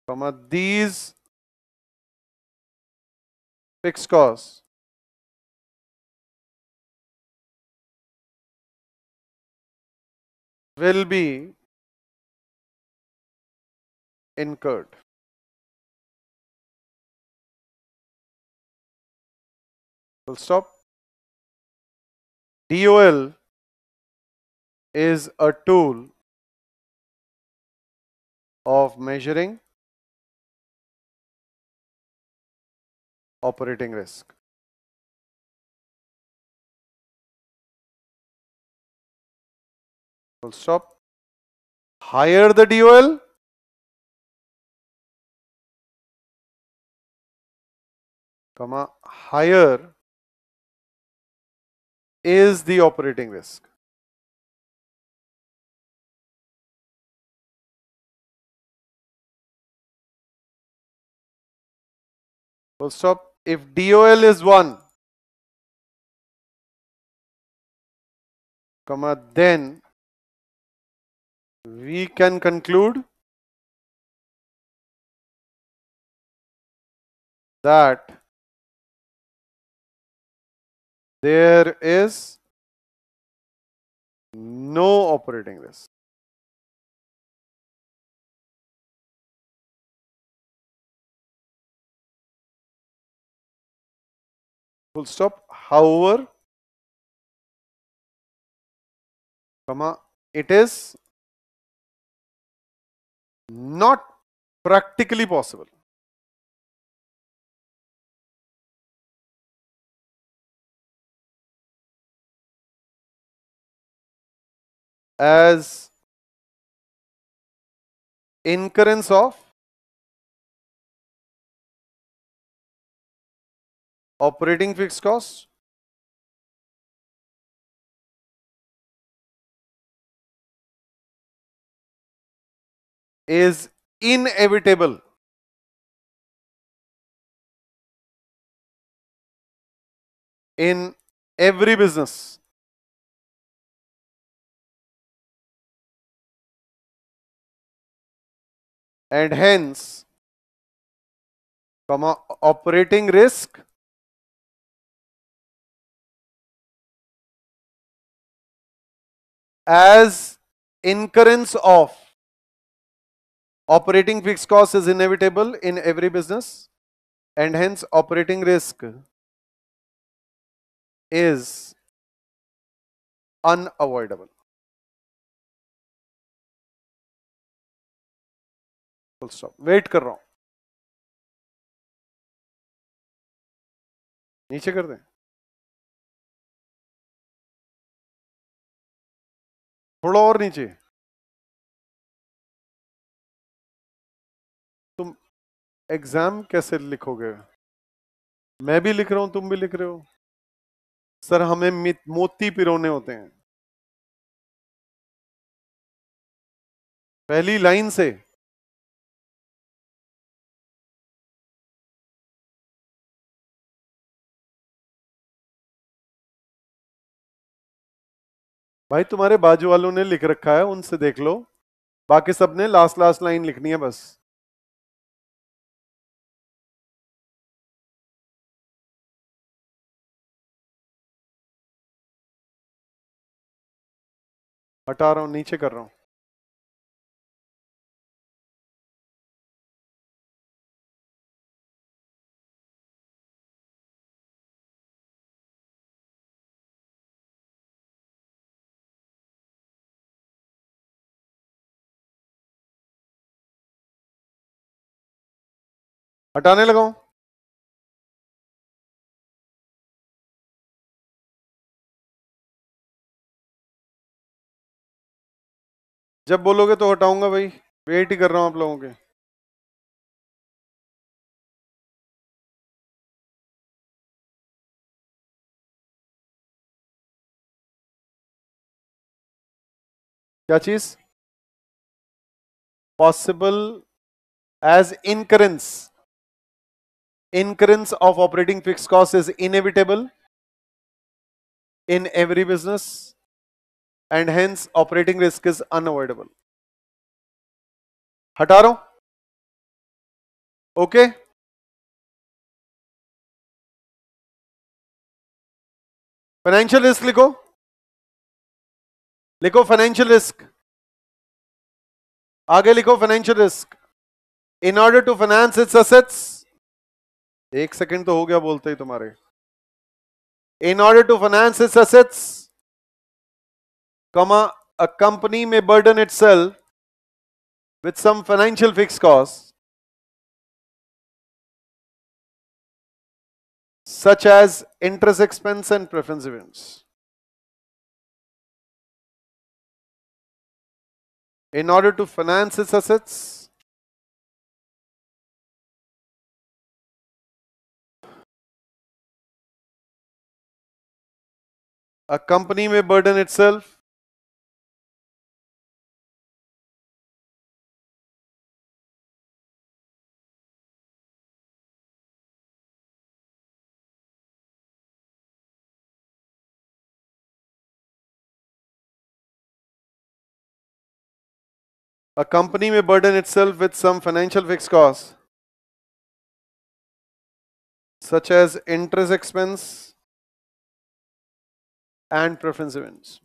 from these fixed costs will be incurred full stop dol is a tool of measuring operating risk full stop higher the dol comma higher is the operating risk. Full stop. If DOL is 1, comma, then we can conclude that there is no operating risk. Full stop. However, comma, it is not practically possible. as incurrence of operating fixed cost is inevitable in every business and hence comma operating risk as incurrence of operating fixed cost is inevitable in every business and hence operating risk is unavoidable stop wait कर रहा हूं नीचे कर दें थोड़ा और नीचे तुम एग्जाम कैसे लिखोगे मैं भी लिख रहा हूं तुम भी लिख रहे हो सर हमें मोती पिरोने होते हैं पहली लाइन से भाई तुम्हारे बाजू वालों ने लिख रखा है उनसे देख लो बाकी सब ने लास्ट लास्ट लाइन लिखनी है बस हटा रहा हूँ नीचे कर रहा हूँ हटाने लगा हूं जब बोलोगे तो हटाऊंगा भाई वेट ही कर रहा हूं आप लोगों के क्या चीज possible as incurrence incurrence of operating fixed costs is inevitable in every business and hence operating risk is unavoidable. हटा रहा हूं ओके फाइनेंशियल रिस्क लिखो लिखो फाइनेंशियल रिस्क आगे लिखो financial risk in order to finance its assets एक second तो हो गया बोलते ही तुम्हारे in order to finance its assets comma a company में burden itself with some financial fix cost such as interest expense and preference dividends in order to finance its assets A company may burden itself. A company may burden itself with some financial fixed costs, such as interest expense, and preference events.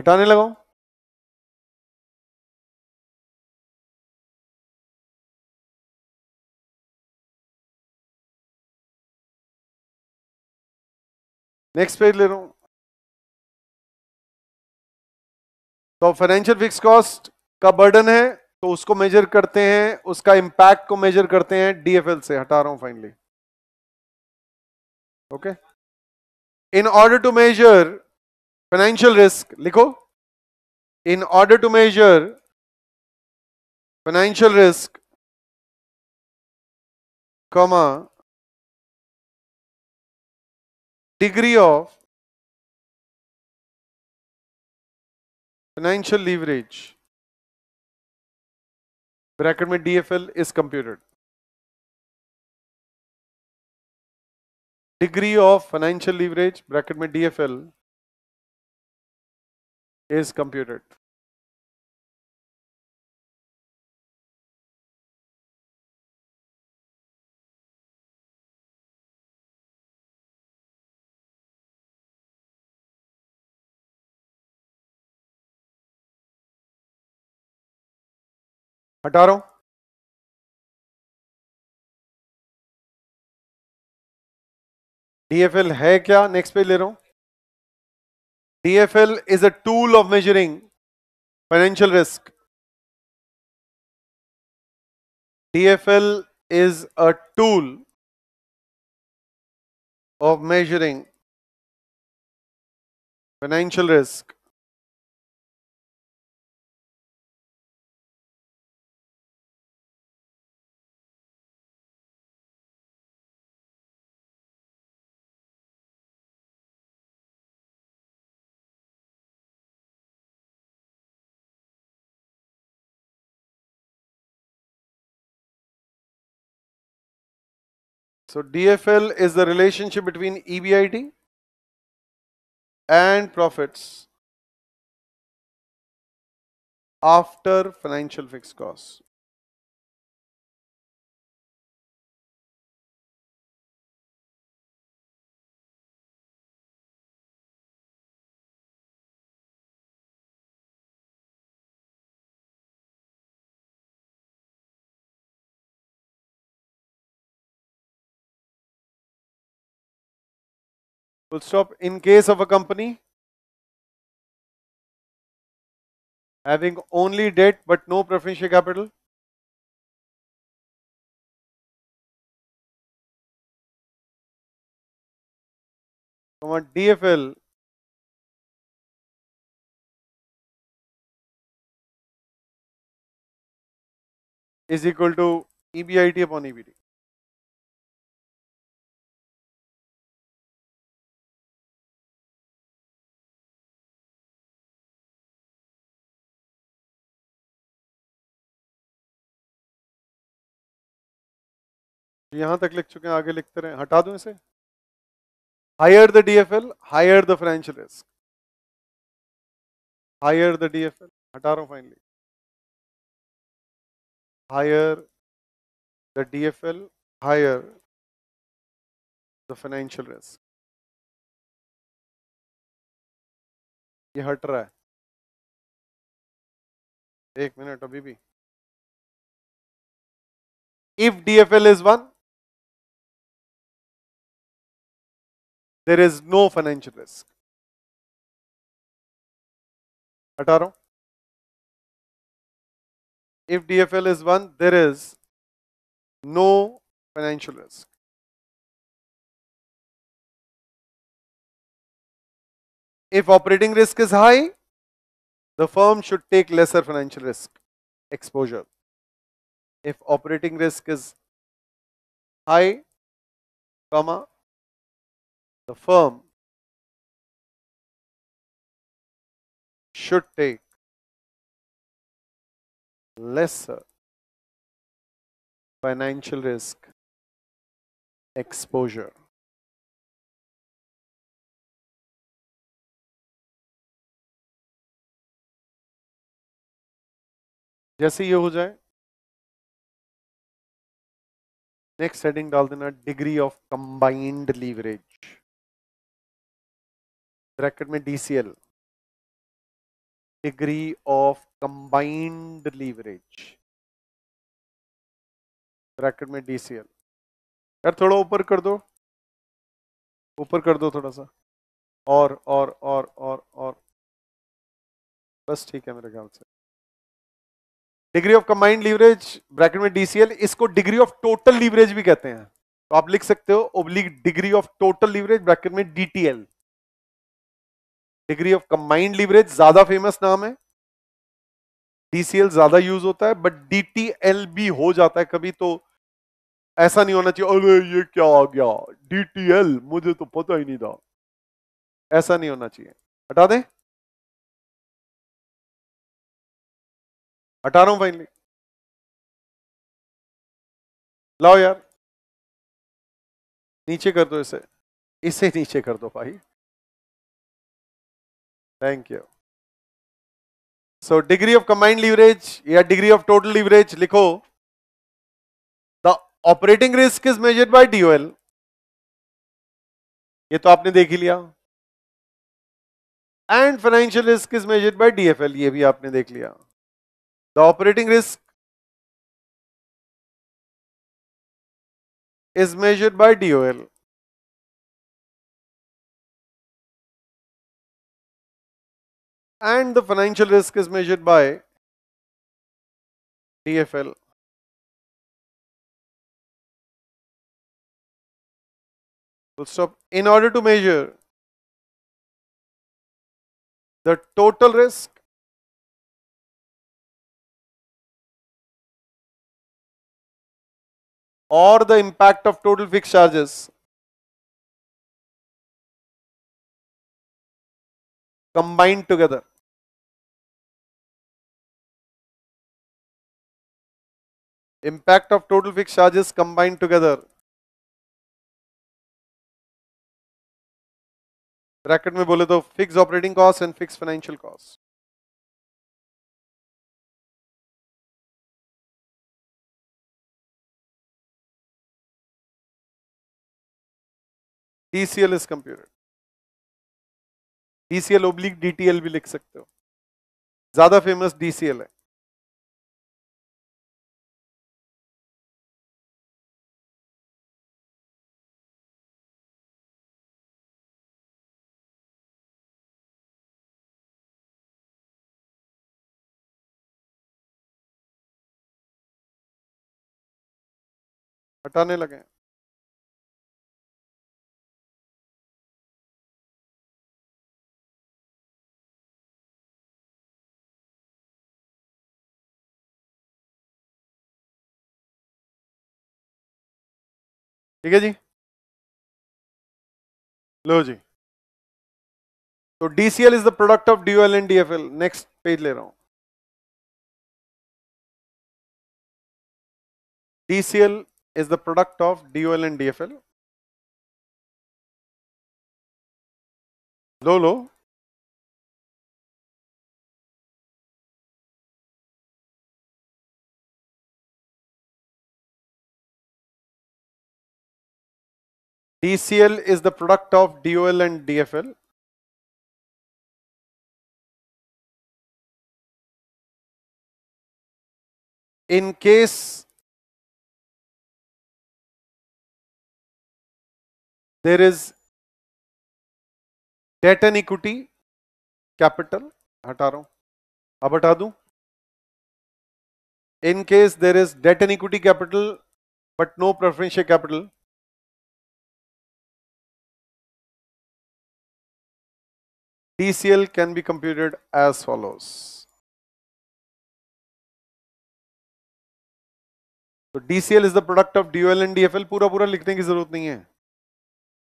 हटाने लगाऊं next page ले रहा हूं तो financial fix cost का burden है तो उसको मेजर करते हैं उसका इंपैक्ट को मेजर करते हैं डीएफएल से हटा रहा हूं finally okay in order to measure financial risk लिखो in order to measure financial risk comma degree of financial leverage bracket में DFL is computed. Degree of financial leverage bracket में DFL is computed. हटा रहा हूं DFL है क्या next page ले रहा हूं DFL is a tool of measuring financial risk DFL is a tool of measuring financial risk So DFL is the relationship between EBIT and profits after financial fixed costs. Full stop. In case of a company having only debt but no preferential capital, comma DFL is equal to EBIT upon EBT. यहां तक लिख चुके हैं आगे लिखते रहे हटा दूं इसे higher the DFL higher the financial risk higher the DFL हटा रहा हूं finally higher the DFL higher the financial risk ये हट रहा है एक मिनट अभी भी if DFL is one there is no financial risk. 18. If DFL is 1, there is no financial risk. If operating risk is high, the firm should take lesser financial risk exposure. If operating risk is high, comma, the firm should take lesser financial risk exposure. जैसे ये हो जाए next heading डाल देना degree of combined leverage bracket में DCL degree of combined leverage bracket में DCL यार थोड़ा ऊपर कर दो ऊपर कर दो थोड़ा सा और और और और और बस ठीक है मेरे ख्याल से degree of combined leverage bracket में डीसीएल इसको डिग्री ऑफ टोटल लीवरेज भी कहते हैं तो आप लिख सकते हो oblique degree of total leverage bracket में DTL degree of combined leverage ज्यादा फेमस नाम है डीसीएल ज्यादा यूज होता है बट डीटीएल भी हो जाता है कभी तो ऐसा नहीं होना चाहिए अरे ये क्या आ गया डीटीएल मुझे तो पता ही नहीं था ऐसा नहीं होना चाहिए हटा दें हटा रहा हूं फाइनली लाओ यार नीचे कर दो इसे इसे नीचे कर दो भाई thank you so degree of combined leverage या डिग्री ऑफ टोटल लीवरेज लिखो the operating risk is measured by DOL ये तो आपने देख ही लिया and financial risk is measured by DFL ये भी आपने देख लिया the operating risk is measured by DOL and the financial risk is measured by DFL. Full stop. In order to measure the total risk or the impact of total fixed charges combined together. Impact of total fixed charges combined together. Bracket में बोले तो fix operating cost and fix financial cost TCL is computed. TCL oblique DTL भी लिख सकते हो ज्यादा famous DCL है हटाने लगे हैं ठीक है जी लो जी तो DCL is the product of DOL and DFL next page ले रहा हूं DCL is the product of DOL and DFL. Lolo DCL is the product of DOL and DFL. In case there is debt and equity capital हटा रहा हूं अब हटा दूं in case there is debt and equity capital but no preferential capital DCL can be computed as follows. तो DCL is the product of DOL and DFL पूरा पूरा लिखने की जरूरत नहीं है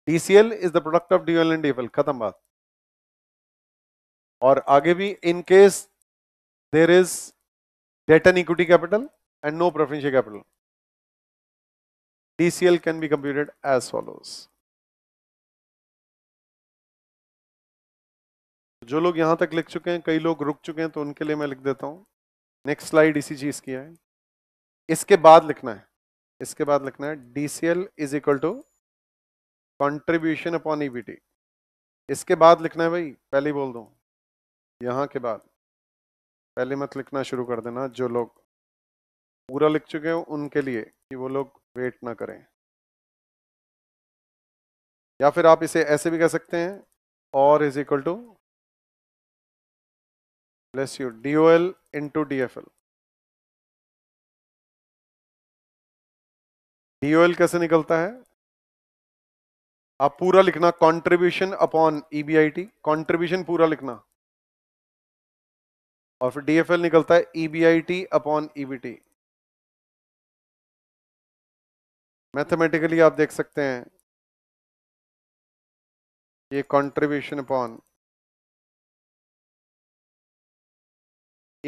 DCL is the product of DL and DFL. खत्म बात और आगे भी in case there is debt and equity capital and no preferential capital DCL can be computed as follows. जो लोग यहां तक लिख चुके हैं कई लोग रुक चुके हैं तो उनके लिए मैं लिख देता हूं नेक्स्ट स्लाइड इसी चीज की है इसके बाद लिखना है इसके बाद लिखना है DCL is equal to contribution upon EBT इसके बाद लिखना है भाई पहले बोल दो यहां के बाद पहले मत लिखना शुरू कर देना जो लोग पूरा लिख चुके हो उनके लिए कि वो लोग वेट ना करें या फिर आप इसे ऐसे भी कह सकते हैं और is equal to plus you D O L into D F L D O L कैसे निकलता है आप पूरा लिखना कंट्रीब्यूशन अपॉन ईबीआईटी कंट्रीब्यूशन पूरा लिखना और फिर डीएफएल निकलता है ईबीआईटी अपॉन ईबीटी मैथमेटिकली आप देख सकते हैं ये कंट्रीब्यूशन अपॉन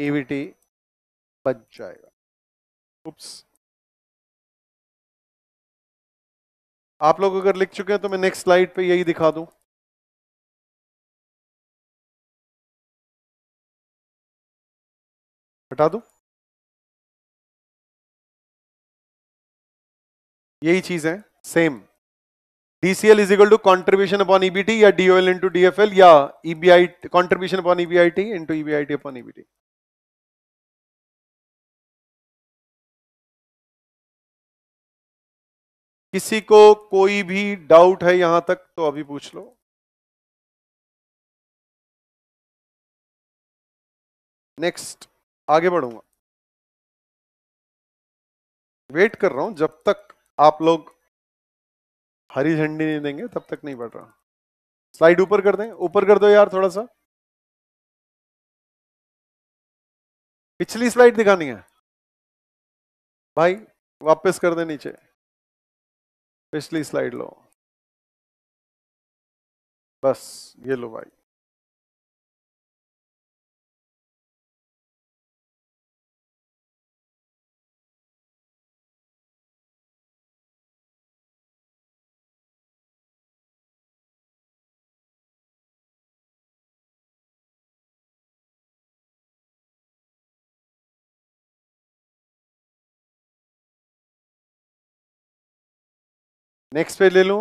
ईवीटी बच जाएगा उप्स आप लोग अगर लिख चुके हैं तो मैं नेक्स्ट स्लाइड पे यही दिखा दूं हटा दूं यही चीज है same DCL is equal to contribution upon EBT या डीओएल इंटू डीएफएल या EBI contribution upon EBIT into EBIT upon EBT किसी को कोई भी डाउट है यहां तक तो अभी पूछ लो नेक्स्ट आगे बढ़ूंगा वेट कर रहा हूं जब तक आप लोग हरी झंडी नहीं देंगे तब तक नहीं बढ़ रहा स्लाइड ऊपर कर दें ऊपर कर दो यार थोड़ा सा पिछली स्लाइड दिखानी है भाई वापस कर दे नीचे पिछली स्लाइड लो बस ये लो भाई नेक्स्ट पेज ले लू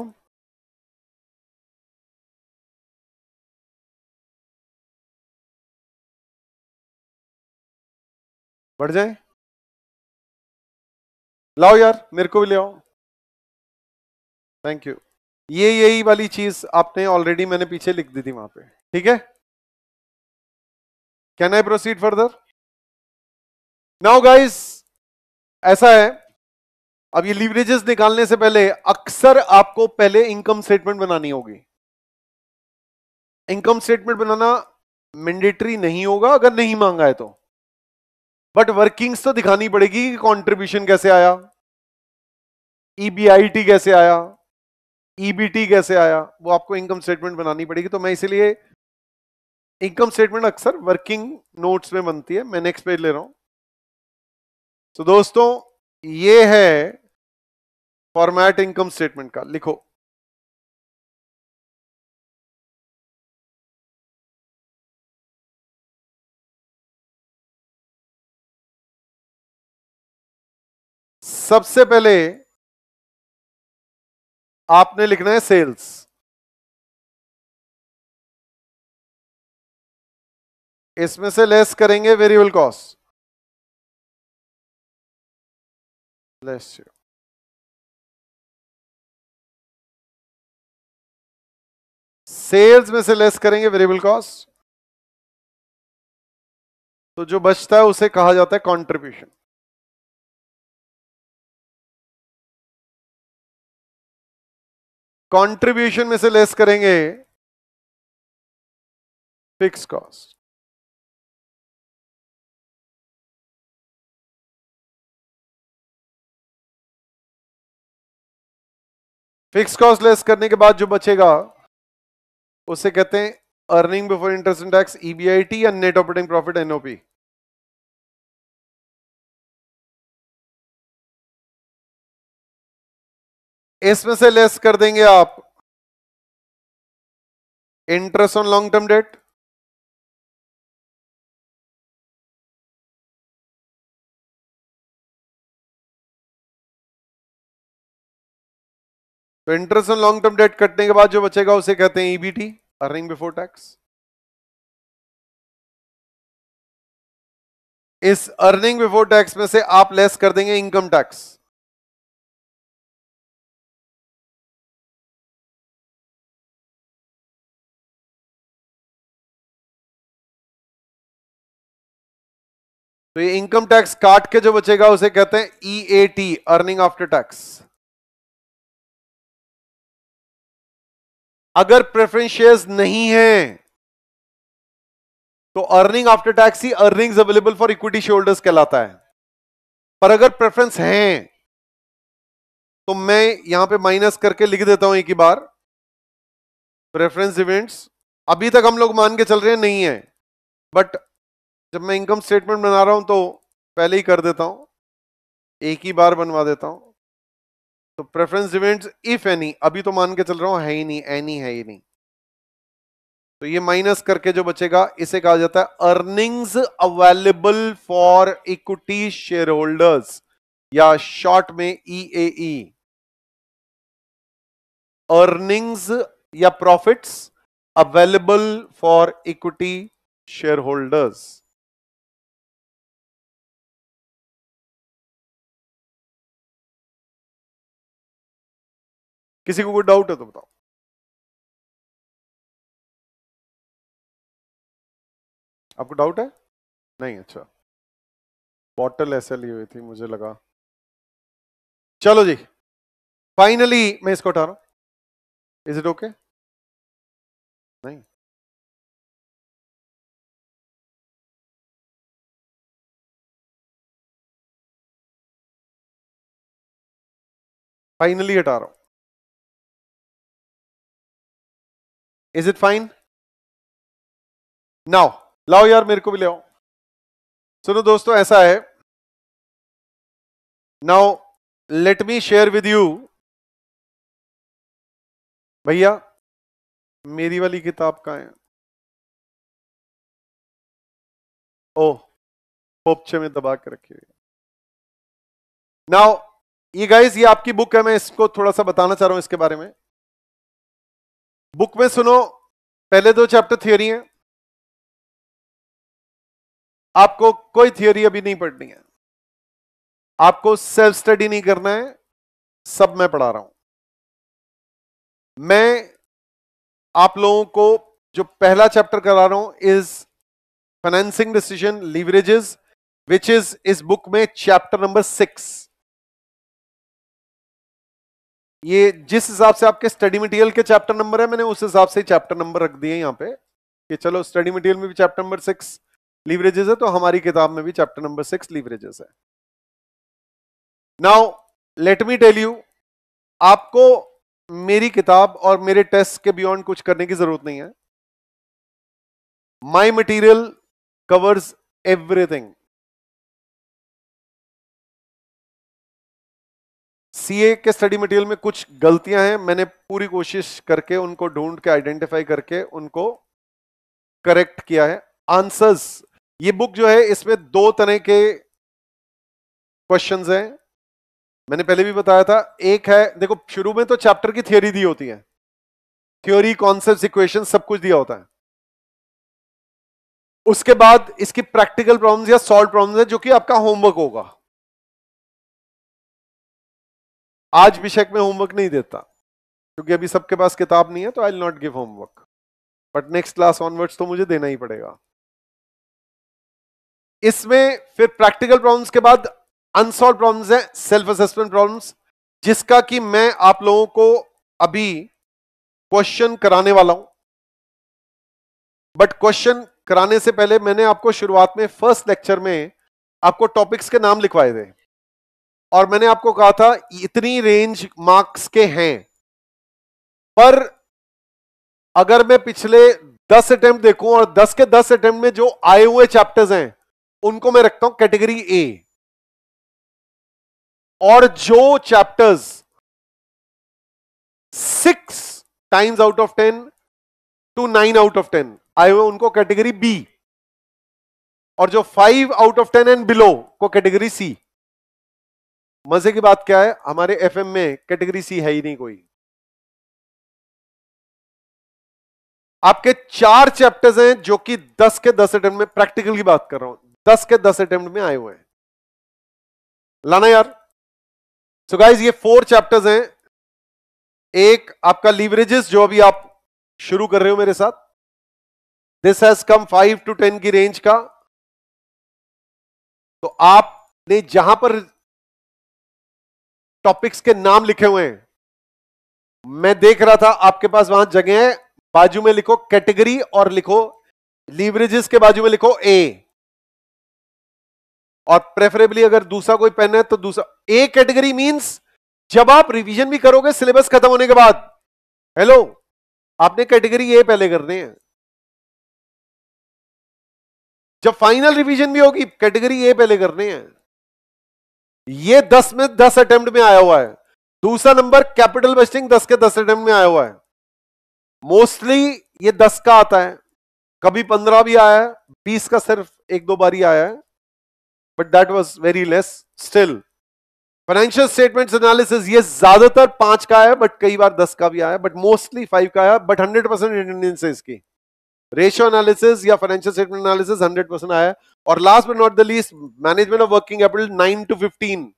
बढ़ जाए लाओ यार मेरे को भी ले आओ थैंक यू ये यही वाली चीज आपने ऑलरेडी मैंने पीछे लिख दी थी वहां पे ठीक है can I proceed further now guys ऐसा है अब ये लीवरेजेस निकालने से पहले अक्सर आपको पहले इनकम स्टेटमेंट बनानी होगी इनकम स्टेटमेंट बनाना मैंडेटरी नहीं होगा अगर नहीं मांगा है तो बट वर्किंग्स तो दिखानी पड़ेगी कि कॉन्ट्रीब्यूशन कैसे आया ईबीआईटी e कैसे आया ईबीटी e कैसे आया वो आपको इनकम स्टेटमेंट बनानी पड़ेगी तो मैं इसीलिए इनकम स्टेटमेंट अक्सर वर्किंग नोट्स में बनती है मैं नेक्स्ट पेज ले रहा हूं तो दोस्तों ये है फॉर्मेट इनकम स्टेटमेंट का लिखो सबसे पहले आपने लिखना है सेल्स इसमें से लेस करेंगे वेरिएबल कॉस्ट लेस सेल्स में से लेस करेंगे वेरिएबल कॉस्ट तो जो बचता है उसे कहा जाता है कंट्रीब्यूशन कंट्रीब्यूशन में से लेस करेंगे fix cost fix cost less करने के बाद जो बचेगा उससे कहते हैं earning before interest and tax EBIT या नेट ऑपरेटिंग प्रॉफिट एनओपी इसमें से लेस कर देंगे आप interest on long term debt तो interest on long term debt कटने के बाद जो बचेगा उसे कहते हैं ईबीटी अर्निंग बिफोर टैक्स इस अर्निंग बिफोर टैक्स में से आप लेस कर देंगे इनकम टैक्स तो ये इनकम टैक्स काट के जो बचेगा उसे कहते हैं E A T earning after tax अगर प्रेफरेंस शेयर्स नहीं है तो अर्निंग आफ्टर टैक्स ही earnings available for equity shareholders कहलाता है पर अगर प्रेफरेंस है तो मैं यहां पे माइनस करके लिख देता हूं एक ही बार प्रेफरेंस इवेंट्स अभी तक हम लोग मान के चल रहे हैं नहीं है बट जब मैं इनकम स्टेटमेंट बना रहा हूं तो पहले ही कर देता हूं एक ही बार बनवा देता हूं तो प्रेफरेंस इवेंट इफ एनी अभी तो मान के चल रहा हूं है ही नहीं एनी है ही नहीं तो ये माइनस करके जो बचेगा इसे कहा जाता है earnings available for equity share holders या शॉर्ट में ए e अर्निंग्स e। या profits available for equity share holders किसी को कोई डाउट है तो बताओ आपको डाउट है नहीं अच्छा बॉटल ऐसे ली हुई थी मुझे लगा चलो जी फाइनली मैं इसको उठा रहा हूं इज इट ओके नहीं फाइनली हटा रहा हूं इज इट फाइन नाउ लाओ यार मेरे को भी ले आओ सुनो दोस्तों ऐसा है now let me share with you भैया मेरी वाली किताब का है ओ पोपचे में दबा के रखी हुई नाउ ये गाइस ये आपकी बुक है मैं इसको थोड़ा सा बताना चाह रहा हूं इसके बारे में बुक में सुनो पहले दो चैप्टर थियोरी है आपको कोई थियोरी अभी नहीं पढ़नी है आपको सेल्फ स्टडी नहीं करना है सब मैं पढ़ा रहा हूं मैं आप लोगों को जो पहला चैप्टर करा रहा हूं is financing decision leverages which is इस बुक में चैप्टर नंबर सिक्स ये जिस हिसाब से आपके स्टडी मटेरियल के चैप्टर नंबर है मैंने उस हिसाब से चैप्टर नंबर रख दिए यहाँ पे कि चलो स्टडी मटेरियल में भी चैप्टर नंबर सिक्स लीवरेजेस है तो हमारी किताब में भी चैप्टर नंबर सिक्स लीवरेजेस है now let me tell you आपको मेरी किताब और मेरे टेस्ट के बियॉन्ड कुछ करने की जरूरत नहीं है my material covers everything CA के स्टडी मटेरियल में कुछ गलतियां हैं मैंने पूरी कोशिश करके उनको ढूंढ के आइडेंटिफाई करके उनको करेक्ट किया है आंसर्स ये बुक जो है इसमें दो तरह के क्वेश्चंस हैं मैंने पहले भी बताया था एक है देखो शुरू में तो चैप्टर की थियोरी दी होती है थ्योरी कॉन्सेप्ट इक्वेशन सब कुछ दिया होता है उसके बाद इसकी प्रैक्टिकल प्रॉब्लम्स या सॉल्व प्रॉब्लम्स है जो कि आपका होमवर्क होगा आज विषय में होमवर्क नहीं देता क्योंकि अभी सबके पास किताब नहीं है तो I will not give homework but next class onwards तो मुझे देना ही पड़ेगा इसमें फिर प्रैक्टिकल प्रॉब्लम्स के बाद अनसॉल्व प्रॉब्लम्स हैं सेल्फ असेसमेंट प्रॉब्लम्स जिसका कि मैं आप लोगों को अभी क्वेश्चन कराने वाला हूं बट क्वेश्चन कराने से पहले मैंने आपको शुरुआत में फर्स्ट लेक्चर में आपको टॉपिक्स के नाम लिखवाए थे और मैंने आपको कहा था इतनी रेंज मार्क्स के हैं पर अगर मैं पिछले दस अटेम्प्ट देखूं और दस के दस अटेम्प्ट में जो आए हुए चैप्टर्स हैं उनको मैं रखता हूं कैटेगरी ए और जो chapters six times out of ten to nine out of ten आए हुए उनको कैटेगरी बी और जो five out of ten and below को कैटेगरी सी मजे की बात क्या है हमारे एफएम में कैटेगरी सी है ही नहीं कोई आपके चार चैप्टर्स हैं जो कि दस के दस अटेम्प्ट में प्रैक्टिकल की बात कर रहा हूं दस के दस अटेम्प्ट में आए हुए हैं लाना यार सो so गाइज ये फोर चैप्टर्स हैं एक आपका लीवरेजेस जो अभी आप शुरू कर रहे हो मेरे साथ this has come five to ten की रेंज का तो आपने जहां पर टॉपिक्स के नाम लिखे हुए हैं मैं देख रहा था आपके पास वहां जगह है बाजू में लिखो कैटेगरी और लिखो लीवरेजेस के बाजू में लिखो ए और प्रेफरेबली अगर दूसरा कोई पेन है तो दूसरा ए कैटेगरी मींस जब आप रिवीजन भी करोगे सिलेबस खत्म होने के बाद हेलो आपने कैटेगरी ए पहले करने हैं जब फाइनल रिवीजन भी होगी कैटेगरी ए पहले करने हैं ये दस में दस अटेम्प्ट में आया हुआ है दूसरा नंबर कैपिटल वेस्टिंग दस के दस अटेम्प्ट में आया हुआ है मोस्टली ये दस का आता है कभी पंद्रह भी आया है बीस का सिर्फ एक दो बार ही आया है but that was very less still financial statement analysis ये ज्यादातर पांच का है बट कई बार दस का भी आया बट मोस्टली फाइव का आया बट हंड्रेड परसेंट अटेंडेंस है इसकी रेशियो एनालिसिस या financial statement analysis hundred percent आया और last but not the least management of working capital nine to fifteen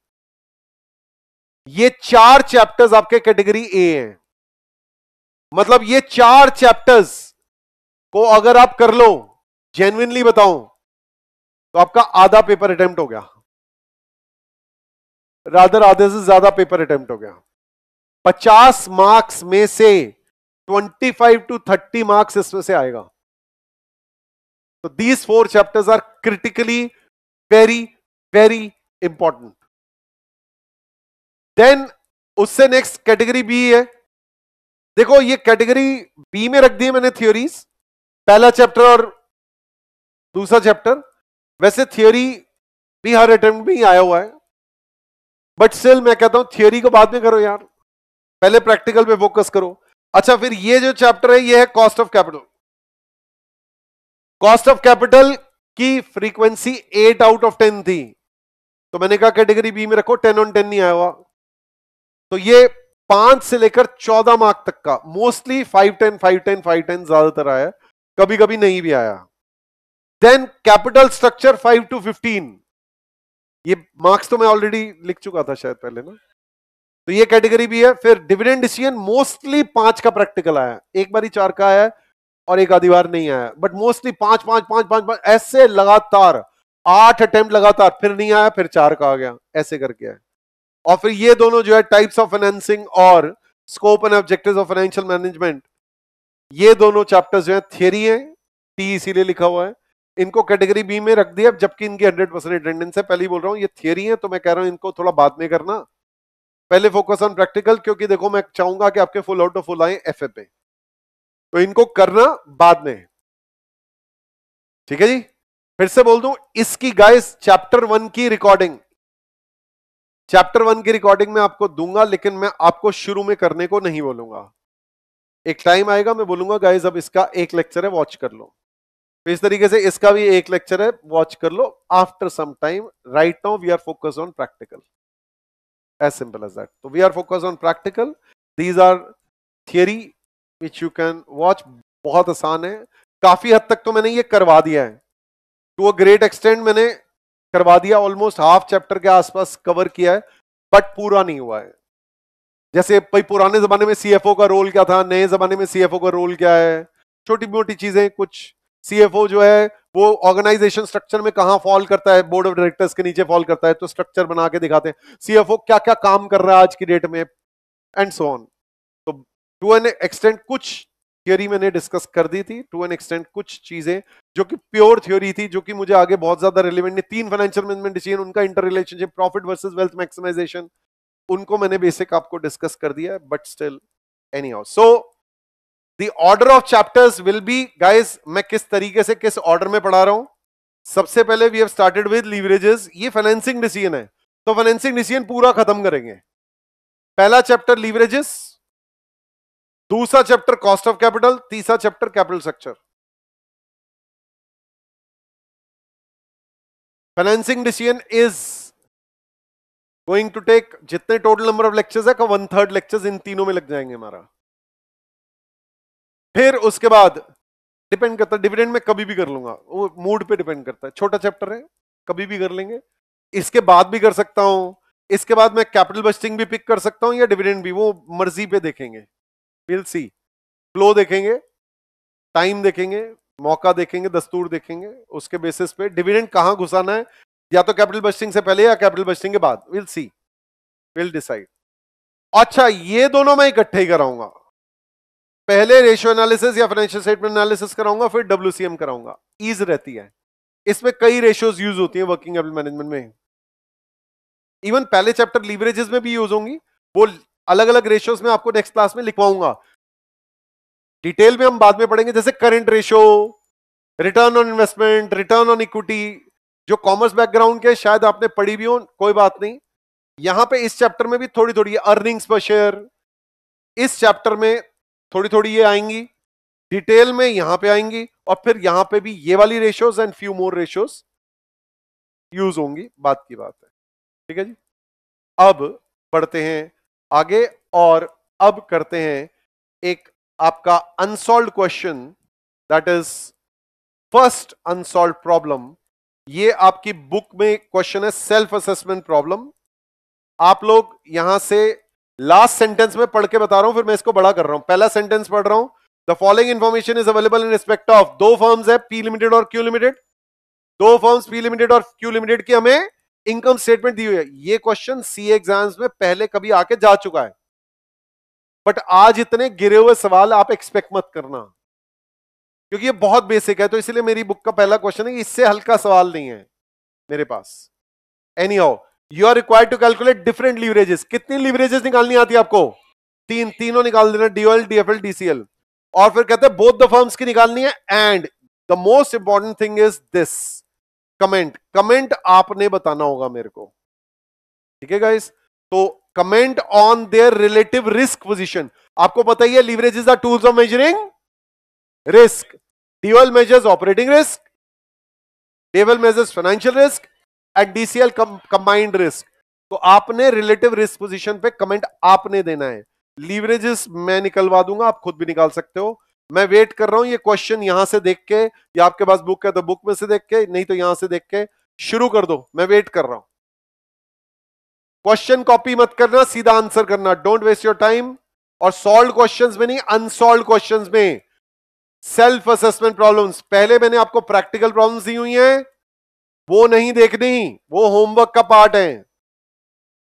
ये चार चैप्टर्स आपके कैटेगरी ए हैं मतलब ये चार चैप्टर्स को अगर आप कर लो जेन्युनली बताओ तो आपका आधा पेपर अटेम्प्ट हो गया राधर आधे से ज्यादा पेपर अटेम्प्ट हो गया 50 मार्क्स में से 25 टू 30 मार्क्स इसमें से आएगा So these four chapters are critically very, very important. Then उससे नेक्स्ट कैटेगरी बी है देखो ये कैटेगरी बी में रख दी मैंने theories पहला चैप्टर और दूसरा चैप्टर वैसे थ्योरी भी हर अटेम्प्ट में ही आया हुआ है बट स्टिल मैं कहता हूं थ्योरी को बाद में करो यार पहले प्रैक्टिकल पे फोकस करो अच्छा फिर ये जो चैप्टर है ये है cost of capital cost of capital की frequency eight out of ten थी तो मैंने कहा कैटेगरी बी में रखो टेन ऑन टेन नहीं आया हुआ तो ये पांच से लेकर चौदह मार्क तक का mostly five ten five ten five ten ज्यादातर आया कभी कभी नहीं भी आया then capital structure five to fifteen ये मार्क्स तो मैं ऑलरेडी लिख चुका था शायद पहले ना तो ये कैटेगरी भी है फिर डिविडेंड डिसीजन मोस्टली पांच का प्रैक्टिकल आया एक बार चार का आया और एक बार नहीं आया बट मोस्टली पांच पांच पांच पांच पांच ऐसे लगातार आठ अटेम्प्ट लगातार फिर नहीं आया फिर चार का आ गया ऐसे करके आया और फिर ये दोनों जो है टाइप्स ऑफ फाइनेंसिंग और scope and objective of financial management ये दोनों चैप्टर्स जो है थियरी है टी इसीलिए लिखा हुआ है इनको कैटेगरी बी में रख दिया जबकि इनकी हंड्रेड परसेंट अटेंडेंस है पहले ही बोल रहा हूँ ये थियरी है तो मैं कह रहा हूँ इनको थोड़ा बाद में करना पहले फोकस ऑन प्रैक्टिकल क्योंकि देखो मैं चाहूंगा कि आपके फुल आउट ऑफ फुल आए एफ ए पे तो इनको करना बाद में ठीक है जी फिर से बोल दू इसकी गाइस चैप्टर वन की रिकॉर्डिंग चैप्टर वन की रिकॉर्डिंग में आपको दूंगा लेकिन मैं आपको शुरू में करने को नहीं बोलूंगा एक टाइम आएगा मैं बोलूंगा गाइज अब इसका एक लेक्चर है वॉच कर लो तो इस तरीके से इसका भी एक लेक्चर है वॉच कर लो after some time right now we are focus on practical as simple as that तो we are focus on practical these are theory which you can watch बहुत आसान है काफी हद तक तो मैंने ये करवा दिया है टू अ ग्रेट एक्सटेंड मैंने करवा दिया ऑलमोस्ट हाफ चैप्टर के आसपास कवर किया है बट पूरा नहीं हुआ है जैसे भाई पुराने जमाने में सीएफओ का रोल क्या था नए जमाने में सीएफओ का रोल क्या है छोटी मोटी चीजें कुछ सीएफओ जो है वो ऑर्गेनाइजेशन स्ट्रक्चर में कहा फॉल करता है बोर्ड ऑफ डायरेक्टर्स के नीचे फॉल करता है तो स्ट्रक्चर बना के दिखाते हैं सीएफओ क्या क्या काम कर रहा है आज की डेट में and so on to an extent कुछ थियोरी मैंने डिस्कस कर दी थी टू एन एक्सटेंट कुछ चीजें जो कि प्योर थ्योरी थी जो कि मुझे आगे बहुत ज्यादा रिलेवेंट नहीं तीन फाइनेंशियल मैनेजमेंट डिसीजन उनका inter relationship profit versus wealth maximisation उनको मैंने बेसिक आपको डिस्कस कर दिया but still anyhow so the order of chapters will be guys मैं किस तरीके से किस ऑर्डर में पढ़ा रहा हूं सबसे पहले we have started with leverages ये फाइनेंसिंग डिसीजन है तो फाइनेंसिंग डिसीजन पूरा खत्म करेंगे पहला चैप्टर लीवरेजेस दूसरा चैप्टर कॉस्ट ऑफ कैपिटल तीसरा chapter capital structure financing decision is going to take जितने टोटल नंबर ऑफ लेक्चर्स है वन थर्ड लेक्चर्स इन तीनों में लग जाएंगे हमारा फिर उसके बाद डिपेंड करता है डिविडेंड में कभी भी कर लूंगा वो मूड पे डिपेंड करता है छोटा चैप्टर है कभी भी कर लेंगे इसके बाद भी कर सकता हूं इसके बाद मैं कैपिटल बस्टिंग भी पिक कर सकता हूं या डिविडेंड भी वो मर्जी पे देखेंगे विल सी फ्लो देखेंगे टाइम देखेंगे मौका देखेंगे दस्तूर देखेंगे उसके बेसिस पे डिविडेंड कहाँ घुसाना है या तो कैपिटल बस्टिंग से पहले या कैपिटल बस्टिंग के बाद विल सी विल डिसाइड अच्छा ये दोनों मैं इकट्ठे ही कराऊंगा पहले रेशियो एनालिसिस या फाइनेंशियल स्टेटमेंट एनालिसिस कराऊंगा फिर डब्ल्यूसीएम कराऊंगा ईज रहती है इसमें कई रेशियोज यूज होती है वर्किंग कैपिटल मैनेजमेंट में इवन पहले चैप्टर लीवरेजेस में भी यूज होंगी वो अलग अलग रेशियोज में आपको नेक्स्ट क्लास में लिखवाऊंगा डिटेल में हम बाद में पढ़ेंगे जैसे current ratio return on investment return on equity जो कॉमर्स बैकग्राउंड के शायद आपने पढ़ी भी हो कोई बात नहीं यहां पे इस चैप्टर में भी थोड़ी थोड़ी अर्निंग्स पर शेयर इस चैप्टर में थोड़ी थोड़ी ये आएंगी डिटेल में यहां पे आएंगी और फिर यहां पे भी ये वाली ratios and few more ratios use होंगी बात की बात है ठीक है जी अब पढ़ते हैं आगे और अब करते हैं एक आपका unsolved question that is first unsolved problem ये आपकी बुक में क्वेश्चन है सेल्फ असेसमेंट प्रॉब्लम आप लोग यहां से लास्ट सेंटेंस में पढ़ के बता रहा हूं फिर मैं इसको बड़ा कर रहा हूं पहला सेंटेंस पढ़ रहा हूं the following information is available in respect of दो फर्म्स है पी लिमिटेड और क्यू लिमिटेड दो फर्म्स पी लिमिटेड और क्यू लिमिटेड की हमें इनकम स्टेटमेंट दी हुई है ये क्वेश्चन सी एग्जाम्स में पहले कभी आके जा चुका है बट आज इतने गिरे हुए सवाल आप एक्सपेक्ट मत करना क्योंकि ये बहुत बेसिक है तो इसलिए मेरी बुक का पहला क्वेश्चन है इससे हल्का सवाल नहीं है मेरे पास anyhow you are required to calculate different leverages कितनी लिवरेजेस निकालनी आती है आपको तीन तीनों निकाल देना डीओएल डीएफएल डीसीएल और फिर कहते हैं बोथ द फर्म्स की निकालनी है and the most important thing is this comment comment आपने बताना होगा मेरे को ठीक है गाइस तो comment on their relative risk position आपको पता ही है leverage is the tools of measuring risk DL measures operating risk DL measures financial risk and DCL combined risk तो आपने रिलेटिव रिस्क पोजीशन पे कमेंट आपने देना है लीवरेजेस मैं निकलवा दूंगा आप खुद भी निकाल सकते हो मैं वेट कर रहा हूं ये क्वेश्चन यहां से देख के या आपके पास बुक है तो बुक में से देख के नहीं तो यहां से देख के शुरू कर दो मैं वेट कर रहा हूं क्वेश्चन कॉपी मत करना सीधा आंसर करना डोंट वेस्ट योर टाइम और सॉल्व क्वेश्चंस में नहीं अनसॉल्व क्वेश्चंस में सेल्फ असेसमेंट प्रॉब्लम्स पहले मैंने आपको प्रैक्टिकल प्रॉब्लम्स दी हुई हैं वो नहीं देखनी वो होमवर्क का पार्ट है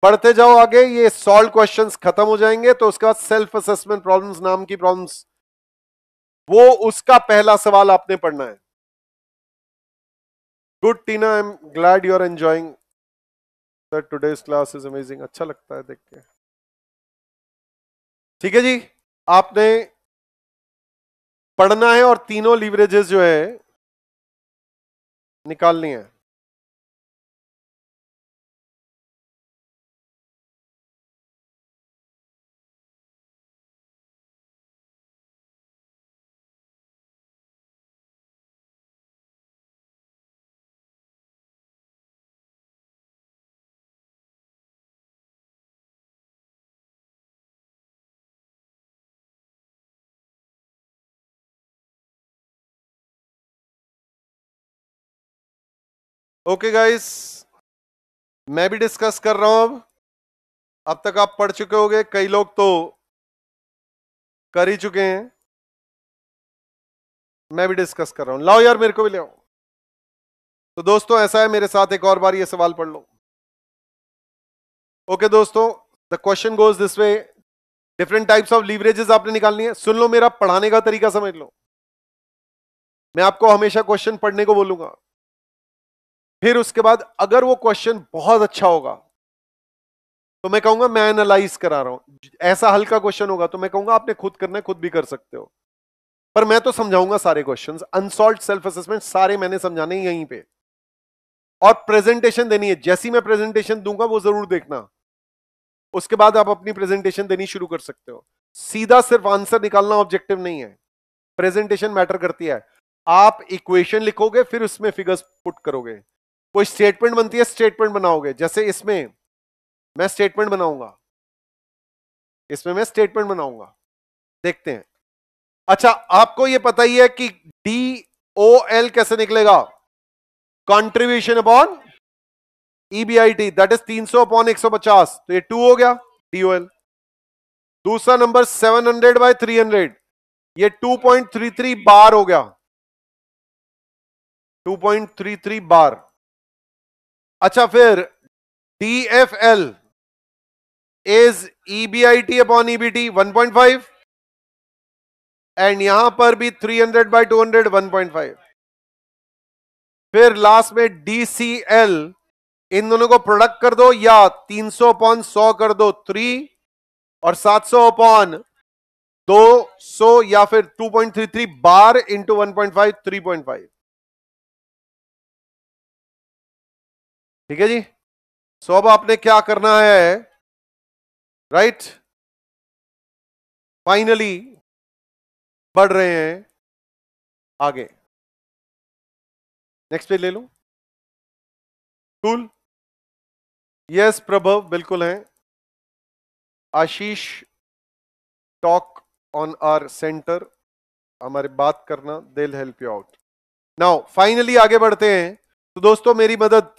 पढ़ते जाओ आगे ये सॉल्व क्वेश्चंस खत्म हो जाएंगे तो उसके बाद सेल्फ असेसमेंट प्रॉब्लम्स नाम की प्रॉब्लम्स वो उसका पहला सवाल आपने पढ़ना है good Tina I am glad you are enjoying sir class is amazing अच्छा लगता है देख के ठीक है जी आपने पढ़ना है और तीनों लीवरेजेस जो है निकालनी है ओके गाइस मैं भी डिस्कस कर रहा हूं अब अब तक आप पढ़ चुके होंगे कई लोग तो कर ही चुके हैं मैं भी डिस्कस कर रहा हूं लाओ यार मेरे को भी ले आओ तो दोस्तों ऐसा है मेरे साथ एक और बार ये सवाल पढ़ लो ओके okay, दोस्तों the question goes this way different types of leverages आपने निकालनी है सुन लो मेरा पढ़ाने का तरीका समझ लो मैं आपको हमेशा क्वेश्चन पढ़ने को बोलूंगा फिर उसके बाद अगर वो क्वेश्चन बहुत अच्छा होगा तो मैं कहूंगा मैं एनालाइज करा रहा हूं ऐसा हल्का क्वेश्चन होगा तो मैं कहूंगा आपने खुद करना है खुद भी कर सकते हो पर मैं तो समझाऊंगा सारे क्वेश्चंस अनसॉल्व सेल्फ असेसमेंट सारे मैंने समझाने यहीं पे और प्रेजेंटेशन देनी है जैसी मैं प्रेजेंटेशन दूंगा वो जरूर देखना उसके बाद आप अपनी प्रेजेंटेशन देनी शुरू कर सकते हो सीधा सिर्फ आंसर निकालना ऑब्जेक्टिव नहीं है प्रेजेंटेशन मैटर करती है आप इक्वेशन लिखोगे फिर उसमें फिगर्स पुट करोगे कोई स्टेटमेंट बनती है स्टेटमेंट बनाओगे जैसे इसमें मैं स्टेटमेंट बनाऊंगा इसमें मैं स्टेटमेंट बनाऊंगा देखते हैं अच्छा आपको यह पता ही है कि डी ओ एल कैसे निकलेगा contribution upon E B I T that is तीन सौ अपॉन एक सौ पचास तो ये टू हो गया डी ओ एल दूसरा नंबर seven hundred by three hundred ये टू पॉइंट थ्री थ्री बार हो गया टू पॉइंट थ्री थ्री बार अच्छा फिर D F L is E B I T upon E B T one point five and यहां पर भी three hundred by two hundred one point five फिर लास्ट में डी सी एल इन दोनों को प्रोडक्ट कर दो या तीन सौ अपॉन सौ कर दो थ्री और सात सौ अपॉन दो सौ या फिर टू पॉइंट थ्री थ्री बार into one point five three point five ठीक है जी सो अब आपने क्या करना है राइट फाइनली बढ़ रहे हैं आगे नेक्स्ट पेज ले लो टूल यस प्रभव बिल्कुल है Ashish talk on our centre हमारे बात करना दिल help you out now finally आगे बढ़ते हैं तो दोस्तों मेरी मदद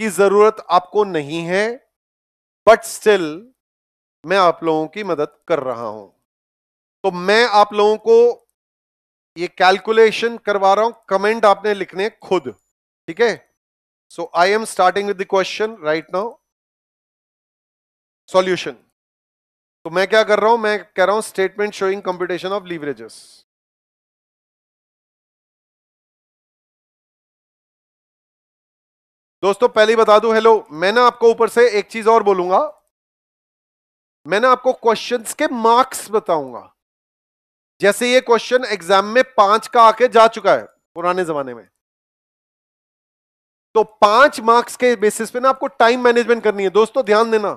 की जरूरत आपको नहीं है बट स्टिल मैं आप लोगों की मदद कर रहा हूं तो मैं आप लोगों को ये कैलकुलेशन करवा रहा हूं कमेंट आपने लिखने खुद ठीक है so I am starting with the question right now solution तो मैं क्या कर रहा हूं मैं कह रहा हूं statement showing computation of leverages दोस्तों पहले ही बता दूं हेलो मैं ना आपको ऊपर से एक चीज और बोलूंगा मैं ना आपको क्वेश्चंस के मार्क्स बताऊंगा जैसे ये क्वेश्चन एग्जाम में पांच का आके जा चुका है पुराने जमाने में तो पांच मार्क्स के बेसिस पे ना आपको टाइम मैनेजमेंट करनी है दोस्तों ध्यान देना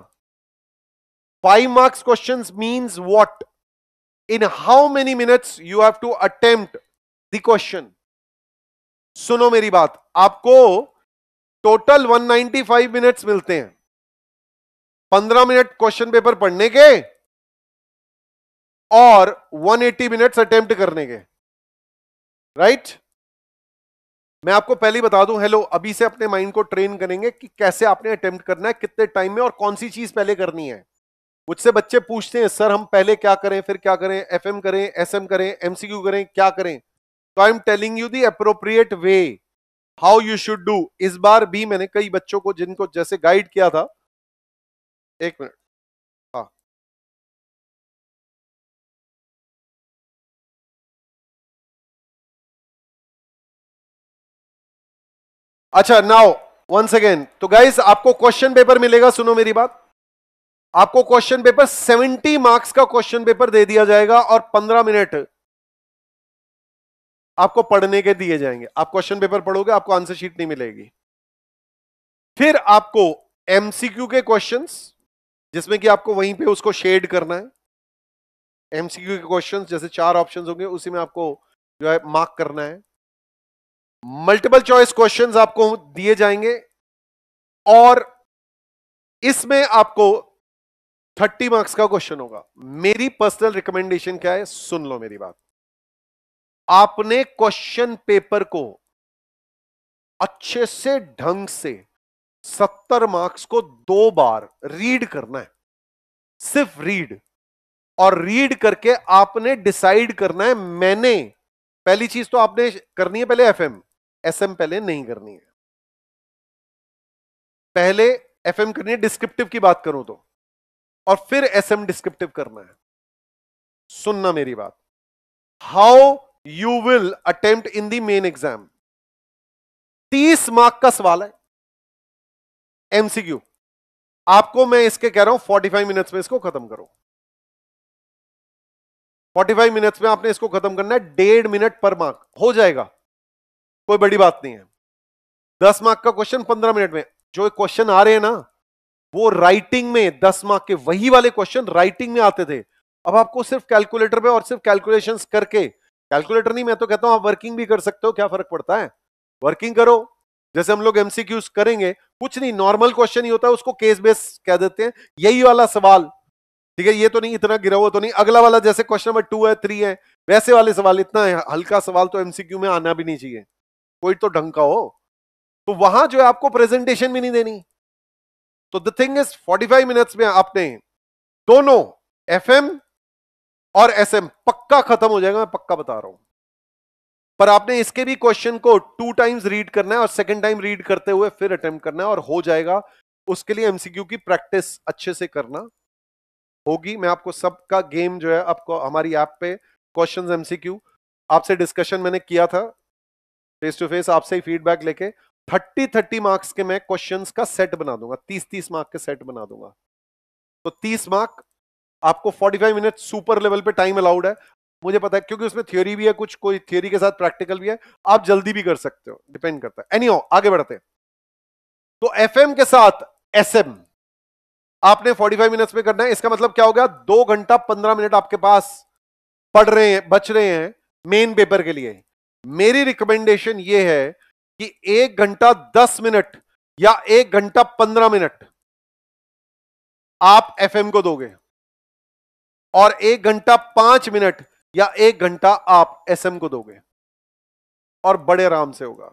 five marks question means what in how many minutes you have to attempt question सुनो मेरी बात आपको टोटल 195 मिनट्स मिलते हैं 15 मिनट क्वेश्चन पेपर पढ़ने के और 180 मिनट्स अटेम्प्ट करने के राइट right? मैं आपको पहले ही बता दूं हेलो अभी से अपने माइंड को ट्रेन करेंगे कि कैसे आपने अटेम्प्ट करना है कितने टाइम में और कौन सी चीज पहले करनी है मुझसे बच्चे पूछते हैं सर हम पहले क्या करें फिर क्या करें एफ करें एस करें एमसीक्यू करें क्या करें तो I am telling you the appropriate way how you should do इस बार भी मैंने कई बच्चों को जिनको जैसे गाइड किया था एक मिनट हाँ. अच्छा नाउ वंस अगेन तो गाइस आपको क्वेश्चन पेपर मिलेगा सुनो मेरी बात आपको क्वेश्चन पेपर 70 मार्क्स का क्वेश्चन पेपर दे दिया जाएगा और 15 मिनट आपको पढ़ने के दिए जाएंगे आप क्वेश्चन पेपर पढ़ोगे आपको आंसर शीट नहीं मिलेगी फिर आपको एमसीक्यू के क्वेश्चंस जिसमें कि आपको वहीं पे उसको शेड करना है एमसीक्यू के क्वेश्चंस जैसे चार ऑप्शंस होंगे उसी में आपको जो है मार्क करना है मल्टीपल चॉइस क्वेश्चंस आपको दिए जाएंगे और इसमें आपको 30 मार्क्स का क्वेश्चन होगा मेरी पर्सनल रिकमेंडेशन क्या है सुन लो मेरी बात आपने क्वेश्चन पेपर को अच्छे से ढंग से सत्तर मार्क्स को दो बार रीड करना है सिर्फ रीड और रीड करके आपने डिसाइड करना है मैंने पहली चीज तो आपने करनी है पहले एफएम एसएम पहले नहीं करनी है पहले एफएम करनी है डिस्क्रिप्टिव की बात करो तो और फिर एसएम डिस्क्रिप्टिव करना है सुनना मेरी बात how you will attempt in the main exam तीस मार्क का सवाल है एमसीक्यू आपको मैं इसके कह रहा हूं फोर्टी फाइव मिनट्स में इसको खत्म करो फोर्टी फाइव मिनट्स में आपने इसको खत्म करना है डेढ़ मिनट पर मार्क हो जाएगा कोई बड़ी बात नहीं है दस मार्क का क्वेश्चन पंद्रह मिनट में जो क्वेश्चन आ रहे हैं ना वो राइटिंग में दस मार्क के वही वाले क्वेश्चन राइटिंग में आते थे अब आपको सिर्फ कैलकुलेटर पे और सिर्फ कैलकुलेशंस करके कैलकुलेटर नहीं मैं तो कहता हूं आप वर्किंग भी कर सकते हो क्या फर्क पड़ता है वर्किंग करो जैसे हम लोग एमसीक्यूज करेंगे कुछ नहीं नॉर्मल क्वेश्चन ही होता है उसको केस बेस कह देते हैं यही वाला सवाल ठीक है ये तो नहीं इतना गिरा हुआ तो नहीं अगला वाला जैसे क्वेश्चन नंबर टू है थ्री है वैसे वाले सवाल इतना है, हल्का सवाल तो एमसीक्यू में आना भी नहीं चाहिए कोई तो ढंग का हो तो वहां जो है आपको प्रेजेंटेशन भी नहीं देनी तो द थिंग इज 45 मिनट्स में आपने दोनों एफएम और ऐसे पक्का खत्म हो जाएगा मैं पक्का बता रहा हूं पर आपने इसके भी क्वेश्चन को टू टाइम्स रीड करना है और सेकंड टाइम रीड करते हुए फिर अटेम्प्ट करना है और हो जाएगा उसके लिए एमसीक्यू की प्रैक्टिस अच्छे से करना होगी मैं आपको सबका गेम जो है आपको हमारी ऐप आप पे क्वेश्चन एमसीक्यू आपसे डिस्कशन मैंने किया था फेस टू फेस आपसे ही फीडबैक लेके थर्टी थर्टी मार्क्स के मैं क्वेश्चंस का सेट बना दूंगा तीस तीस मार्क के सेट बना दूंगा तो तीस मार्क आपको 45 मिनट सुपर लेवल पे टाइम अलाउड है मुझे पता है क्योंकि उसमें थ्योरी भी है कुछ कोई थ्योरी के साथ प्रैक्टिकल भी है आप जल्दी भी कर सकते हो डिपेंड करता है एनी आगे बढ़ते हैं तो एफ के साथ एस आपने 45 मिनट्स में करना है इसका मतलब क्या हो गया दो घंटा पंद्रह मिनट आपके पास पढ़ रहे हैं बच रहे हैं मेन पेपर के लिए मेरी रिकमेंडेशन ये है कि एक घंटा दस मिनट या एक घंटा पंद्रह मिनट आप एफ को दोगे और एक घंटा पांच मिनट या एक घंटा आप एसएम को दोगे और बड़े आराम से होगा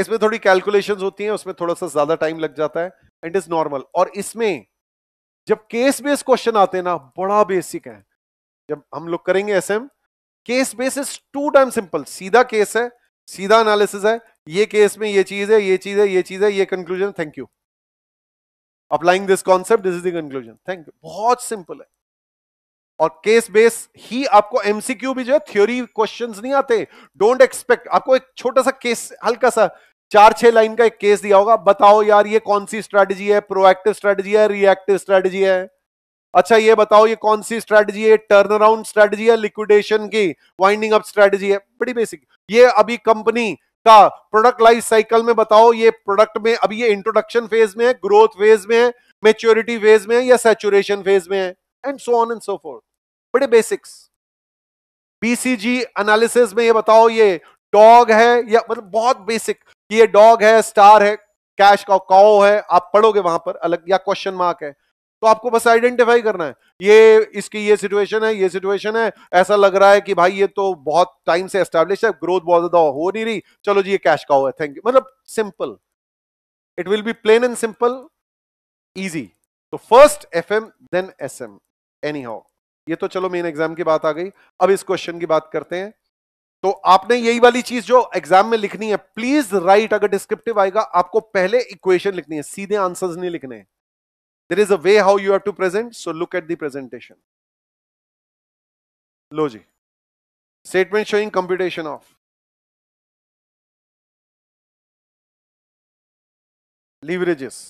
इसमें थोड़ी कैलकुलेशन होती हैं उसमें थोड़ा सा ज्यादा टाइम लग जाता है एंड इज नॉर्मल और इसमें जब केस बेस्ड क्वेश्चन आते हैं ना बड़ा बेसिक है जब हम लोग करेंगे SM case base is to time simple सीधा केस है सीधा एनालिसिस है ये केस में ये चीज है ये चीज है ये चीज है ये conclusion thank you applying this concept this is the conclusion thank you बहुत सिंपल है और केस बेस ही आपको एमसीक्यू भी जो है थ्योरी क्वेश्चंस नहीं आते डोंट एक्सपेक्ट आपको एक छोटा सा केस हल्का सा चार छह लाइन का एक केस दिया होगा बताओ यार ये कौन सी स्ट्रेटजी है प्रोएक्टिव स्ट्रेटजी है रिएक्टिव स्ट्रेटजी है अच्छा ये बताओ ये कौन सी स्ट्रेटजी है टर्न अराउंड स्ट्रेटजी है लिक्विडेशन की वाइंडिंग अप स्ट्रेटजी है बड़ी बेसिक ये अभी कंपनी का प्रोडक्ट लाइफ साइकिल में बताओ ये प्रोडक्ट में अभी ये इंट्रोडक्शन फेज में है ग्रोथ फेज में है मेच्योरिटी फेज में है या सेचुरेशन फेज में है and so on and so fourth बड़े बेसिक्स बीसीजी एनालिसिस में ये बताओ ये डॉग है या मतलब बहुत बेसिक ये डॉग है स्टार है कैश का काओ है आप पढ़ोगे वहां पर अलग या क्वेश्चन मार्क है तो आपको बस आइडेंटिफाई करना है ये इसकी ये सिचुएशन है ये सिचुएशन है ऐसा लग रहा है कि भाई ये तो बहुत टाइम से एस्टेब्लिश है ग्रोथ बहुत ज्यादा हो नहीं रही चलो जी ये कैश काओ है थैंक यू मतलब simple it will be plain and simple easy तो first F M then S M anyhow ये तो चलो मेन एग्जाम की बात आ गई अब इस क्वेश्चन की बात करते हैं तो आपने यही वाली चीज जो एग्जाम में लिखनी है प्लीज राइट अगर डिस्क्रिप्टिव आएगा आपको पहले इक्वेशन लिखनी है सीधे आंसर्स नहीं लिखने there is a way how you have to present so look at the presentation लो जी statement showing computation of leverages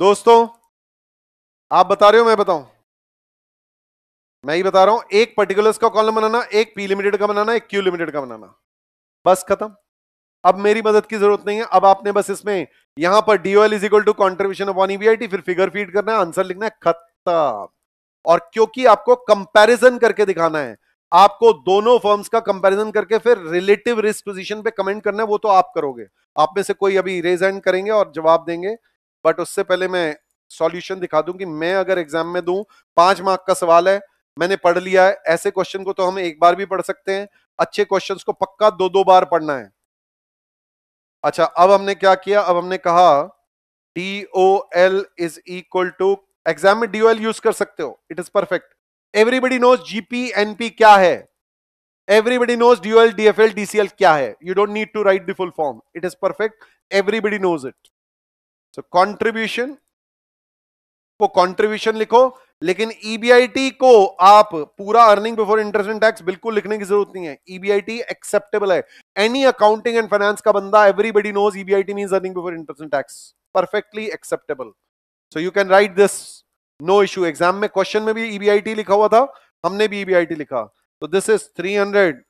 दोस्तों आप बता रहे हो मैं बताऊं मैं ये बता रहा हूं एक पर्टिकुलर्स का कॉलम बनाना एक पी लिमिटेड का बनाना एक क्यू लिमिटेड का बनाना बस खत्म अब मेरी मदद की जरूरत नहीं है अब आपने बस इसमें यहां पर DOL is equal to contribution upon EBIT फिर फिगर फीड करना है आंसर लिखना है खत्म और क्योंकि आपको कंपैरिजन करके दिखाना है आपको दोनों फर्म्स का कंपैरिजन करके फिर रिलेटिव रिस्क पोजीशन पे कमेंट करना है वो तो आप करोगे आप में से कोई अभी रेज हैंड करेंगे और जवाब देंगे बट उससे पहले मैं सॉल्यूशन दिखा दूं कि मैं अगर एग्जाम में दूं पांच मार्क का सवाल है मैंने पढ़ लिया है ऐसे क्वेश्चन को तो हम एक बार भी पढ़ सकते हैं अच्छे क्वेश्चंस को पक्का दो दो बार पढ़ना है अच्छा अब हमने क्या किया अब हमने कहा D O L is equal to exam में डीओएल यूज कर सकते हो it is perfect everybody knows GP NP क्या है everybody knows D F L DCL क्या है you don't need to write the full form it is perfect everybody knows it so contribution को contribution लिखो लेकिन ईबीआईटी e को आप पूरा earning before interest and tax बिल्कुल लिखने की जरूरत नहीं है ईबीआईटी e एक्सेप्टेबल है एनी अकाउंटिंग एंड फाइनेंस का बंदा everybody knows EBIT means earning before interest and tax perfectly acceptable so you can write this no issue exam में क्वेश्चन में भी ईबीआईटी e लिखा हुआ था हमने भी ईबीआईटी लिखा तो this is three hundred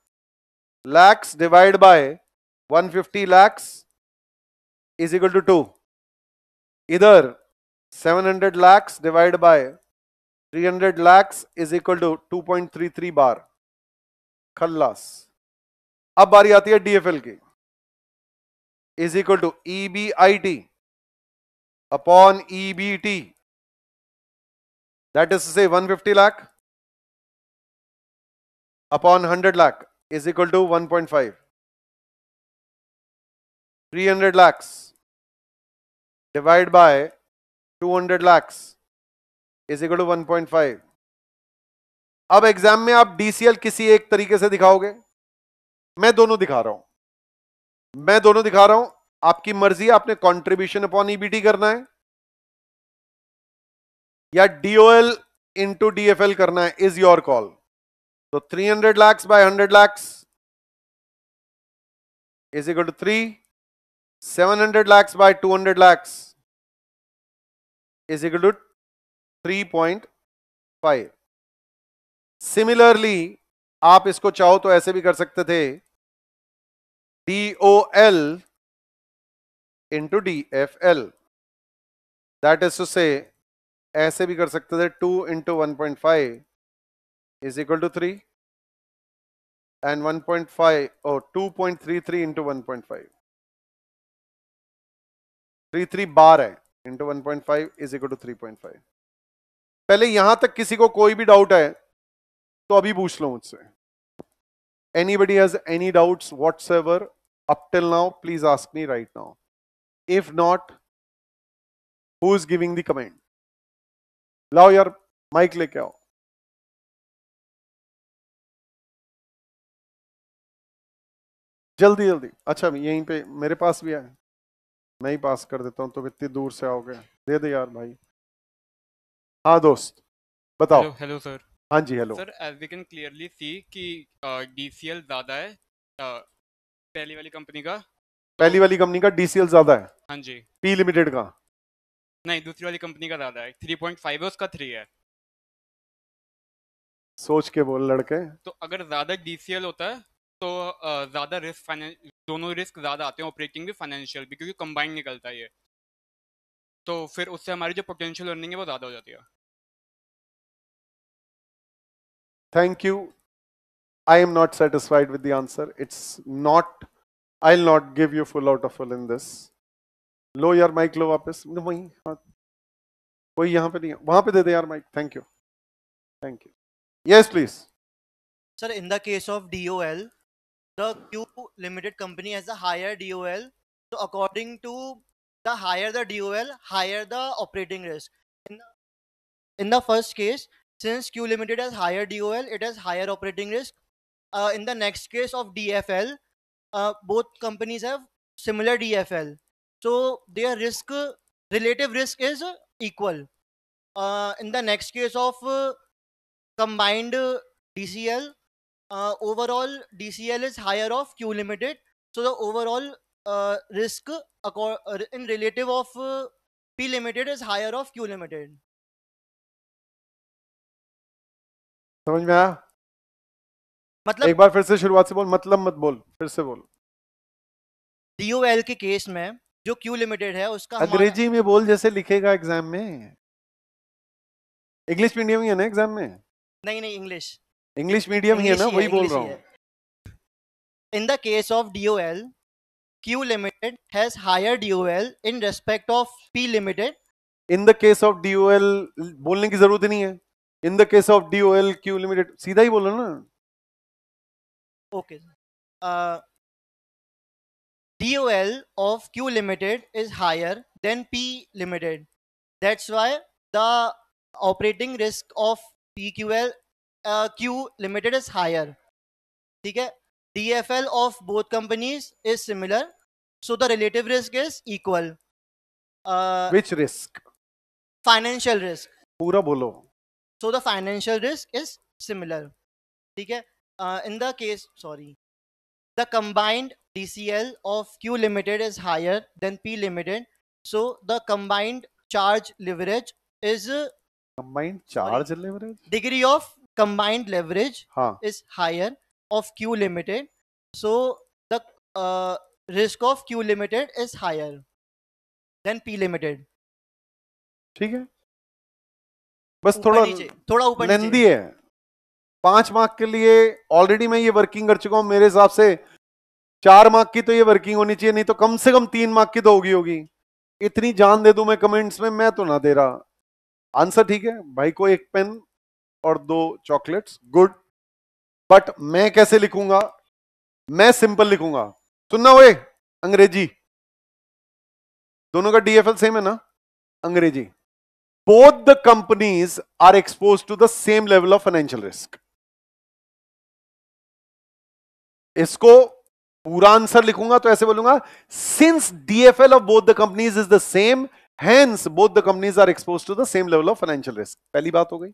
lakhs divide by one fifty lakhs is equal to two इधर seven hundred lakhs divide by 300 lakhs is equal to 2.33 बार खल्लास अब बारी आती है डीएफएल की is equal to E B I T upon E B T that is say 150 lakh upon 100 lakh is equal to 1.5 300 lakhs divided by 200 lakhs is equal to one point five अब exam में आप डीसीएल किसी एक तरीके से दिखाओगे मैं दोनों दिखा रहा हूं मैं दोनों दिखा रहा हूं आपकी मर्जी आपने कंट्रीब्यूशन अपॉन ईबीटी करना है या डीओएल इनटू डीएफएल करना है इज योर कॉल तो 300 lakhs by hundred lakhs is equal to three seven hundred lakhs by two hundred lakhs is equal to 3.5 similarly आप इसको चाहो तो ऐसे भी कर सकते थे D O L into D F L that is to say ऐसे भी कर सकते थे two into one point five is equal to three and one point five और two point three three into one point five three three बार है into one point five is equal to three point five पहले यहां तक किसी को कोई भी डाउट है तो अभी पूछ लो मुझसे anybody has any doubts whatsoever up till now please ask me right now if not who is giving the comment लाओ यार माइक लेके आओ जल्दी जल्दी अच्छा यहीं पे मेरे पास भी है मैं ही पास कर देता हूं तुम तो इतनी दूर से आओगे दे दे यार भाई हाँ दोस्त बताओ हेलो सर हाँ जी hello sir as we can clearly see कि डीसीएल ज्यादा है पहली वाली कंपनी का पहली वाली कंपनी का डीसीएल ज्यादा है हाँ जी पी लिमिटेड का नहीं दूसरी वाली कंपनी का ज्यादा है 3.5 है उसका 3 है सोच के बोल लड़के तो अगर ज्यादा डीसीएल होता है तो ज्यादा रिस्क दोनों रिस्क ज्यादा आते हैं ऑपरेटिंग भी फाइनेंशियल भी क्योंकि कंबाइंड निकलता है ये तो फिर उससे हमारी जो पोटेंशियल अर्निंग है वो ज्यादा हो जाती है thank you. I am not satisfied with the answer. It's not, I'll not give you full out of full in this. लो यार up लो No, वहीं हाँ कोई यहाँ पे नहीं है वहाँ पे दे दे यार mic Thank you. Thank you. yes please sir in the case of dol the q limited company has a higher dol so according to the higher the dol higher the operating risk in the, in the first case since Q Limited has higher DOL, it has higher operating risk. Uh, in the next case of DFL, uh, both companies have similar DFL. So their risk, relative risk is equal. Uh, in the next case of uh, combined DCL, uh, overall DCL is higher of Q Limited. So the overall uh, risk in relative of P Limited is higher of Q Limited. समझ में आया मतलब एक बार फिर से शुरुआत से बोल मतलब मत बोल फिर से बोल डीओएल के केस में जो क्यू लिमिटेड है उसका अंग्रेजी में बोल जैसे लिखेगा एग्जाम में इंग्लिश मीडियम ही है ना एग्जाम में नहीं नहीं इंग्लिश इंग्लिश मीडियम ही है ना वही बोल रहा हूँ in the case of DOL D O L in respect of P limited in the case of D O L बोलने की जरूरत नहीं है in the case of D O L Q limited सीधा ही बोलो ना okay D O L of Q limited is higher than P limited that's why the operating risk of P Q L Q limited is higher ठीक है D F L of both companies is similar so the relative risk is equal which risk financial risk पूरा बोलो so the financial risk is similar ठीक uh, in the case sorry the combined DCL of Q limited is higher than P limited so the combined charge leverage is uh, combined charge sorry, leverage degree of combined leverage huh. is higher of Q limited so the uh, risk of Q limited is higher than P limited ठीक बस थोड़ा थोड़ा ऊपर लेंदी है पांच mark के लिए already मैं ये वर्किंग कर चुका हूं मेरे हिसाब से चार मार्क की तो ये वर्किंग होनी चाहिए नहीं तो कम से कम तीन मार्क की तो होगी होगी इतनी जान दे दू मैं कमेंट्स में मैं तो ना दे रहा आंसर ठीक है भाई को एक पेन और दो चॉकलेट्स गुड बट मैं कैसे लिखूंगा मैं सिंपल लिखूंगा सुनना हुए अंग्रेजी दोनों का डीएफएल सेम है ना अंग्रेजी both the companies are exposed to the same level of financial risk इसको पूरा आंसर लिखूंगा तो ऐसे बोलूंगा since DFL of both the companies is the same hence both the companies are exposed to the same level of financial risk पहली बात हो गई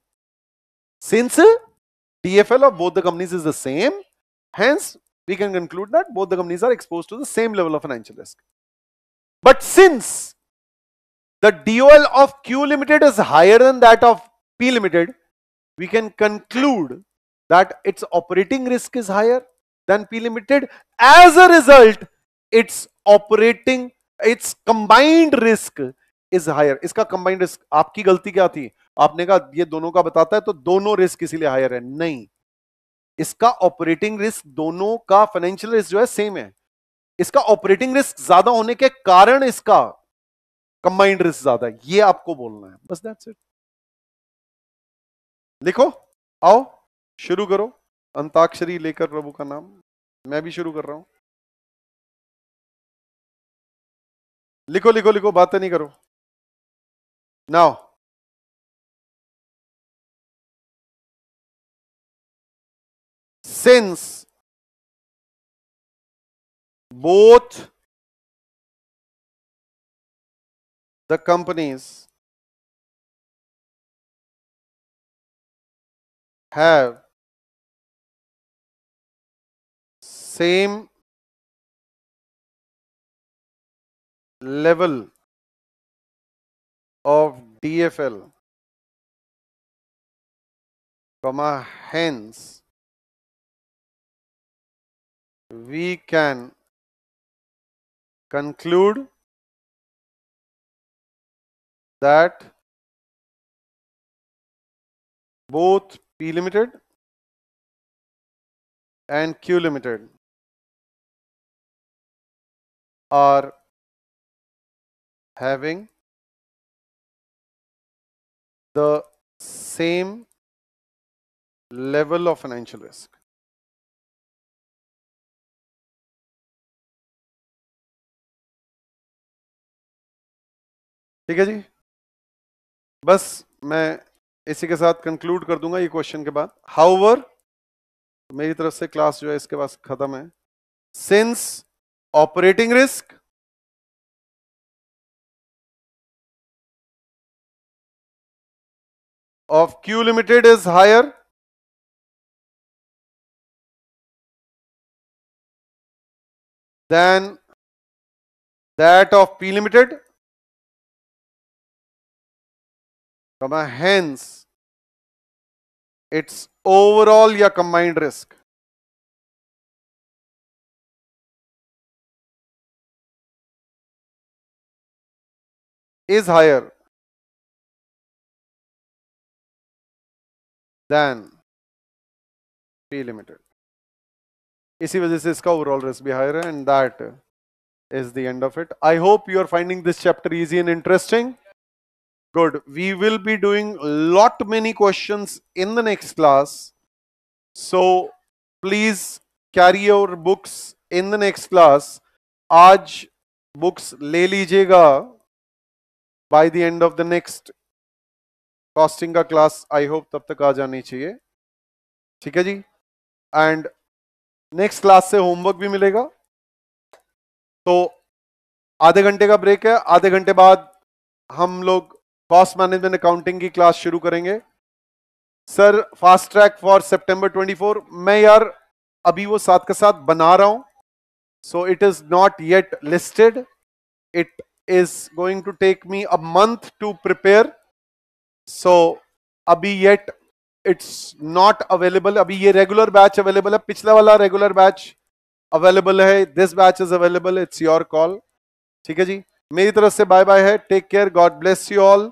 since DFL of both the companies is the same hence we can conclude that both the companies are exposed to the same level of financial risk but since the DOL of Q limited is higher than that of P limited, we can conclude that its operating risk is higher than P limited. As a result, its operating, its combined risk is higher इसका combined risk आपकी गलती क्या थी आपने कहा ये दोनों का बताता है तो दोनों रिस्क इसीलिए higher hai nahi iska operating risk dono ka financial risk jo hai same hai iska operating risk zyada hone ke karan iska combined risk ज्यादा है ये आपको बोलना है बस दैट्स इट लिखो आओ शुरू करो अंताक्षरी लेकर प्रभु का नाम मैं भी शुरू कर रहा हूं लिखो लिखो लिखो बातें नहीं करो now since both the companies have same level of DFL, comma, hence we can conclude that both P limited and Q limited are having the same level of financial risk. ठीक है जी बस मैं इसी के साथ कंक्लूड कर दूंगा ये क्वेश्चन के बाद हाउवर मेरी तरफ से क्लास जो है इसके पास खत्म है since operating risk of Q limited is higher than that of P limited comma hence it's overall your combined risk is higher than P limited. इसी वजह से इसका ओवरऑल रिस्क भी हायर है and that is the end of it I hope you are finding this chapter easy and interesting good we will be doing lot many questions in the next class so please carry your books in the next class आज books ले लीजिएगा by the end of the next costing का class I hope तब तक आ जानी चाहिए ठीक है जी एंड नेक्स्ट क्लास से होमवर्क भी मिलेगा तो आधे घंटे का ब्रेक है आधे घंटे बाद हम लोग कॉस्ट मैनेजमेंट अकाउंटिंग की क्लास शुरू करेंगे सर फास्ट ट्रैक फॉर सितंबर 24 मैं यार अभी वो साथ के साथ बना रहा हूं so it is not yet listed it is going to take me a month to prepare so अभी येट इट्स नॉट अवेलेबल अभी ये रेगुलर बैच अवेलेबल है पिछला वाला रेगुलर बैच अवेलेबल है this batch is available it's your call ठीक है जी मेरी तरफ से बाय बाय है take care God bless you all